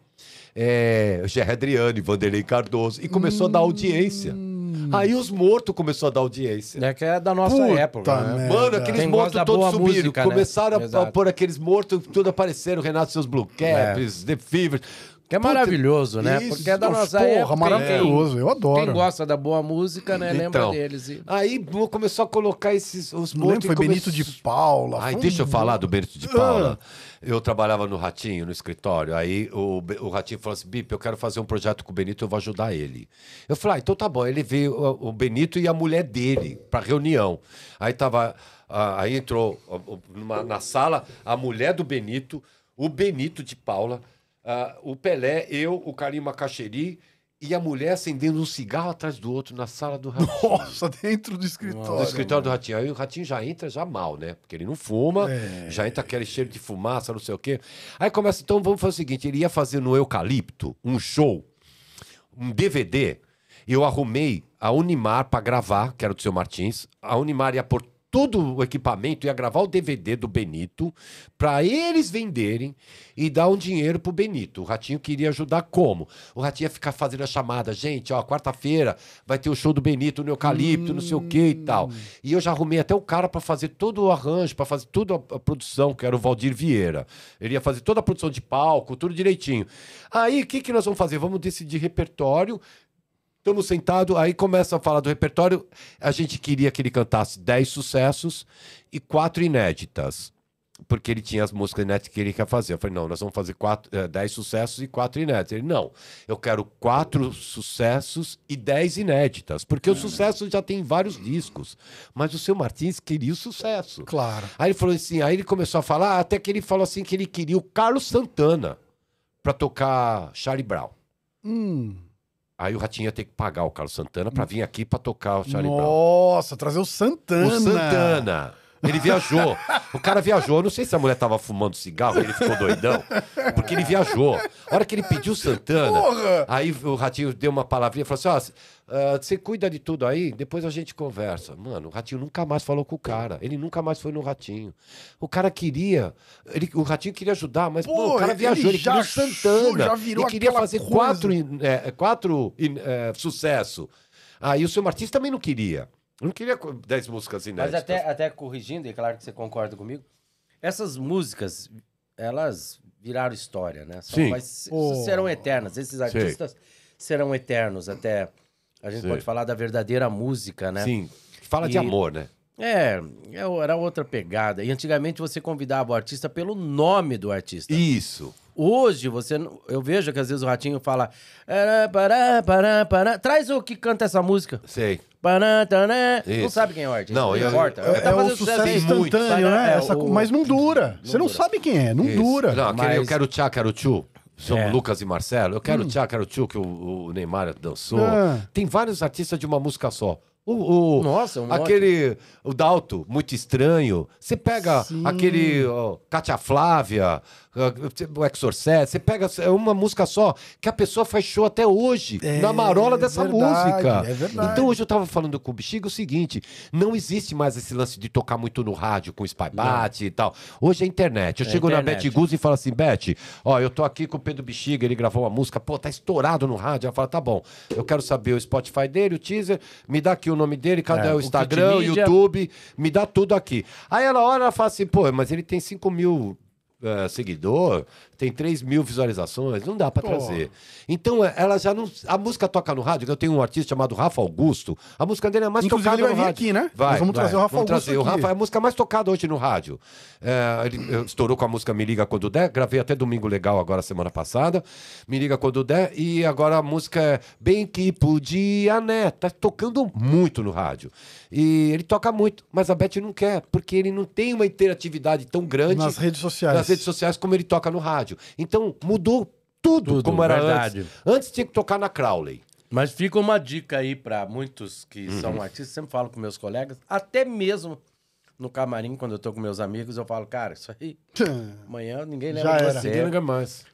é, Adriane, Vanderlei Cardoso. E começou hum... a dar audiência. Hum. Aí os mortos começaram a dar audiência. É que é da nossa Puta época. Né? Mano, aqueles Quem mortos todos subiram. Música, né? começaram né? a, pôr aqueles mortos, tudo apareceram, Renato, seus Blue é. Caps, é. The Fever. Que é Puta, maravilhoso, né? Isso, Porque é da nossa porra, época. maravilhoso, eu adoro. Quem gosta da boa música, né? Então, lembra deles. E... Aí começou a colocar esses os mortos. foi Benito de Paula. Ai, foi... deixa eu falar do Benito de Paula. Ah eu trabalhava no Ratinho, no escritório. Aí o, o Ratinho falou assim: Bip, eu quero fazer um projeto com o Benito, eu vou ajudar ele. Eu falei: ah, então tá bom. Ele veio, o Benito e a mulher dele, para reunião. Aí tava. Aí entrou numa, na sala a mulher do Benito, o Benito de Paula, uh, o Pelé, eu, o Karim Macaxeri e a mulher acendendo um cigarro atrás do outro na sala do ratinho. Nossa, dentro do escritório. No escritório mano. do ratinho. Aí o ratinho já entra já mal, né? Porque ele não fuma, é. já entra aquele cheiro de fumaça, não sei o quê. Aí começa, então vamos fazer o seguinte: ele ia fazer no Eucalipto um show, um DVD. Eu arrumei a Unimar para gravar, que era do seu Martins. A Unimar ia por todo o equipamento, ia gravar o DVD do Benito para eles venderem e dar um dinheiro pro Benito. O Ratinho queria ajudar como? O Ratinho ia ficar fazendo a chamada, gente, ó, quarta-feira vai ter o show do Benito no Eucalipto, hum. não sei o que e hum. tal. E eu já arrumei até o cara para fazer todo o arranjo, para fazer toda a produção, que era o Valdir Vieira. Ele ia fazer toda a produção de palco, tudo direitinho. Aí, o que, que nós vamos fazer? Vamos decidir repertório Estamos sentados, aí começa a falar do repertório. A gente queria que ele cantasse 10 sucessos e quatro inéditas. Porque ele tinha as músicas inéditas que ele queria fazer. Eu falei, não, nós vamos fazer 10 eh, sucessos e quatro inéditas. Ele, não, eu quero quatro sucessos e 10 inéditas. Porque é. o uhum. sucesso já tem vários discos. Mas o seu Martins queria o sucesso. Claro. Aí ele falou assim, aí ele começou a falar, ah, até que ele falou assim que ele queria o Carlos Santana para tocar Charlie Brown. Hum. Aí o Ratinho ia ter que pagar o Carlos Santana para vir aqui para tocar o Charlie Brown. Nossa, trazer o Santana. O Santana. Ele viajou. O cara viajou. Eu não sei se a mulher tava fumando cigarro, ele ficou doidão. Porque ele viajou. A hora que ele pediu Santana, Porra! aí o Ratinho deu uma palavrinha e falou assim: ó, ah, você cuida de tudo aí, depois a gente conversa. Mano, o Ratinho nunca mais falou com o cara. Ele nunca mais foi no Ratinho. O cara queria. Ele, o Ratinho queria ajudar, mas Porra, pô, o cara viajou, ele, ele queria Santana. Já virou ele queria fazer coisa. quatro, é, quatro é, sucesso. Aí o seu Martins também não queria. Não queria 10 músicas inéditas. Mas até, até corrigindo, e é claro que você concorda comigo, essas músicas, elas viraram história, né? São, Sim. Mas oh. serão eternas. Esses artistas serão eternos até... A gente pode falar da verdadeira música, né? Sim. Fala e... de amor, né? É, é era outra pegada. E antigamente você convidava o artista pelo nome do artista. Isso. Hoje você, eu vejo que às vezes o ratinho fala, pará, pará, pará, traz o que canta essa música. Sei. Pará, tará. Não sabe quem é o artista. Não, não eu, importa. É eu, tá é, um sucesso instantâneo, né? É, essa, o... Mas não dura. Não você dura. não sabe quem é, não Isso. dura. Não, mas... eu quero tchá, quero tchu. São é. Lucas e Marcelo. Eu quero hum. tchá, quero tchu, que o, o Neymar dançou. Ah. Tem vários artistas de uma música só. O, o, Nossa, é um aquele o Dalto, muito estranho. Você pega Sim. aquele Cátia Flávia, o Exorcist, você pega uma música só, que a pessoa faz show até hoje, é, na marola é dessa verdade, música. É verdade. Então hoje eu tava falando com o Bexiga o seguinte: não existe mais esse lance de tocar muito no rádio com Bat e tal. Hoje é internet. Eu é chego internet. na Beth Guz e falo assim: Beth, ó, eu tô aqui com o Pedro Bexiga, ele gravou uma música, pô, tá estourado no rádio. Ela fala: tá bom, eu quero saber o Spotify dele, o teaser, me dá aqui o nome dele, cadê é, o Instagram, o YouTube, me dá tudo aqui. Aí ela olha e fala assim: pô, mas ele tem 5 mil é, seguidor, tem 3 mil visualizações, não dá para trazer. Então, é, ela já não. A música toca no rádio, eu tenho um artista chamado Rafa Augusto, a música dele é mais Inclusive, tocada ele vai no vir rádio. aqui, né? Vai, Nós vamos vai, trazer o Rafa vamos Augusto. Trazer. O Rafa é a música mais tocada hoje no rádio. É, ele estourou com a música Me Liga Quando Der, gravei até Domingo Legal agora semana passada. Me Liga Quando Der, e agora a música é Bem Que Podia, né? Tá tocando muito no rádio. E ele toca muito, mas a Beth não quer, porque ele não tem uma interatividade tão grande nas redes sociais, nas redes sociais como ele toca no rádio rádio. Então mudou tudo, tudo como era verdade. antes. Antes tinha que tocar na Crowley. Mas fica uma dica aí para muitos que uhum. são artistas, sempre falo com meus colegas, até mesmo no camarim, quando eu tô com meus amigos, eu falo, cara, isso aí, amanhã ninguém lembra Já era, você. ninguém lembra mais.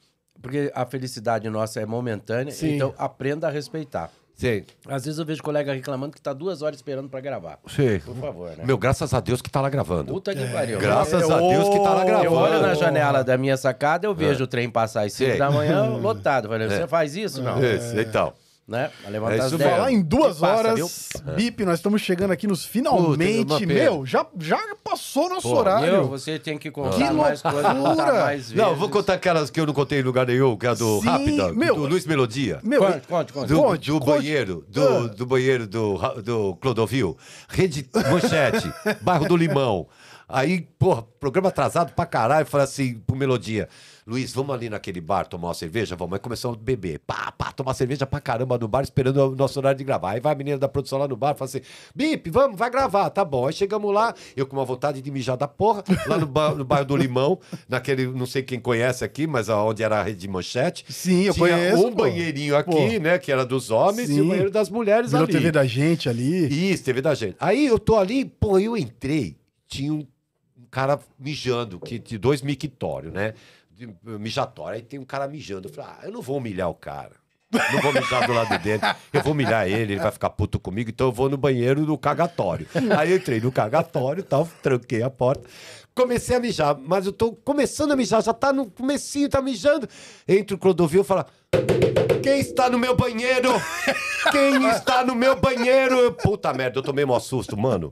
Porque a felicidade nossa é momentânea, Sim. então aprenda a respeitar. Sim. Às vezes eu vejo colega reclamando que tá duas horas esperando para gravar. Sim. Por favor, né? Meu, graças a Deus que tá lá gravando. Puta que pariu. Graças a Deus que tá lá gravando. Eu olho na janela da minha sacada, eu vejo é. o trem passar às 5 da manhã lotado. Falei, é. você faz isso? Não. Isso, então né? Vai levantar é isso as 10. Falar em duas passa, horas, viu? Bip, nós estamos chegando aqui nos finalmente. Puta, meu, já, já passou nosso Pô, horário. Meu, você tem que contar Que mais coisas, Não, vou contar aquelas que eu não contei em lugar nenhum, que é a do Sim, Rápida, meu. do Luiz Melodia. Meu, Conte, conte, conte. Do, Conte, do conte. banheiro, do, Ah. do banheiro do, do Clodovil. Rede Manchete, Barro do Limão. Aí, porra, programa atrasado pra caralho, fala assim pro Melodia. Luiz, vamos ali naquele bar tomar uma cerveja? Vamos. Aí começamos a beber. Pá, pá, tomar cerveja pra caramba no bar, esperando o nosso horário de gravar. Aí vai a menina da produção lá no bar, fala assim: Bip, vamos, vai gravar, tá bom. Aí chegamos lá, eu com uma vontade de mijar da porra, lá no, bar, no bairro do Limão, naquele, não sei quem conhece aqui, mas onde era a rede manchete. Sim, eu Tinha conheço. um pô. banheirinho aqui, pô. né, que era dos homens Sim. e o banheiro das mulheres Virou ali. TV da gente ali. Isso, TV da gente. Aí eu tô ali, pô, eu entrei, tinha um cara mijando, que de dois mictórios, né? mijatório. Aí tem um cara mijando. Eu falei, ah, eu não vou humilhar o cara. Não vou mijar do lado dele. Eu vou humilhar ele, ele vai ficar puto comigo, então eu vou no banheiro do cagatório. Aí eu entrei no cagatório tal, tranquei a porta. Comecei a mijar, mas eu tô começando a mijar, já tá no comecinho, tá mijando. Entra o Clodovil e fala: quem está no meu banheiro? Quem está no meu banheiro? Puta merda, eu tomei um susto, mano.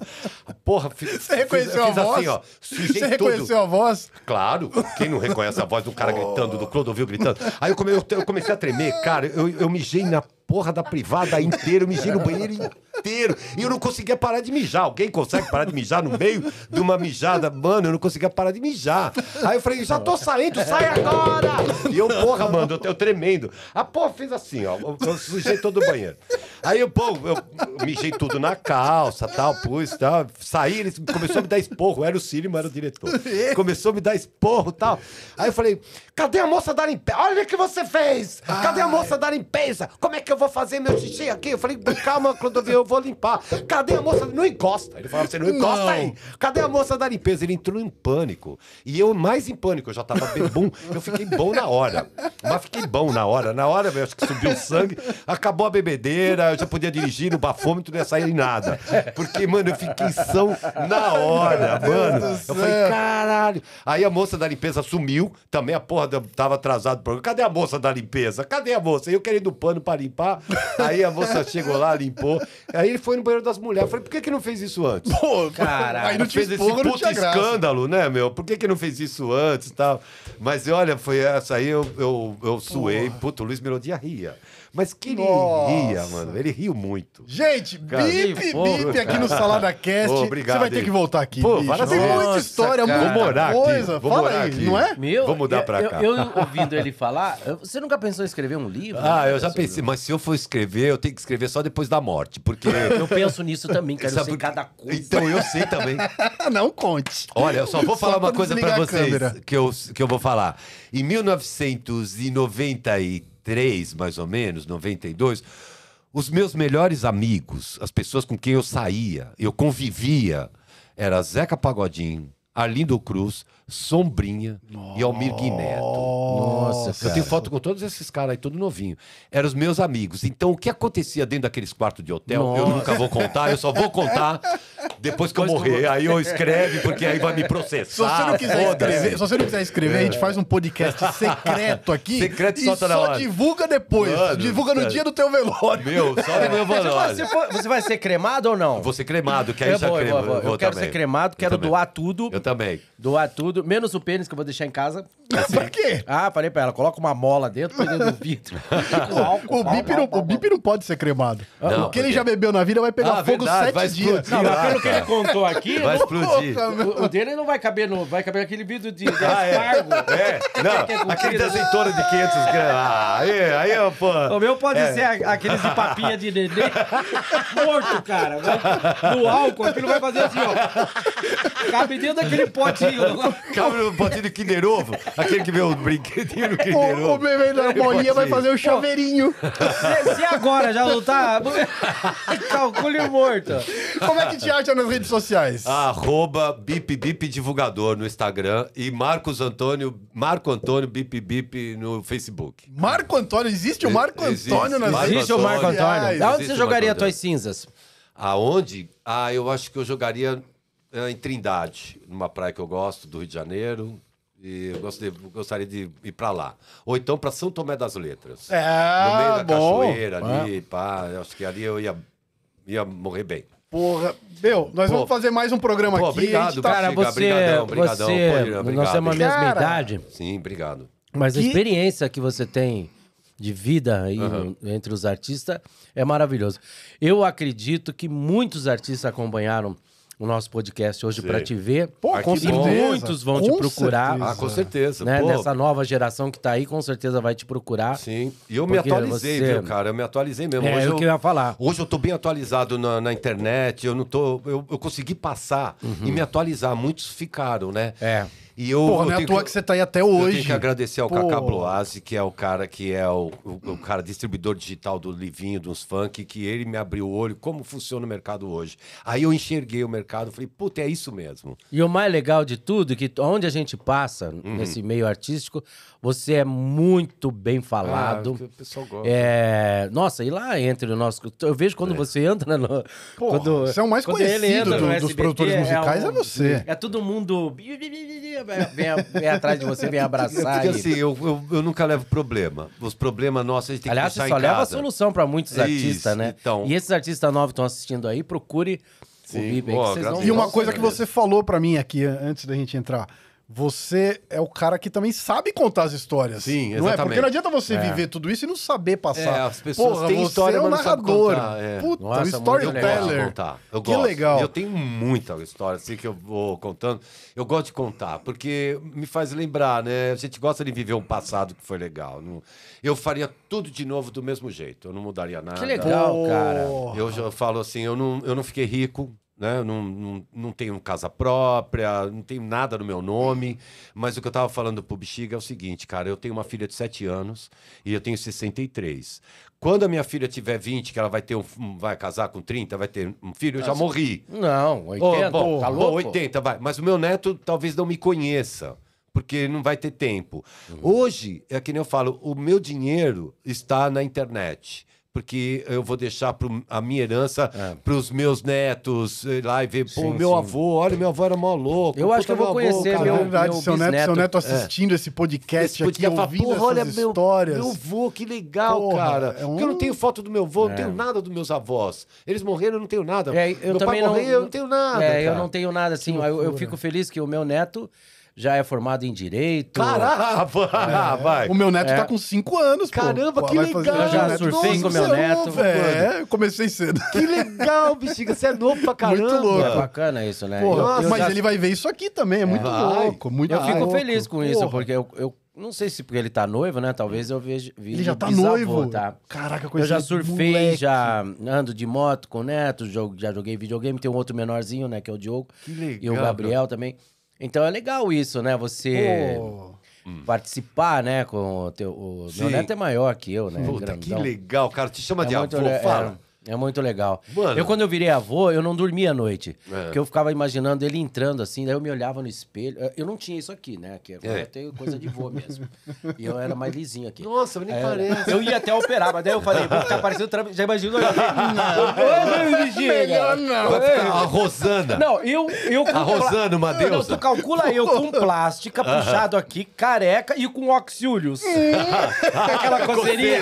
Porra, fiz, Você reconheceu fiz, fiz a voz? assim, ó. Sujei Você reconheceu a voz? Claro. Quem não reconhece a voz do cara gritando, do oh. Clodovil gritando? Aí eu, come, eu comecei a tremer, cara. Eu, eu mijei na porra da privada inteira, eu mijei no banheiro inteiro. E eu não conseguia parar de mijar. Alguém consegue parar de mijar no meio de uma mijada? Mano, eu não conseguia parar de mijar. Aí eu falei, já tô saindo, sai agora! E eu, porra, mano, eu, eu tremendo. A pô fez assim, ó. Eu sujei todo o banheiro. Aí eu, pô, eu mijei tudo na calça, tal, pus, tal. Saí, ele começou a me dar esporro. Era o Círio, mas era o diretor. É. Começou a me dar esporro, tal. Aí eu falei, Cadê a moça da limpeza? Olha o que você fez! Cadê a moça da limpeza? Como é que eu vou fazer meu xixi aqui? Eu falei, calma, Clodovil, eu vou limpar. Cadê a moça? Não encosta. Ele falou, você assim, não encosta não. aí. Cadê a moça da limpeza? Ele entrou em pânico. E eu, mais em pânico, eu já tava bebum. Eu fiquei bom na hora. Mas fiquei bom na hora. Na hora, eu acho que subiu o sangue. Acabou a bebedeira, eu já podia dirigir no bafômetro, não ia sair em nada. Porque, mano, eu fiquei são na hora, mano. Eu falei, caralho. Aí a moça da limpeza sumiu, também a porra foda, eu tava atrasado pro Cadê a moça da limpeza? Cadê a moça? Eu querendo pano para limpar. Aí a moça chegou lá, limpou. Aí ele foi no banheiro das mulheres. Eu falei, por que, que não fez isso antes? Pô, caralho aí não fez esse porra, puto escândalo, né, meu? Por que, que não fez isso antes e tal? Mas olha, foi essa aí, eu, eu, eu suei. Porra. Puto, Luiz Melodia ria. Mas que ele ria, mano. Ele riu muito. Gente, bip, bip aqui cara. no Salada Cast. obrigado. Você vai ter que voltar aqui. Pô, para assim, tem muita história, cara. muita morar coisa. Aqui, vou Fala morar aí, aqui. não é? Meu, vou mudar pra eu, cá. Eu, eu ouvindo ele falar, você nunca pensou em escrever um livro? Ah, eu já pensei, mas se eu for escrever, eu tenho que escrever só depois da morte, porque... Eu penso nisso também, cara. cada coisa. Então, eu sei também. Não conte. Olha, eu só vou falar só uma coisa pra vocês que eu, que eu vou falar. Em 1993, 93, mais ou menos, 92, os meus melhores amigos, as pessoas com quem eu saía, eu convivia, era Zeca Pagodinho, Arlindo Cruz, Sombrinha e Almir Guineto. Nossa, Eu tenho foto com todos esses caras aí, todo novinho. Eram os meus amigos. Então, o que acontecia dentro daqueles quartos de hotel, Nossa. eu nunca vou contar, eu só vou contar Depois que eu morrer, aí eu escreve, porque aí vai me processar. Se você não quiser escrever, se não quiser escrever, a gente é. faz um podcast secreto aqui. Secreto e só, na só divulga depois. Mano, divulga no dia do teu velório. Meu, só no é. meu velório. Você, for, você vai ser cremado ou não? vou ser cremado, que aí eu já vou, Eu, eu, eu quero também. ser cremado, quero doar tudo. Eu também. Doar tudo, menos o pênis que eu vou deixar em casa. Assim. pra quê? Ah, falei pra ela, coloca uma mola dentro, põe dentro do vidro. o, o, não, o bip não pode ser cremado. Não, o que ele já bebeu na vida vai pegar ah, fogo sete dias. Não, pelo que ele contou aqui, vai explodir. O, o, dele não vai caber no, vai caber aquele vidro de, de ah, É. é. Não, é aquele da azeitona de 500 gramas. Ah, aí, aí, pô. O meu pode é. ser aqueles de papinha de neném morto, cara. Vai, no álcool, aquilo vai fazer assim, ó. Cabe dentro daquele potinho. Cabe no potinho de Kinder Ovo. Aquele que vê o brinquedinho no Kinder Ovo. O, o bebê da bolinha vai fazer o um chaveirinho. Se, se agora já tá, lutar, calcule morto. Como é que te acha nas redes sociais. Arroba Bip Bip Divulgador no Instagram e Marcos Antônio, Marco Antônio Bip Bip no Facebook. Marco Antônio? Existe o Marco existe, Antônio nas redes sociais? Existe o Marco Antônio. Da onde você jogaria as tuas cinzas? Aonde? Ah, eu acho que eu jogaria ah, em Trindade, numa praia que eu gosto, do Rio de Janeiro. E eu gostaria de ir para lá. Ou então para São Tomé das Letras. É, no meio da bom. cachoeira ali, é. pá. Acho que ali eu ia, ia morrer bem. Porra, meu, nós Pô. vamos fazer mais um programa Pô, aqui. Obrigado, tá... cara, você, brigadão, brigadão, você, pô, obrigado. nós temos a mesma idade. Sim, obrigado. Mas que... a experiência que você tem de vida aí uhum. entre os artistas é maravilhosa. Eu acredito que muitos artistas acompanharam o nosso podcast hoje para te ver. Pô, com e muitos vão com te procurar. Certeza. Ah, com certeza. Né? Pô. Nessa nova geração que tá aí, com certeza vai te procurar. Sim. E eu me atualizei, você... viu, cara? Eu me atualizei mesmo. É, hoje é eu, eu falar. Hoje eu tô bem atualizado na, na internet, eu não tô. Eu, eu consegui passar uhum. e me atualizar. Muitos ficaram, né? É. E eu, Porra, não é à toa que, você tá aí até hoje. Eu tenho que agradecer ao Porra. Cacá que é o cara que é o, o, o, cara distribuidor digital do Livinho, dos funk, que ele me abriu o olho como funciona o mercado hoje. Aí eu enxerguei o mercado, falei, puta, é isso mesmo. E o mais legal de tudo é que onde a gente passa uhum. nesse meio artístico, você é muito bem falado. Ah, o pessoal gosta. É... Nossa, e lá entre o nosso. Eu vejo quando é. você entra no. Porra, quando... Você é o mais conhecido do, dos produtores é musicais, é, um... é você. É todo mundo vem, atrás de você, vem abraçar. Porque assim, eu, eu, eu, nunca levo problema. Os problemas nossos a gente tem Aliás, que Aliás, só leva solução para muitos artistas, né? Então... E esses artistas novos estão assistindo aí, procure Sim. ouvir bem. Oh, e uma coisa que você falou para mim aqui, antes da gente entrar você é o cara que também sabe contar as histórias. Sim, exatamente. Não é? Porque não adianta você é. viver tudo isso e não saber passar. É, as pessoas Porra, têm história, é um narrador. É. Puta, Nossa, um storyteller. Contar. que legal. Eu tenho muita história assim que eu vou contando. Eu gosto de contar, porque me faz lembrar, né? A gente gosta de viver um passado que foi legal. Eu faria tudo de novo do mesmo jeito. Eu não mudaria nada. Que legal, Pô, cara. Eu, já falo assim, eu não, eu não fiquei rico, né? não, não, não tenho casa própria, não tenho nada no meu nome. Mas o que eu estava falando pro Bexiga é o seguinte, cara, eu tenho uma filha de 7 anos e eu tenho 63. Quando a minha filha tiver 20, que ela vai ter um, vai casar com 30, vai ter um filho, eu já morri. Não, 80, oh, bom, tá louco? 80, vai. Mas o meu neto talvez não me conheça porque não vai ter tempo. Uhum. Hoje, é que nem eu falo, o meu dinheiro está na internet porque eu vou deixar pro, a minha herança é. para os meus netos eh, lá e ver, pô, sim, meu sim. avô, olha, meu avô era mó louco. Eu acho que eu vou conhecer avô, meu, verdade, meu seu bisneto. neto, seu é. neto assistindo é. esse podcast esse aqui, podcast, ouvindo porra, olha, histórias. Meu, meu avô, que legal, porra, cara. É um... Porque eu não tenho foto do meu avô, não é. tenho nada dos meus avós. Eles morreram, eu não tenho nada. É, eu meu também pai não, morreu, eu não tenho nada. É, cara. eu não tenho nada, assim. Eu, eu fico feliz que o meu neto já é formado em direito. Caramba! É. Ah, vai. O meu neto tá é. tá com 5 anos, Caramba, pô. que vai legal! Eu já surfei com o meu é neto. é, eu comecei cedo. Que legal, bexiga, você é novo pra caramba. Muito louco. É bacana isso, né? Porra, eu, eu mas já... ele vai ver isso aqui também, é, muito é. louco. Muito eu fico louco. feliz com isso, Porra. porque eu, eu não sei se porque ele tá noivo, né? Talvez eu veja. Ele já tá bisavô, noivo? Tá? Caraca, coisa Eu já surfei, moleque. já ando de moto com o Neto, já joguei videogame. Tem um outro menorzinho, né? Que é o Diogo. Que legal. E o Gabriel também. Então é legal isso, né? Você Pô. Hum. participar, né? Com o teu. O meu neto é maior que eu, né? Puta, que legal, cara. Te chama É de muito avô, le- é. fala. É muito legal. Mano. Eu, quando eu virei avô, eu não dormia à noite. É. Porque eu ficava imaginando ele entrando assim, daí eu me olhava no espelho. Eu não tinha isso aqui, né? Que agora é. eu tenho coisa de vô mesmo. E eu era mais lisinho aqui. Nossa, nem é, parece. Eu ia até operar, mas daí eu falei, vou ficar parecendo Já imaginou? Não, não. Melhor não. É. A Rosana. Não, eu... eu a Rosana, uma deusa. Não, tu calcula eu com plástica, puxado aqui, careca e com oxílios. Aquela coceirinha.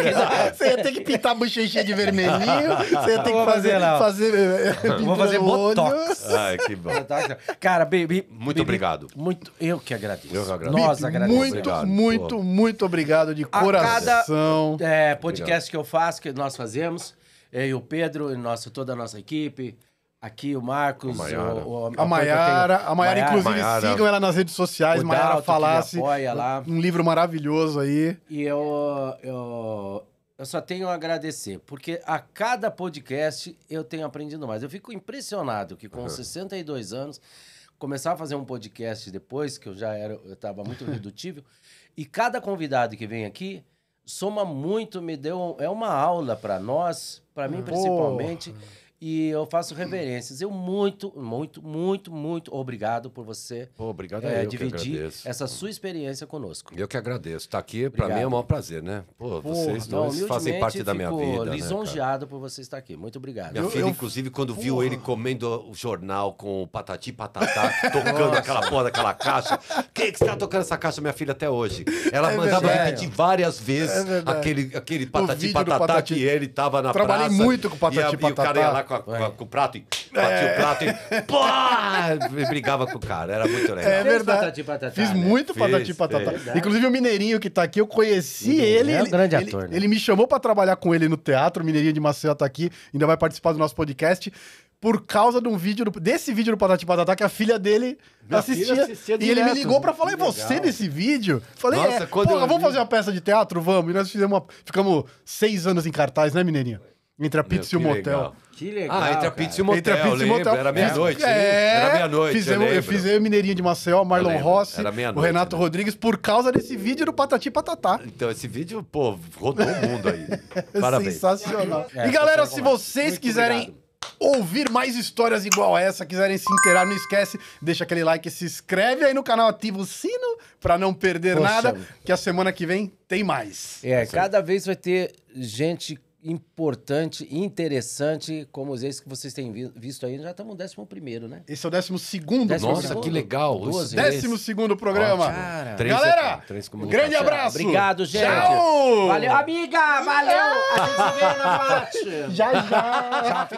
Você ia ter que pintar a bochechinha de vermelhinho. Você tem que fazer, fazer, lá, fazer eh, eh, Vou fazer botox. Ai, que bom. Cara, baby Muito obrigado. Muito, eu que agradeço. Eu que agradeço. Nós agradecemos. Muito, obrigado, muito, pô. muito obrigado de coração. A cada, é, podcast obrigado. que eu faço, que nós fazemos, eu e o Pedro, e nossa, toda a nossa equipe. Aqui o Marcos, a Maiara. A Maiara, inclusive, Mayara. sigam ela nas redes sociais, Maiara Falasse. Um, um livro maravilhoso aí. E eu, eu, eu só tenho a agradecer, porque a cada podcast eu tenho aprendido mais. Eu fico impressionado que com uhum. 62 anos, começar a fazer um podcast depois, que eu já era, eu estava muito redutível, e cada convidado que vem aqui soma muito, me deu, é uma aula para nós, para mim uhum. principalmente e eu faço reverências. Eu muito, muito, muito, muito obrigado por você obrigado é, eu dividir essa sua experiência conosco. Eu que agradeço. Estar tá aqui, para mim, é um maior prazer, né? Pô, Porra, vocês dois não, fazem parte da minha vida. Né, lisonjeado né, por você estar aqui. Muito obrigado. Minha eu, filha, eu... inclusive, quando Porra. viu ele comendo o jornal com o patati patatá, tocando Nossa. aquela porra daquela caixa. Quem que está tocando essa caixa, minha filha, até hoje? Ela é mandava verdade. repetir várias vezes é aquele, aquele patati patatá patati. que ele tava na Trabalhei praça. Trabalhei muito com patati e, patatá. E o cara ia lá com, a, com, a, com o prato e batia é. o prato e pá, brigava com o cara. Era muito legal. É verdade. Patati, Fiz né? muito Fiz, patati patatá. Inclusive o Mineirinho que tá aqui, eu conheci ele ele. É um grande ele, ator. Ele, né? ele me chamou para trabalhar com ele no teatro. O Mineirinho de Maceió tá aqui, ainda vai participar do nosso podcast por causa de um vídeo do, desse vídeo do Patati Patatá que a filha dele assistia, assistia e direto, ele me ligou para falar: "E você nesse vídeo?" Falei: Nossa, é, quando porra, eu... vamos fazer uma peça de teatro, vamos". E nós fizemos uma, ficamos seis anos em cartaz, né, Mineirinha? Entre a pizza Meu, e o motel. Legal. Que ah, legal. Ah, entre a pizza cara. e o motel. Entre a pizza e o motel. Era meia-noite. É. Era meia-noite. eu, fiz eu e Mineirinho de Maceió, Marlon Rossi, o Renato né? Rodrigues, por causa desse vídeo do Patati Patatá. Então, esse vídeo, pô, rodou o mundo aí. Parabéns. Sensacional. É, e galera, se vocês Muito quiserem. Obrigado ouvir mais histórias igual essa, quiserem se inteirar, não esquece, deixa aquele like, se inscreve aí no canal, ativa o sino para não perder Poxa. nada, que a semana que vem tem mais. É, cada vez vai ter gente importante, interessante, como os que vocês têm visto aí. Já estamos no décimo primeiro, né? Esse é o décimo segundo. Décimo Nossa, segundo. que legal. Doze décimo vezes. segundo programa. Três Galera, três grande abraço. Obrigado, gente. Tchau. Valeu, amiga. Valeu. A gente se vê na parte. Já, já.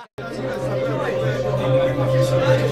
Tchau.